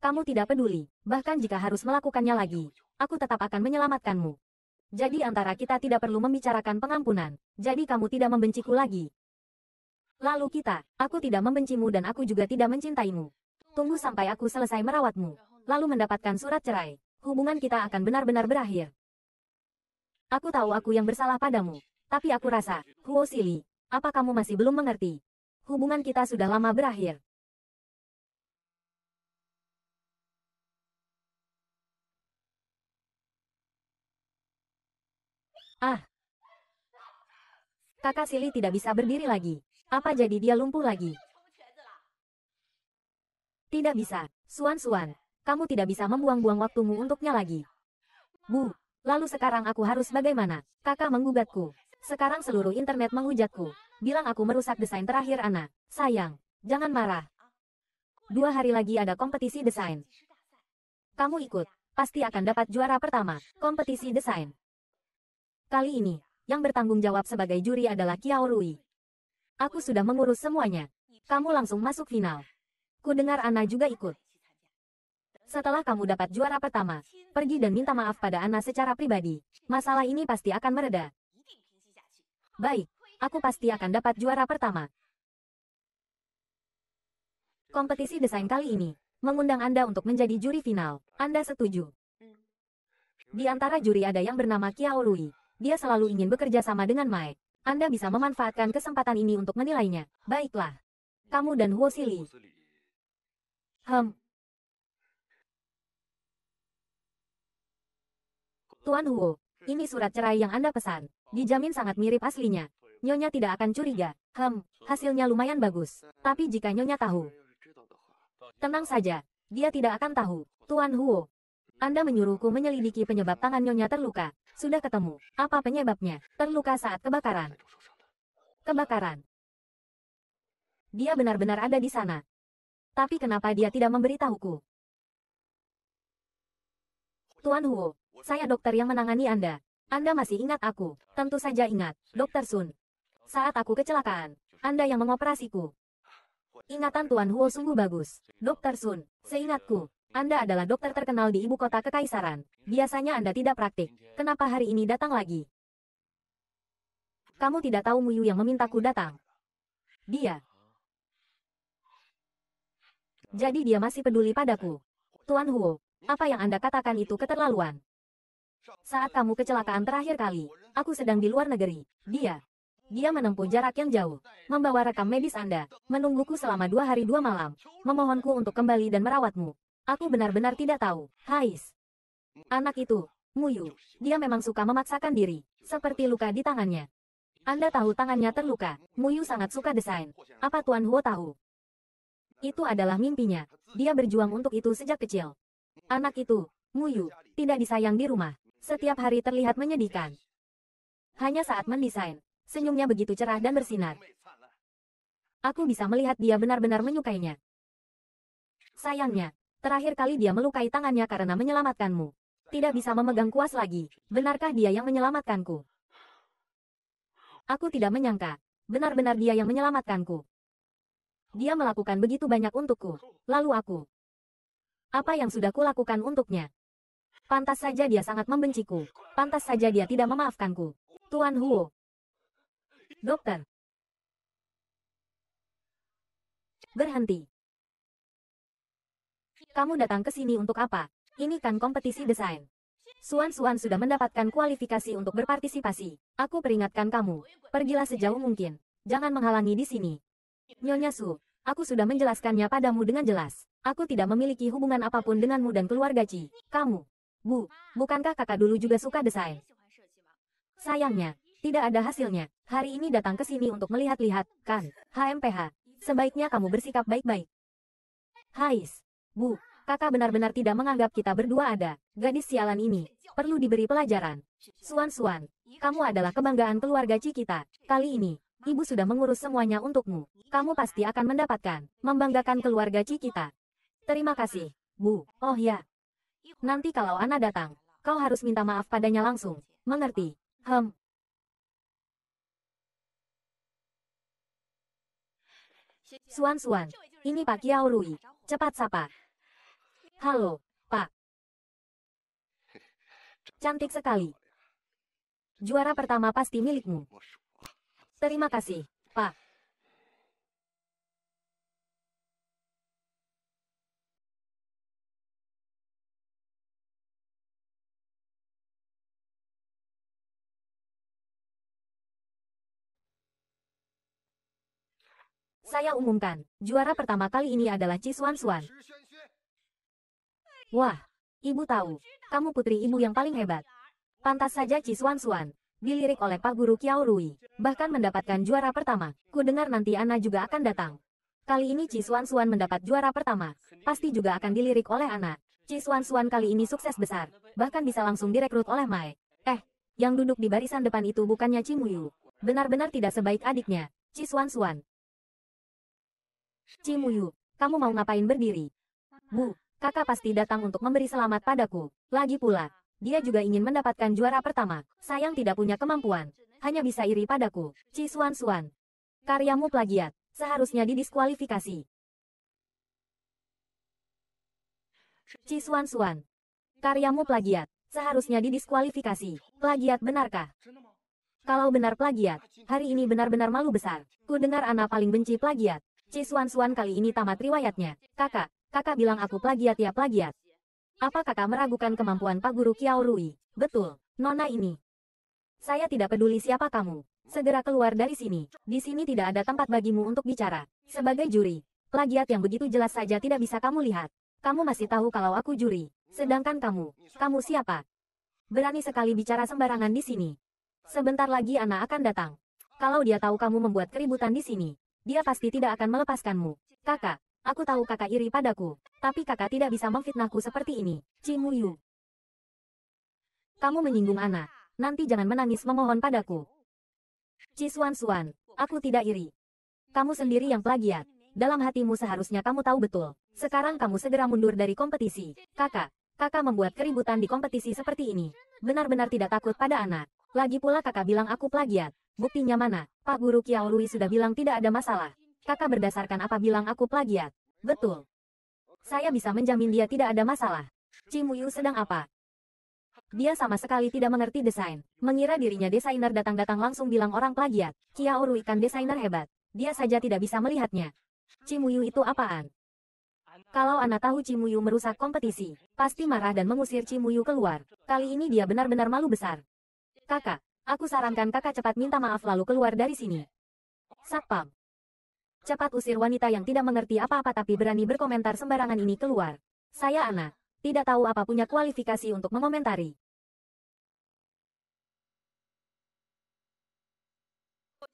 Kamu tidak peduli, bahkan jika harus melakukannya lagi, aku tetap akan menyelamatkanmu. Jadi antara kita tidak perlu membicarakan pengampunan, jadi kamu tidak membenciku lagi. Lalu kita, aku tidak membencimu dan aku juga tidak mencintaimu. Tunggu sampai aku selesai merawatmu, lalu mendapatkan surat cerai. Hubungan kita akan benar-benar berakhir. Aku tahu aku yang bersalah padamu, tapi aku rasa, Huo Sili, apa kamu masih belum mengerti? hubungan kita sudah lama berakhir. Ah. Kakak Sili tidak bisa berdiri lagi. Apa jadi dia lumpuh lagi? Tidak bisa. Suan-suan, kamu tidak bisa membuang-buang waktumu untuknya lagi. Bu, lalu sekarang aku harus bagaimana? Kakak menggugatku. Sekarang seluruh internet menghujatku. Bilang aku merusak desain terakhir anak. Sayang, jangan marah. Dua hari lagi ada kompetisi desain. Kamu ikut, pasti akan dapat juara pertama, kompetisi desain. Kali ini, yang bertanggung jawab sebagai juri adalah Kiao Rui. Aku sudah mengurus semuanya. Kamu langsung masuk final. Ku dengar Ana juga ikut. Setelah kamu dapat juara pertama, pergi dan minta maaf pada Ana secara pribadi. Masalah ini pasti akan meredah. Baik, aku pasti akan dapat juara pertama. Kompetisi desain kali ini mengundang Anda untuk menjadi juri final. Anda setuju? Di antara juri ada yang bernama Kiao Lui. Dia selalu ingin bekerja sama dengan Mai. Anda bisa memanfaatkan kesempatan ini untuk menilainya. Baiklah. Kamu dan Huo Sili. Hmm. Tuan Huo, ini surat cerai yang Anda pesan. Dijamin sangat mirip aslinya. Nyonya tidak akan curiga. Hem, hasilnya lumayan bagus. Tapi jika Nyonya tahu. Tenang saja, dia tidak akan tahu. Tuan Huo. Anda menyuruhku menyelidiki penyebab tangan Nyonya terluka. Sudah ketemu. Apa penyebabnya? Terluka saat kebakaran. Kebakaran. Dia benar-benar ada di sana. Tapi kenapa dia tidak memberitahuku? Tuan Huo, saya dokter yang menangani Anda. Anda masih ingat aku? Tentu saja ingat, Dokter Sun. Saat aku kecelakaan, Anda yang mengoperasiku. Ingatan Tuan Huo sungguh bagus. Dokter Sun, seingatku, Anda adalah dokter terkenal di ibu kota kekaisaran. Biasanya Anda tidak praktik. Kenapa hari ini datang lagi? Kamu tidak tahu Muyu yang memintaku datang. Dia. Jadi dia masih peduli padaku. Tuan Huo, apa yang Anda katakan itu keterlaluan. Saat kamu kecelakaan terakhir kali, aku sedang di luar negeri. Dia. Dia menempuh jarak yang jauh. Membawa rekam medis Anda. Menungguku selama dua hari dua malam. Memohonku untuk kembali dan merawatmu. Aku benar-benar tidak tahu. Hais. Anak itu. Muyu. Dia memang suka memaksakan diri. Seperti luka di tangannya. Anda tahu tangannya terluka. Muyu sangat suka desain. Apa Tuan Huo tahu? Itu adalah mimpinya. Dia berjuang untuk itu sejak kecil. Anak itu, Muyu, tidak disayang di rumah setiap hari terlihat menyedihkan. Hanya saat mendesain, senyumnya begitu cerah dan bersinar. Aku bisa melihat dia benar-benar menyukainya. Sayangnya, terakhir kali dia melukai tangannya karena menyelamatkanmu. Tidak bisa memegang kuas lagi, benarkah dia yang menyelamatkanku? Aku tidak menyangka, benar-benar dia yang menyelamatkanku. Dia melakukan begitu banyak untukku, lalu aku. Apa yang sudah kulakukan untuknya? Pantas saja dia sangat membenciku. Pantas saja dia tidak memaafkanku. Tuan Huo. Dokter. Berhenti. Kamu datang ke sini untuk apa? Ini kan kompetisi desain. Suan-Suan sudah mendapatkan kualifikasi untuk berpartisipasi. Aku peringatkan kamu, pergilah sejauh mungkin. Jangan menghalangi di sini. Nyonya Su, aku sudah menjelaskannya padamu dengan jelas. Aku tidak memiliki hubungan apapun denganmu dan keluarga Ci. Kamu Bu, bukankah kakak dulu juga suka desain? Sayangnya, tidak ada hasilnya. Hari ini datang ke sini untuk melihat-lihat, kan? HMPH, sebaiknya kamu bersikap baik-baik. Hais, Bu, kakak benar-benar tidak menganggap kita berdua ada. Gadis sialan ini, perlu diberi pelajaran. Suan-suan, kamu adalah kebanggaan keluarga Cikita. Kali ini, ibu sudah mengurus semuanya untukmu. Kamu pasti akan mendapatkan, membanggakan keluarga Cikita. Terima kasih, Bu. Oh ya, Nanti kalau Ana datang, kau harus minta maaf padanya langsung. Mengerti? Hem. Suan-suan, ini Pak Kiao Rui. Cepat sapa. Halo, Pak. Cantik sekali. Juara pertama pasti milikmu. Terima kasih, Pak. Saya umumkan, juara pertama kali ini adalah Chi Swan. Wah, ibu tahu, kamu putri ibu yang paling hebat. Pantas saja Chi Swan, dilirik oleh Pak Guru Kiao Rui, bahkan mendapatkan juara pertama. Ku dengar nanti Ana juga akan datang. Kali ini Chi Swan mendapat juara pertama, pasti juga akan dilirik oleh Ana. Chi Swan kali ini sukses besar, bahkan bisa langsung direkrut oleh Mae. Eh, yang duduk di barisan depan itu bukannya Chi Muyu. Benar-benar tidak sebaik adiknya, Chi Swan. Cimuyu, kamu mau ngapain berdiri? Bu, kakak pasti datang untuk memberi selamat padaku. Lagi pula, dia juga ingin mendapatkan juara pertama. Sayang tidak punya kemampuan, hanya bisa iri padaku. Ci Suan Suan, karyamu plagiat, seharusnya didiskualifikasi. Ci Suan Suan, karyamu plagiat, seharusnya didiskualifikasi. Plagiat benarkah? Kalau benar plagiat, hari ini benar-benar malu besar. Ku dengar Ana paling benci plagiat. Cisuan Suan Suan kali ini tamat riwayatnya. Kakak, kakak bilang aku plagiat ya plagiat. Apa kakak meragukan kemampuan Pak Guru Kiao Rui? Betul, nona ini. Saya tidak peduli siapa kamu. Segera keluar dari sini. Di sini tidak ada tempat bagimu untuk bicara. Sebagai juri, plagiat yang begitu jelas saja tidak bisa kamu lihat. Kamu masih tahu kalau aku juri. Sedangkan kamu, kamu siapa? Berani sekali bicara sembarangan di sini. Sebentar lagi Ana akan datang. Kalau dia tahu kamu membuat keributan di sini, dia pasti tidak akan melepaskanmu. Kakak, aku tahu kakak iri padaku, tapi kakak tidak bisa memfitnahku seperti ini. Yu. Kamu menyinggung anak, nanti jangan menangis memohon padaku. Cisuan-suan, aku tidak iri. Kamu sendiri yang plagiat. Dalam hatimu seharusnya kamu tahu betul. Sekarang kamu segera mundur dari kompetisi. Kakak, kakak membuat keributan di kompetisi seperti ini. Benar-benar tidak takut pada anak. Lagi pula kakak bilang aku plagiat. Buktinya mana? Pak Guru Kiao Lui sudah bilang tidak ada masalah. Kakak berdasarkan apa bilang aku plagiat? Betul. Saya bisa menjamin dia tidak ada masalah. Cimuyu sedang apa? Dia sama sekali tidak mengerti desain. Mengira dirinya desainer datang-datang langsung bilang orang plagiat. Kiao Rui kan desainer hebat. Dia saja tidak bisa melihatnya. Cimuyu itu apaan? Kalau anak tahu Cimuyu merusak kompetisi, pasti marah dan mengusir Cimuyu keluar. Kali ini dia benar-benar malu besar. Kakak, aku sarankan kakak cepat minta maaf lalu keluar dari sini. Satpam. Cepat usir wanita yang tidak mengerti apa-apa tapi berani berkomentar sembarangan ini keluar. Saya Ana, tidak tahu apa punya kualifikasi untuk mengomentari.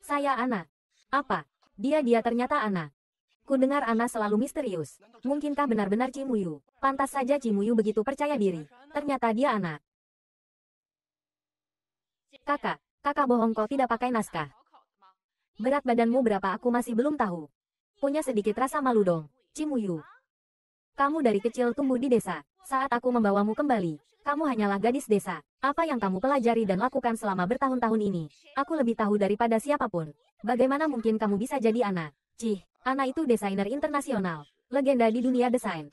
Saya Ana. Apa? Dia-dia ternyata Ana. Ku dengar Ana selalu misterius. Mungkinkah benar-benar Cimuyu? Pantas saja Cimuyu begitu percaya diri. Ternyata dia Ana. Kakak, kakak bohong kau tidak pakai naskah. Berat badanmu berapa aku masih belum tahu. Punya sedikit rasa malu dong, Cimuyu. Kamu dari kecil tumbuh di desa. Saat aku membawamu kembali, kamu hanyalah gadis desa. Apa yang kamu pelajari dan lakukan selama bertahun-tahun ini, aku lebih tahu daripada siapapun. Bagaimana mungkin kamu bisa jadi anak? Cih, anak itu desainer internasional, legenda di dunia desain.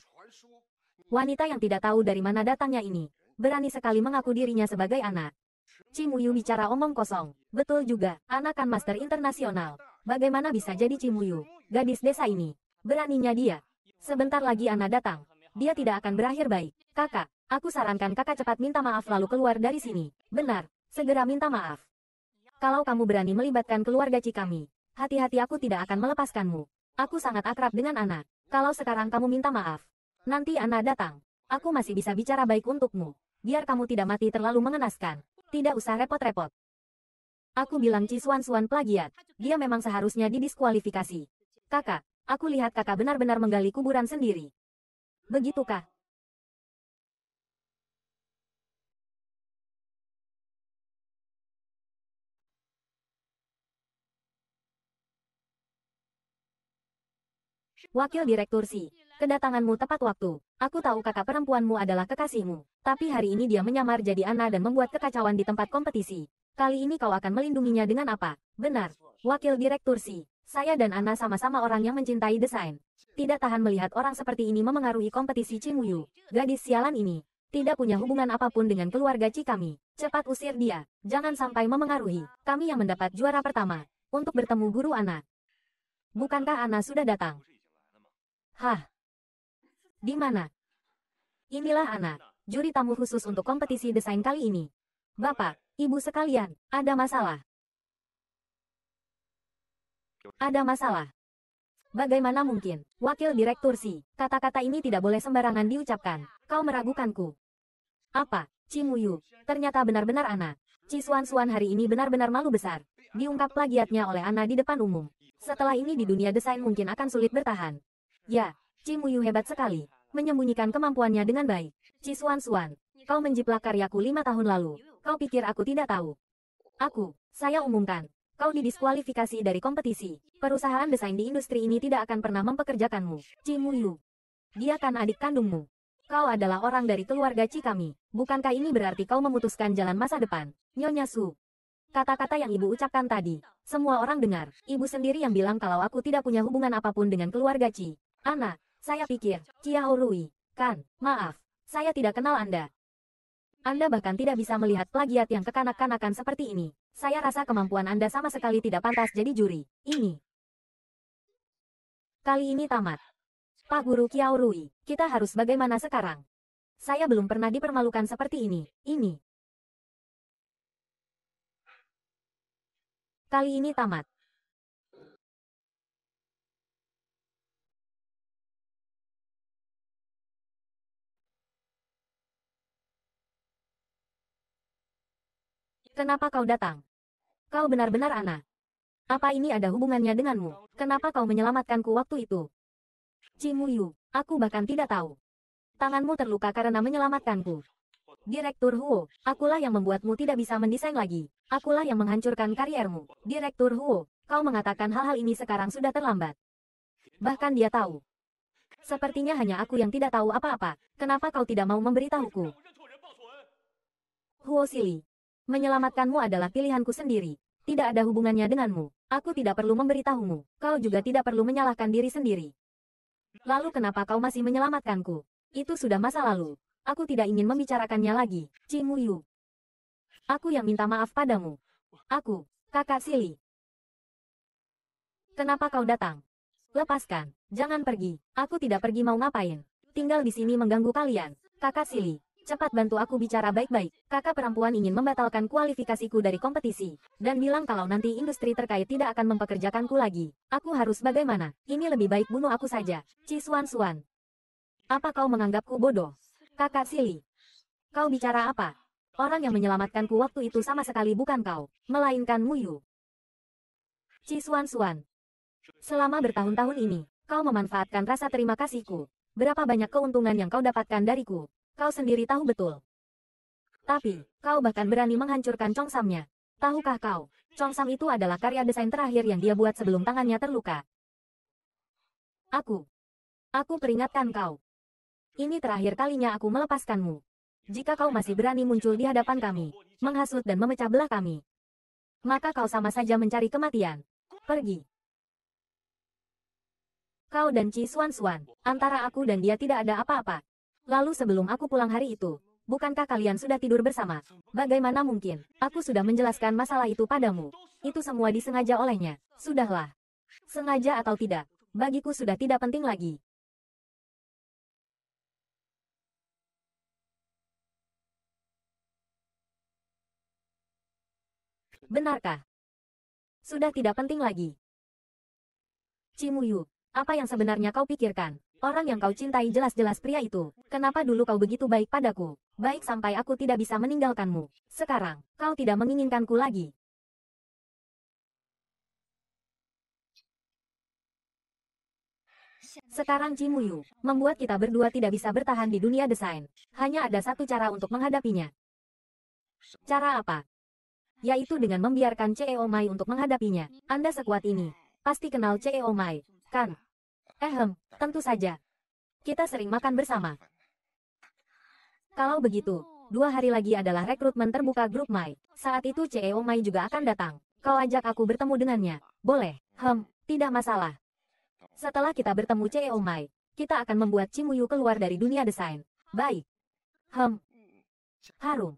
Wanita yang tidak tahu dari mana datangnya ini, berani sekali mengaku dirinya sebagai anak. Cimuyu bicara omong kosong. Betul juga, Anak anakan master internasional. Bagaimana bisa jadi Cimuyu, gadis desa ini? Beraninya dia. Sebentar lagi Anak datang. Dia tidak akan berakhir baik. Kakak, aku sarankan kakak cepat minta maaf lalu keluar dari sini. Benar, segera minta maaf. Kalau kamu berani melibatkan keluarga Cikami, hati-hati aku tidak akan melepaskanmu. Aku sangat akrab dengan Anak, Kalau sekarang kamu minta maaf, nanti Anak datang. Aku masih bisa bicara baik untukmu. Biar kamu tidak mati terlalu mengenaskan. Tidak usah repot-repot. Aku bilang Cisuan-suan plagiat. Dia memang seharusnya didiskualifikasi. Kakak, aku lihat kakak benar-benar menggali kuburan sendiri. Begitukah? Wakil Direktur Si, kedatanganmu tepat waktu. Aku tahu kakak perempuanmu adalah kekasihmu, tapi hari ini dia menyamar jadi Ana dan membuat kekacauan di tempat kompetisi. Kali ini kau akan melindunginya dengan apa? Benar, Wakil Direktur Si, saya dan Ana sama-sama orang yang mencintai desain. Tidak tahan melihat orang seperti ini memengaruhi kompetisi Cimuyu. Gadis sialan ini, tidak punya hubungan apapun dengan keluarga Ci kami. Cepat usir dia, jangan sampai memengaruhi. Kami yang mendapat juara pertama, untuk bertemu guru Ana. Bukankah Ana sudah datang? Hah? Di mana? Inilah anak, juri tamu khusus untuk kompetisi desain kali ini. Bapak, ibu sekalian, ada masalah. Ada masalah. Bagaimana mungkin, Wakil Direktur Si, kata-kata ini tidak boleh sembarangan diucapkan. Kau meragukanku. Apa, Cimuyu, ternyata benar-benar Ana. Cisuan-suan hari ini benar-benar malu besar. Diungkap plagiatnya oleh Ana di depan umum. Setelah ini di dunia desain mungkin akan sulit bertahan. Ya, Cimuyu hebat sekali. Menyembunyikan kemampuannya dengan baik. Cisuan Suan, kau menjiplak karyaku lima tahun lalu. Kau pikir aku tidak tahu? Aku, saya umumkan. Kau didiskualifikasi dari kompetisi. Perusahaan desain di industri ini tidak akan pernah mempekerjakanmu. Cimuyu. Dia kan adik kandungmu. Kau adalah orang dari keluarga Ci kami. Bukankah ini berarti kau memutuskan jalan masa depan? Nyonya Su. Kata-kata yang ibu ucapkan tadi. Semua orang dengar. Ibu sendiri yang bilang kalau aku tidak punya hubungan apapun dengan keluarga Ci. Ana, saya pikir, Kia Rui, Kan, maaf, saya tidak kenal Anda. Anda bahkan tidak bisa melihat plagiat yang kekanak-kanakan seperti ini. Saya rasa kemampuan Anda sama sekali tidak pantas jadi juri. Ini. Kali ini tamat. Pak Guru Kiao Rui, kita harus bagaimana sekarang? Saya belum pernah dipermalukan seperti ini. Ini. Kali ini tamat. Kenapa kau datang? Kau benar-benar anak. Apa ini ada hubungannya denganmu? Kenapa kau menyelamatkanku waktu itu? Cimu Cimuyu, aku bahkan tidak tahu. Tanganmu terluka karena menyelamatkanku. Direktur Huo, akulah yang membuatmu tidak bisa mendesain lagi. Akulah yang menghancurkan kariermu. Direktur Huo, kau mengatakan hal-hal ini sekarang sudah terlambat. Bahkan dia tahu. Sepertinya hanya aku yang tidak tahu apa-apa. Kenapa kau tidak mau memberitahuku? Huo Sili, Menyelamatkanmu adalah pilihanku sendiri. Tidak ada hubungannya denganmu. Aku tidak perlu memberitahumu. Kau juga tidak perlu menyalahkan diri sendiri. Lalu kenapa kau masih menyelamatkanku? Itu sudah masa lalu. Aku tidak ingin membicarakannya lagi. Yu. Aku yang minta maaf padamu. Aku, kakak Sili. Kenapa kau datang? Lepaskan. Jangan pergi. Aku tidak pergi mau ngapain. Tinggal di sini mengganggu kalian. Kakak Sili. Cepat bantu aku bicara baik-baik. Kakak perempuan ingin membatalkan kualifikasiku dari kompetisi. Dan bilang kalau nanti industri terkait tidak akan mempekerjakanku lagi. Aku harus bagaimana? Ini lebih baik bunuh aku saja. Ci Suan Suan. Apa kau menganggapku bodoh? Kakak Sili. Kau bicara apa? Orang yang menyelamatkanku waktu itu sama sekali bukan kau, melainkan Muyu. Ci Suan Suan. Selama bertahun-tahun ini, kau memanfaatkan rasa terima kasihku. Berapa banyak keuntungan yang kau dapatkan dariku? Kau sendiri tahu betul. Tapi, kau bahkan berani menghancurkan congsamnya. Tahukah kau, congsam itu adalah karya desain terakhir yang dia buat sebelum tangannya terluka. Aku. Aku peringatkan kau. Ini terakhir kalinya aku melepaskanmu. Jika kau masih berani muncul di hadapan kami, menghasut dan memecah belah kami, maka kau sama saja mencari kematian. Pergi. Kau dan Ci Suan Suan, antara aku dan dia tidak ada apa-apa. Lalu sebelum aku pulang hari itu, bukankah kalian sudah tidur bersama? Bagaimana mungkin? Aku sudah menjelaskan masalah itu padamu. Itu semua disengaja olehnya. Sudahlah. Sengaja atau tidak, bagiku sudah tidak penting lagi. Benarkah? Sudah tidak penting lagi. Cimuyu, apa yang sebenarnya kau pikirkan? Orang yang kau cintai jelas-jelas pria itu. Kenapa dulu kau begitu baik padaku? Baik sampai aku tidak bisa meninggalkanmu. Sekarang, kau tidak menginginkanku lagi. Sekarang Cimuyu, membuat kita berdua tidak bisa bertahan di dunia desain. Hanya ada satu cara untuk menghadapinya. Cara apa? Yaitu dengan membiarkan CEO oh Mai untuk menghadapinya. Anda sekuat ini. Pasti kenal CEO oh Mai, kan? Ehem, tentu saja. Kita sering makan bersama. Kalau begitu, dua hari lagi adalah rekrutmen terbuka grup Mai. Saat itu CEO Mai juga akan datang. Kau ajak aku bertemu dengannya. Boleh, hem, tidak masalah. Setelah kita bertemu CEO Mai, kita akan membuat Cimuyu keluar dari dunia desain. Baik. Hem. Harum.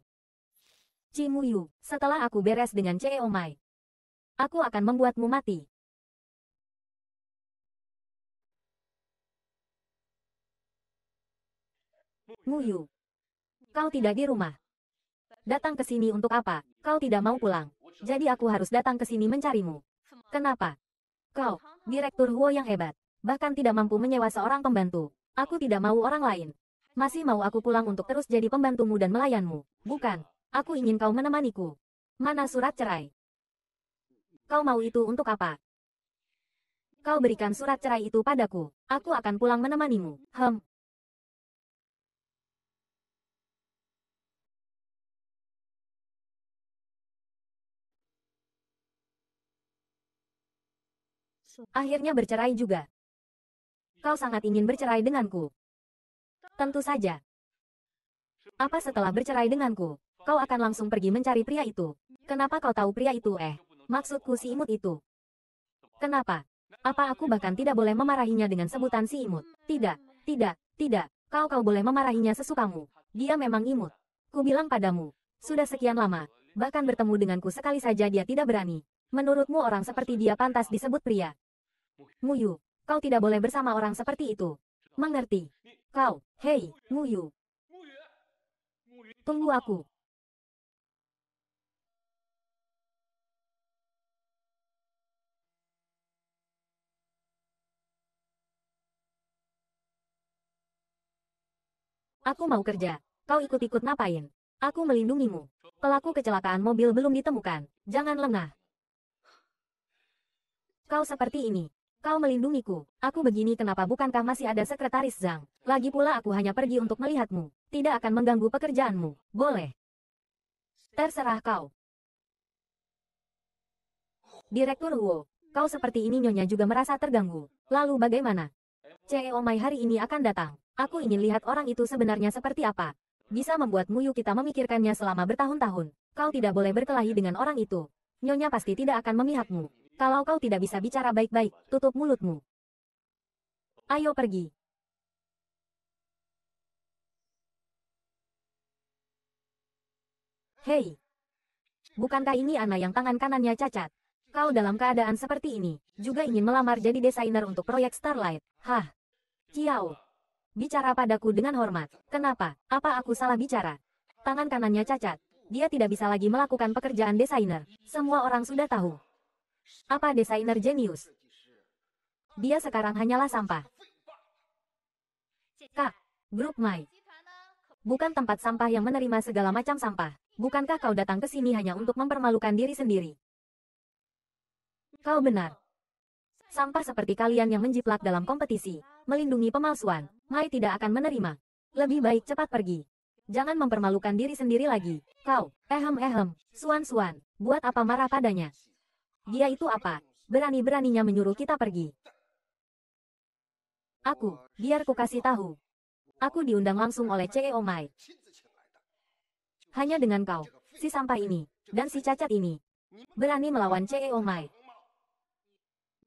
Cimuyu, setelah aku beres dengan CEO Mai, aku akan membuatmu mati. Nguyu. Kau tidak di rumah. Datang ke sini untuk apa? Kau tidak mau pulang. Jadi aku harus datang ke sini mencarimu. Kenapa? Kau, direktur Huo yang hebat. Bahkan tidak mampu menyewa seorang pembantu. Aku tidak mau orang lain. Masih mau aku pulang untuk terus jadi pembantumu dan melayanmu. Bukan. Aku ingin kau menemaniku. Mana surat cerai? Kau mau itu untuk apa? Kau berikan surat cerai itu padaku. Aku akan pulang menemanimu. Hem, akhirnya bercerai juga. Kau sangat ingin bercerai denganku. Tentu saja. Apa setelah bercerai denganku, kau akan langsung pergi mencari pria itu? Kenapa kau tahu pria itu eh? Maksudku si imut itu. Kenapa? Apa aku bahkan tidak boleh memarahinya dengan sebutan si imut? Tidak, tidak, tidak, kau kau boleh memarahinya sesukamu. Dia memang imut. Ku bilang padamu, sudah sekian lama, bahkan bertemu denganku sekali saja dia tidak berani. Menurutmu orang seperti dia pantas disebut pria? Nguyu, kau tidak boleh bersama orang seperti itu. Mengerti? Kau, hei, Nguyu. Tunggu aku. Aku mau kerja. Kau ikut-ikut ngapain? Aku melindungimu. Pelaku kecelakaan mobil belum ditemukan. Jangan lengah. Kau seperti ini. Kau melindungiku. Aku begini kenapa bukankah masih ada sekretaris Zhang? Lagi pula aku hanya pergi untuk melihatmu. Tidak akan mengganggu pekerjaanmu. Boleh. Terserah kau. Direktur Huo, kau seperti ini nyonya juga merasa terganggu. Lalu bagaimana? CEO oh Mai hari ini akan datang. Aku ingin lihat orang itu sebenarnya seperti apa. Bisa membuat Muyu kita memikirkannya selama bertahun-tahun. Kau tidak boleh berkelahi dengan orang itu. Nyonya pasti tidak akan memihakmu. Kalau kau tidak bisa bicara baik-baik, tutup mulutmu. Ayo pergi. Hei! Bukankah ini Ana yang tangan kanannya cacat? Kau dalam keadaan seperti ini, juga ingin melamar jadi desainer untuk proyek Starlight, hah? Ciao. Bicara padaku dengan hormat. Kenapa? Apa aku salah bicara? Tangan kanannya cacat. Dia tidak bisa lagi melakukan pekerjaan desainer. Semua orang sudah tahu. Apa desainer jenius? Dia sekarang hanyalah sampah. Kak, grup Mai. Bukan tempat sampah yang menerima segala macam sampah. Bukankah kau datang ke sini hanya untuk mempermalukan diri sendiri? Kau benar. Sampah seperti kalian yang menjiplak dalam kompetisi, melindungi pemalsuan, Mai tidak akan menerima. Lebih baik cepat pergi. Jangan mempermalukan diri sendiri lagi. Kau, ehem-ehem, suan-suan, buat apa marah padanya? Dia itu apa? Berani-beraninya menyuruh kita pergi. Aku, biar ku kasih tahu. Aku diundang langsung oleh CEO Mai. Hanya dengan kau, si sampah ini, dan si cacat ini. Berani melawan CEO Mai.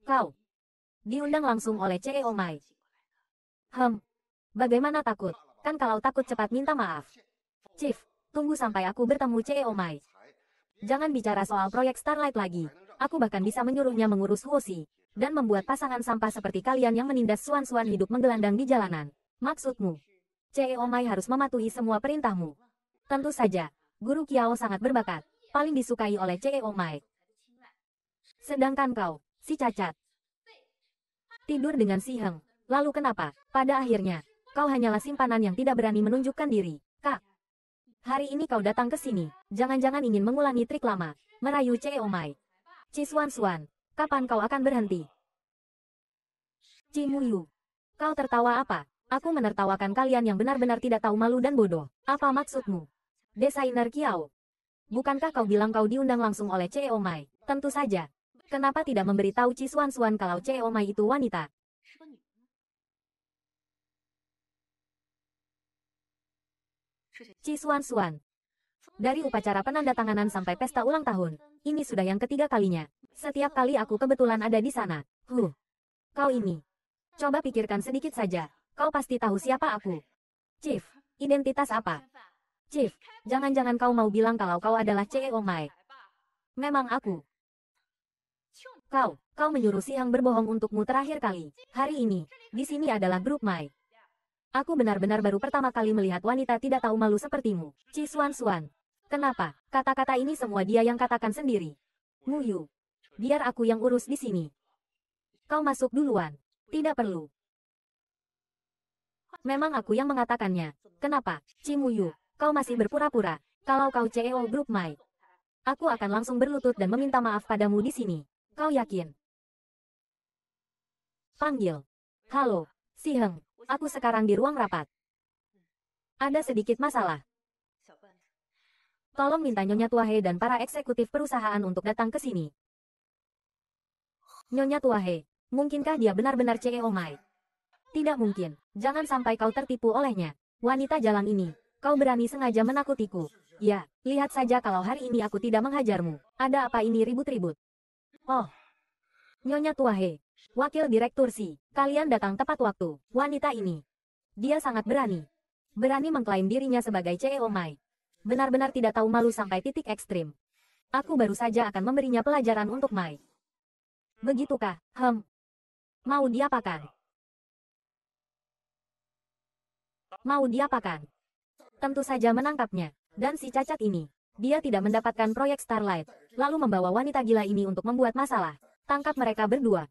Kau. Diundang langsung oleh CEO Mai. Hem. Bagaimana takut? Kan kalau takut cepat minta maaf. Chief, tunggu sampai aku bertemu CEO Mai. Jangan bicara soal proyek Starlight lagi. Aku bahkan bisa menyuruhnya mengurus Huosi, dan membuat pasangan sampah seperti kalian yang menindas suan-suan hidup menggelandang di jalanan. Maksudmu? CEO Mai harus mematuhi semua perintahmu. Tentu saja, Guru Kiao sangat berbakat, paling disukai oleh CEO Mai. Sedangkan kau, si cacat, tidur dengan si Heng. Lalu kenapa? Pada akhirnya, kau hanyalah simpanan yang tidak berani menunjukkan diri. Kak, hari ini kau datang ke sini. Jangan-jangan ingin mengulangi trik lama, merayu CEO Mai. Ciswan Suan, kapan kau akan berhenti? Cimuyu. Kau tertawa apa? Aku menertawakan kalian yang benar-benar tidak tahu malu dan bodoh. Apa maksudmu? Desainer Kiao. Bukankah kau bilang kau diundang langsung oleh CEO oh Mai? Tentu saja. Kenapa tidak memberitahu Ciswan Suan kalau CEO oh Mai itu wanita? Ciswan Suan. Dari upacara penanda tanganan sampai pesta ulang tahun, ini sudah yang ketiga kalinya. Setiap kali aku kebetulan ada di sana. Huh. Kau ini. Coba pikirkan sedikit saja. Kau pasti tahu siapa aku. Chief, identitas apa? Chief, jangan-jangan kau mau bilang kalau kau adalah CEO oh Mai. Memang aku. Kau, kau menyuruh Siang berbohong untukmu terakhir kali. Hari ini, di sini adalah grup Mai. Aku benar-benar baru pertama kali melihat wanita tidak tahu malu sepertimu. Ci Suan Suan. Kenapa? Kata-kata ini semua dia yang katakan sendiri. Mu Yu? Biar aku yang urus di sini. Kau masuk duluan. Tidak perlu. Memang aku yang mengatakannya. Kenapa? Cimuyu, kau masih berpura-pura. Kalau kau CEO Group Mai, aku akan langsung berlutut dan meminta maaf padamu di sini. Kau yakin? Panggil. Halo, Siheng, aku sekarang di ruang rapat. Ada sedikit masalah. Tolong minta Nyonya Tuahe dan para eksekutif perusahaan untuk datang ke sini. Nyonya Tuahe, mungkinkah dia benar-benar CEO oh Mai? Tidak mungkin, jangan sampai kau tertipu olehnya. Wanita jalan ini, kau berani sengaja menakutiku. Ya, lihat saja kalau hari ini aku tidak menghajarmu. Ada apa ini ribut-ribut? Oh. Nyonya Tuahe, Wakil Direktur Si, kalian datang tepat waktu. Wanita ini. Dia sangat berani. Berani mengklaim dirinya sebagai CEO oh Mai. Benar-benar tidak tahu malu sampai titik ekstrim. Aku baru saja akan memberinya pelajaran untuk Mai. Begitukah, hem. Mau diapakan? Mau diapakan? Tentu saja menangkapnya. Dan si cacat ini. Dia tidak mendapatkan proyek Starlight. Lalu membawa wanita gila ini untuk membuat masalah. Tangkap mereka berdua.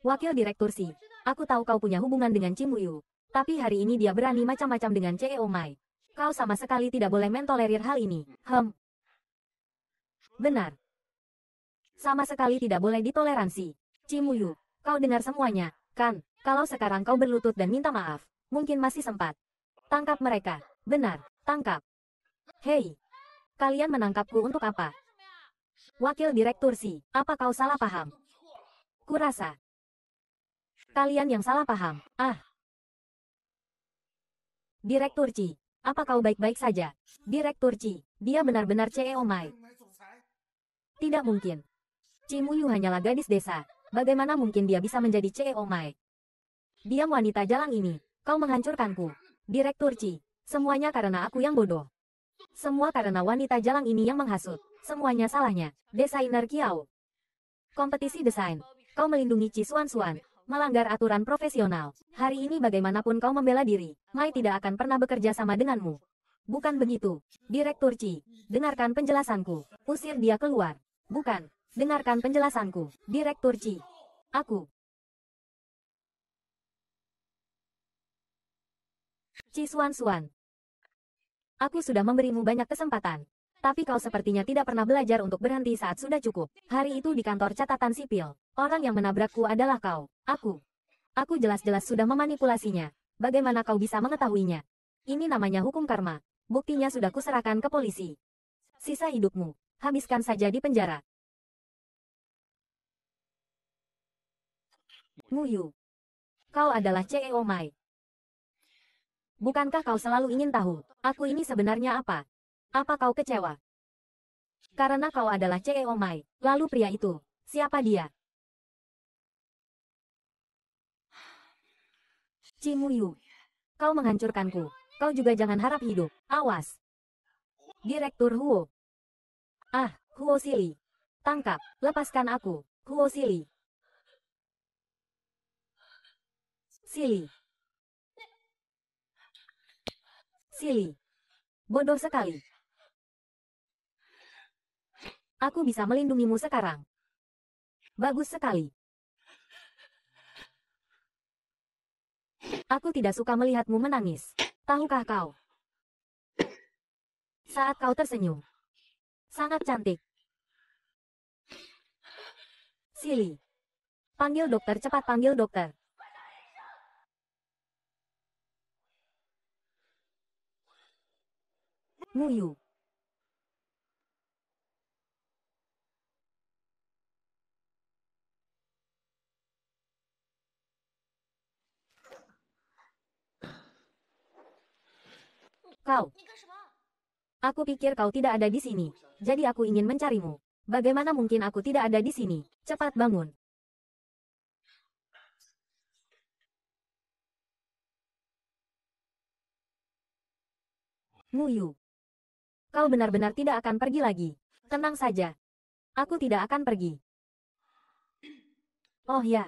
Wakil Direktur Si. Aku tahu kau punya hubungan dengan Cimuyu. Tapi hari ini dia berani macam-macam dengan CEO Mai. Kau sama sekali tidak boleh mentolerir hal ini. Hem. Benar. Sama sekali tidak boleh ditoleransi. Cimuyu, kau dengar semuanya, kan? Kalau sekarang kau berlutut dan minta maaf, mungkin masih sempat. Tangkap mereka. Benar, tangkap. Hei, kalian menangkapku untuk apa? Wakil Direktur Si, apa kau salah paham? Kurasa. Kalian yang salah paham. Ah. Direktur Ci, apa kau baik-baik saja? Direktur Ji? dia benar-benar CEO Mai. Tidak mungkin. Chi Muyu hanyalah gadis desa. Bagaimana mungkin dia bisa menjadi CEO Mai? Dia wanita jalan ini, kau menghancurkanku. Direktur Ji. semuanya karena aku yang bodoh. Semua karena wanita jalan ini yang menghasut. Semuanya salahnya. Desainer Kiao. Kompetisi desain. Kau melindungi Cisuan Suan Suan, melanggar aturan profesional. Hari ini bagaimanapun kau membela diri, Mai tidak akan pernah bekerja sama denganmu. Bukan begitu, Direktur Chi. Dengarkan penjelasanku. Usir dia keluar. Bukan, dengarkan penjelasanku, Direktur Chi. Aku. Chi Suan Suan. Aku sudah memberimu banyak kesempatan. Tapi kau sepertinya tidak pernah belajar untuk berhenti saat sudah cukup. Hari itu di kantor catatan sipil, orang yang menabrakku adalah kau. Aku. Aku jelas-jelas sudah memanipulasinya. Bagaimana kau bisa mengetahuinya? Ini namanya hukum karma. Buktinya sudah kuserahkan ke polisi. Sisa hidupmu, habiskan saja di penjara. Muyu. Kau adalah CEO Mai. Bukankah kau selalu ingin tahu, aku ini sebenarnya apa? Apa kau kecewa? Karena kau adalah CEO Mai. Lalu pria itu, siapa dia? Cimuyu. Kau menghancurkanku. Kau juga jangan harap hidup. Awas. Direktur Huo. Ah, Huo Sili. Tangkap, lepaskan aku. Huo Sili. Sili. Sili. Bodoh sekali. Aku bisa melindungimu sekarang. Bagus sekali. Aku tidak suka melihatmu menangis. Tahukah kau? Saat kau tersenyum. Sangat cantik. Sili, Panggil dokter, cepat panggil dokter. Muyu. Kau. Aku pikir kau tidak ada di sini. Jadi aku ingin mencarimu. Bagaimana mungkin aku tidak ada di sini? Cepat bangun. Muyu. Kau benar-benar tidak akan pergi lagi. Tenang saja. Aku tidak akan pergi. Oh ya.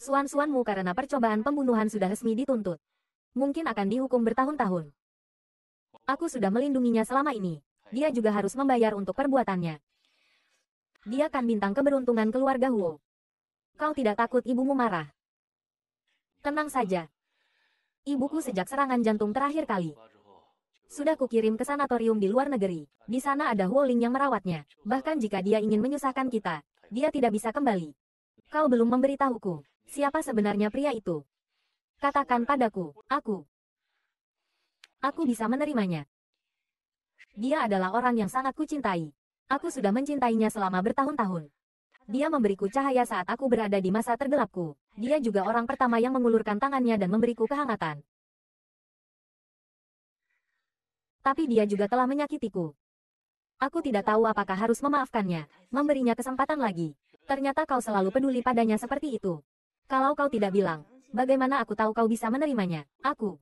Suan-suanmu karena percobaan pembunuhan sudah resmi dituntut. Mungkin akan dihukum bertahun-tahun. Aku sudah melindunginya selama ini. Dia juga harus membayar untuk perbuatannya. Dia kan bintang keberuntungan keluarga Huo. Kau tidak takut ibumu marah? Tenang saja. Ibuku sejak serangan jantung terakhir kali. Sudah kukirim ke sanatorium di luar negeri. Di sana ada Ling yang merawatnya. Bahkan jika dia ingin menyusahkan kita, dia tidak bisa kembali. Kau belum memberitahuku. Siapa sebenarnya pria itu? Katakan padaku, aku. Aku bisa menerimanya. Dia adalah orang yang sangat kucintai. Aku sudah mencintainya selama bertahun-tahun. Dia memberiku cahaya saat aku berada di masa tergelapku. Dia juga orang pertama yang mengulurkan tangannya dan memberiku kehangatan. Tapi dia juga telah menyakitiku. Aku tidak tahu apakah harus memaafkannya, memberinya kesempatan lagi. Ternyata kau selalu peduli padanya seperti itu. Kalau kau tidak bilang, bagaimana aku tahu kau bisa menerimanya? Aku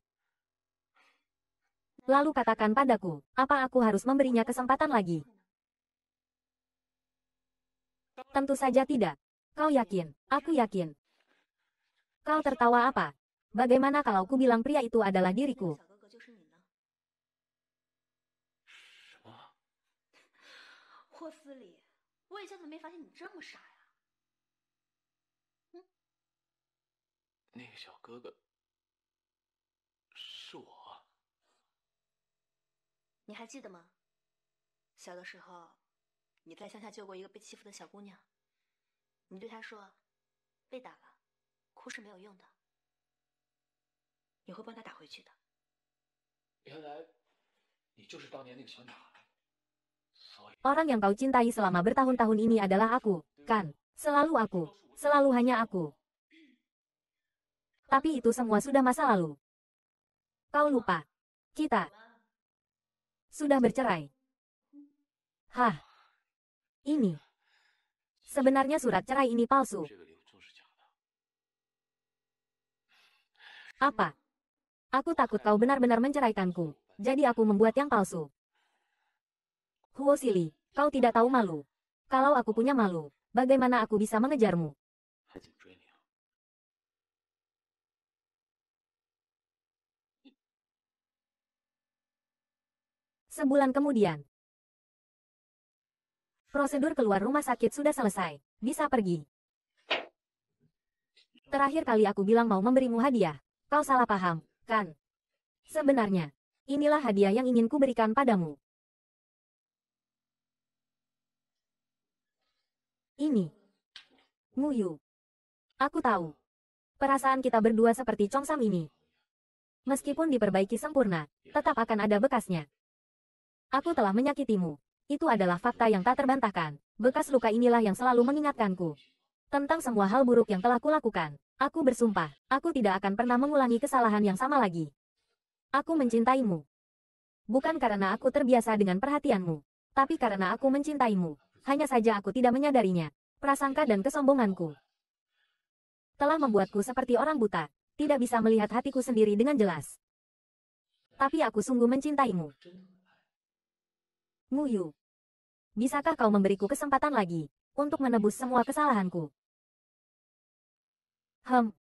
Lalu katakan padaku, apa aku harus memberinya kesempatan lagi? Tentu saja tidak. Kau yakin, aku yakin. Kau tertawa apa? Bagaimana kalau ku bilang pria itu adalah diriku? 你还记得吗？小的时候，你在乡下救过一个被欺负的小姑娘，你对她说：“被打了，哭是没有用的，你会帮她打回去的。”原来你就是当年那个小女孩。Orang yang kau cintai selama bertahun-tahun ini adalah aku, kan? Selalu aku, selalu hanya aku. Tapi itu semua sudah masa lalu. Kau lupa. Kita, sudah bercerai. Hah. Ini. Sebenarnya surat cerai ini palsu. Apa? Aku takut kau benar-benar menceraikanku. Jadi aku membuat yang palsu. Huo Sili, kau tidak tahu malu. Kalau aku punya malu, bagaimana aku bisa mengejarmu? Sebulan kemudian, prosedur keluar rumah sakit sudah selesai. Bisa pergi. Terakhir kali aku bilang mau memberimu hadiah. Kau salah paham, kan? Sebenarnya, inilah hadiah yang ingin ku berikan padamu. Ini. Muyu. Aku tahu. Perasaan kita berdua seperti congsam ini. Meskipun diperbaiki sempurna, tetap akan ada bekasnya. Aku telah menyakitimu. Itu adalah fakta yang tak terbantahkan. Bekas luka inilah yang selalu mengingatkanku. Tentang semua hal buruk yang telah kulakukan. Aku bersumpah, aku tidak akan pernah mengulangi kesalahan yang sama lagi. Aku mencintaimu. Bukan karena aku terbiasa dengan perhatianmu. Tapi karena aku mencintaimu. Hanya saja aku tidak menyadarinya. Prasangka dan kesombonganku. Telah membuatku seperti orang buta. Tidak bisa melihat hatiku sendiri dengan jelas. Tapi aku sungguh mencintaimu. Muyu. Bisakah kau memberiku kesempatan lagi, untuk menebus semua kesalahanku? Hem,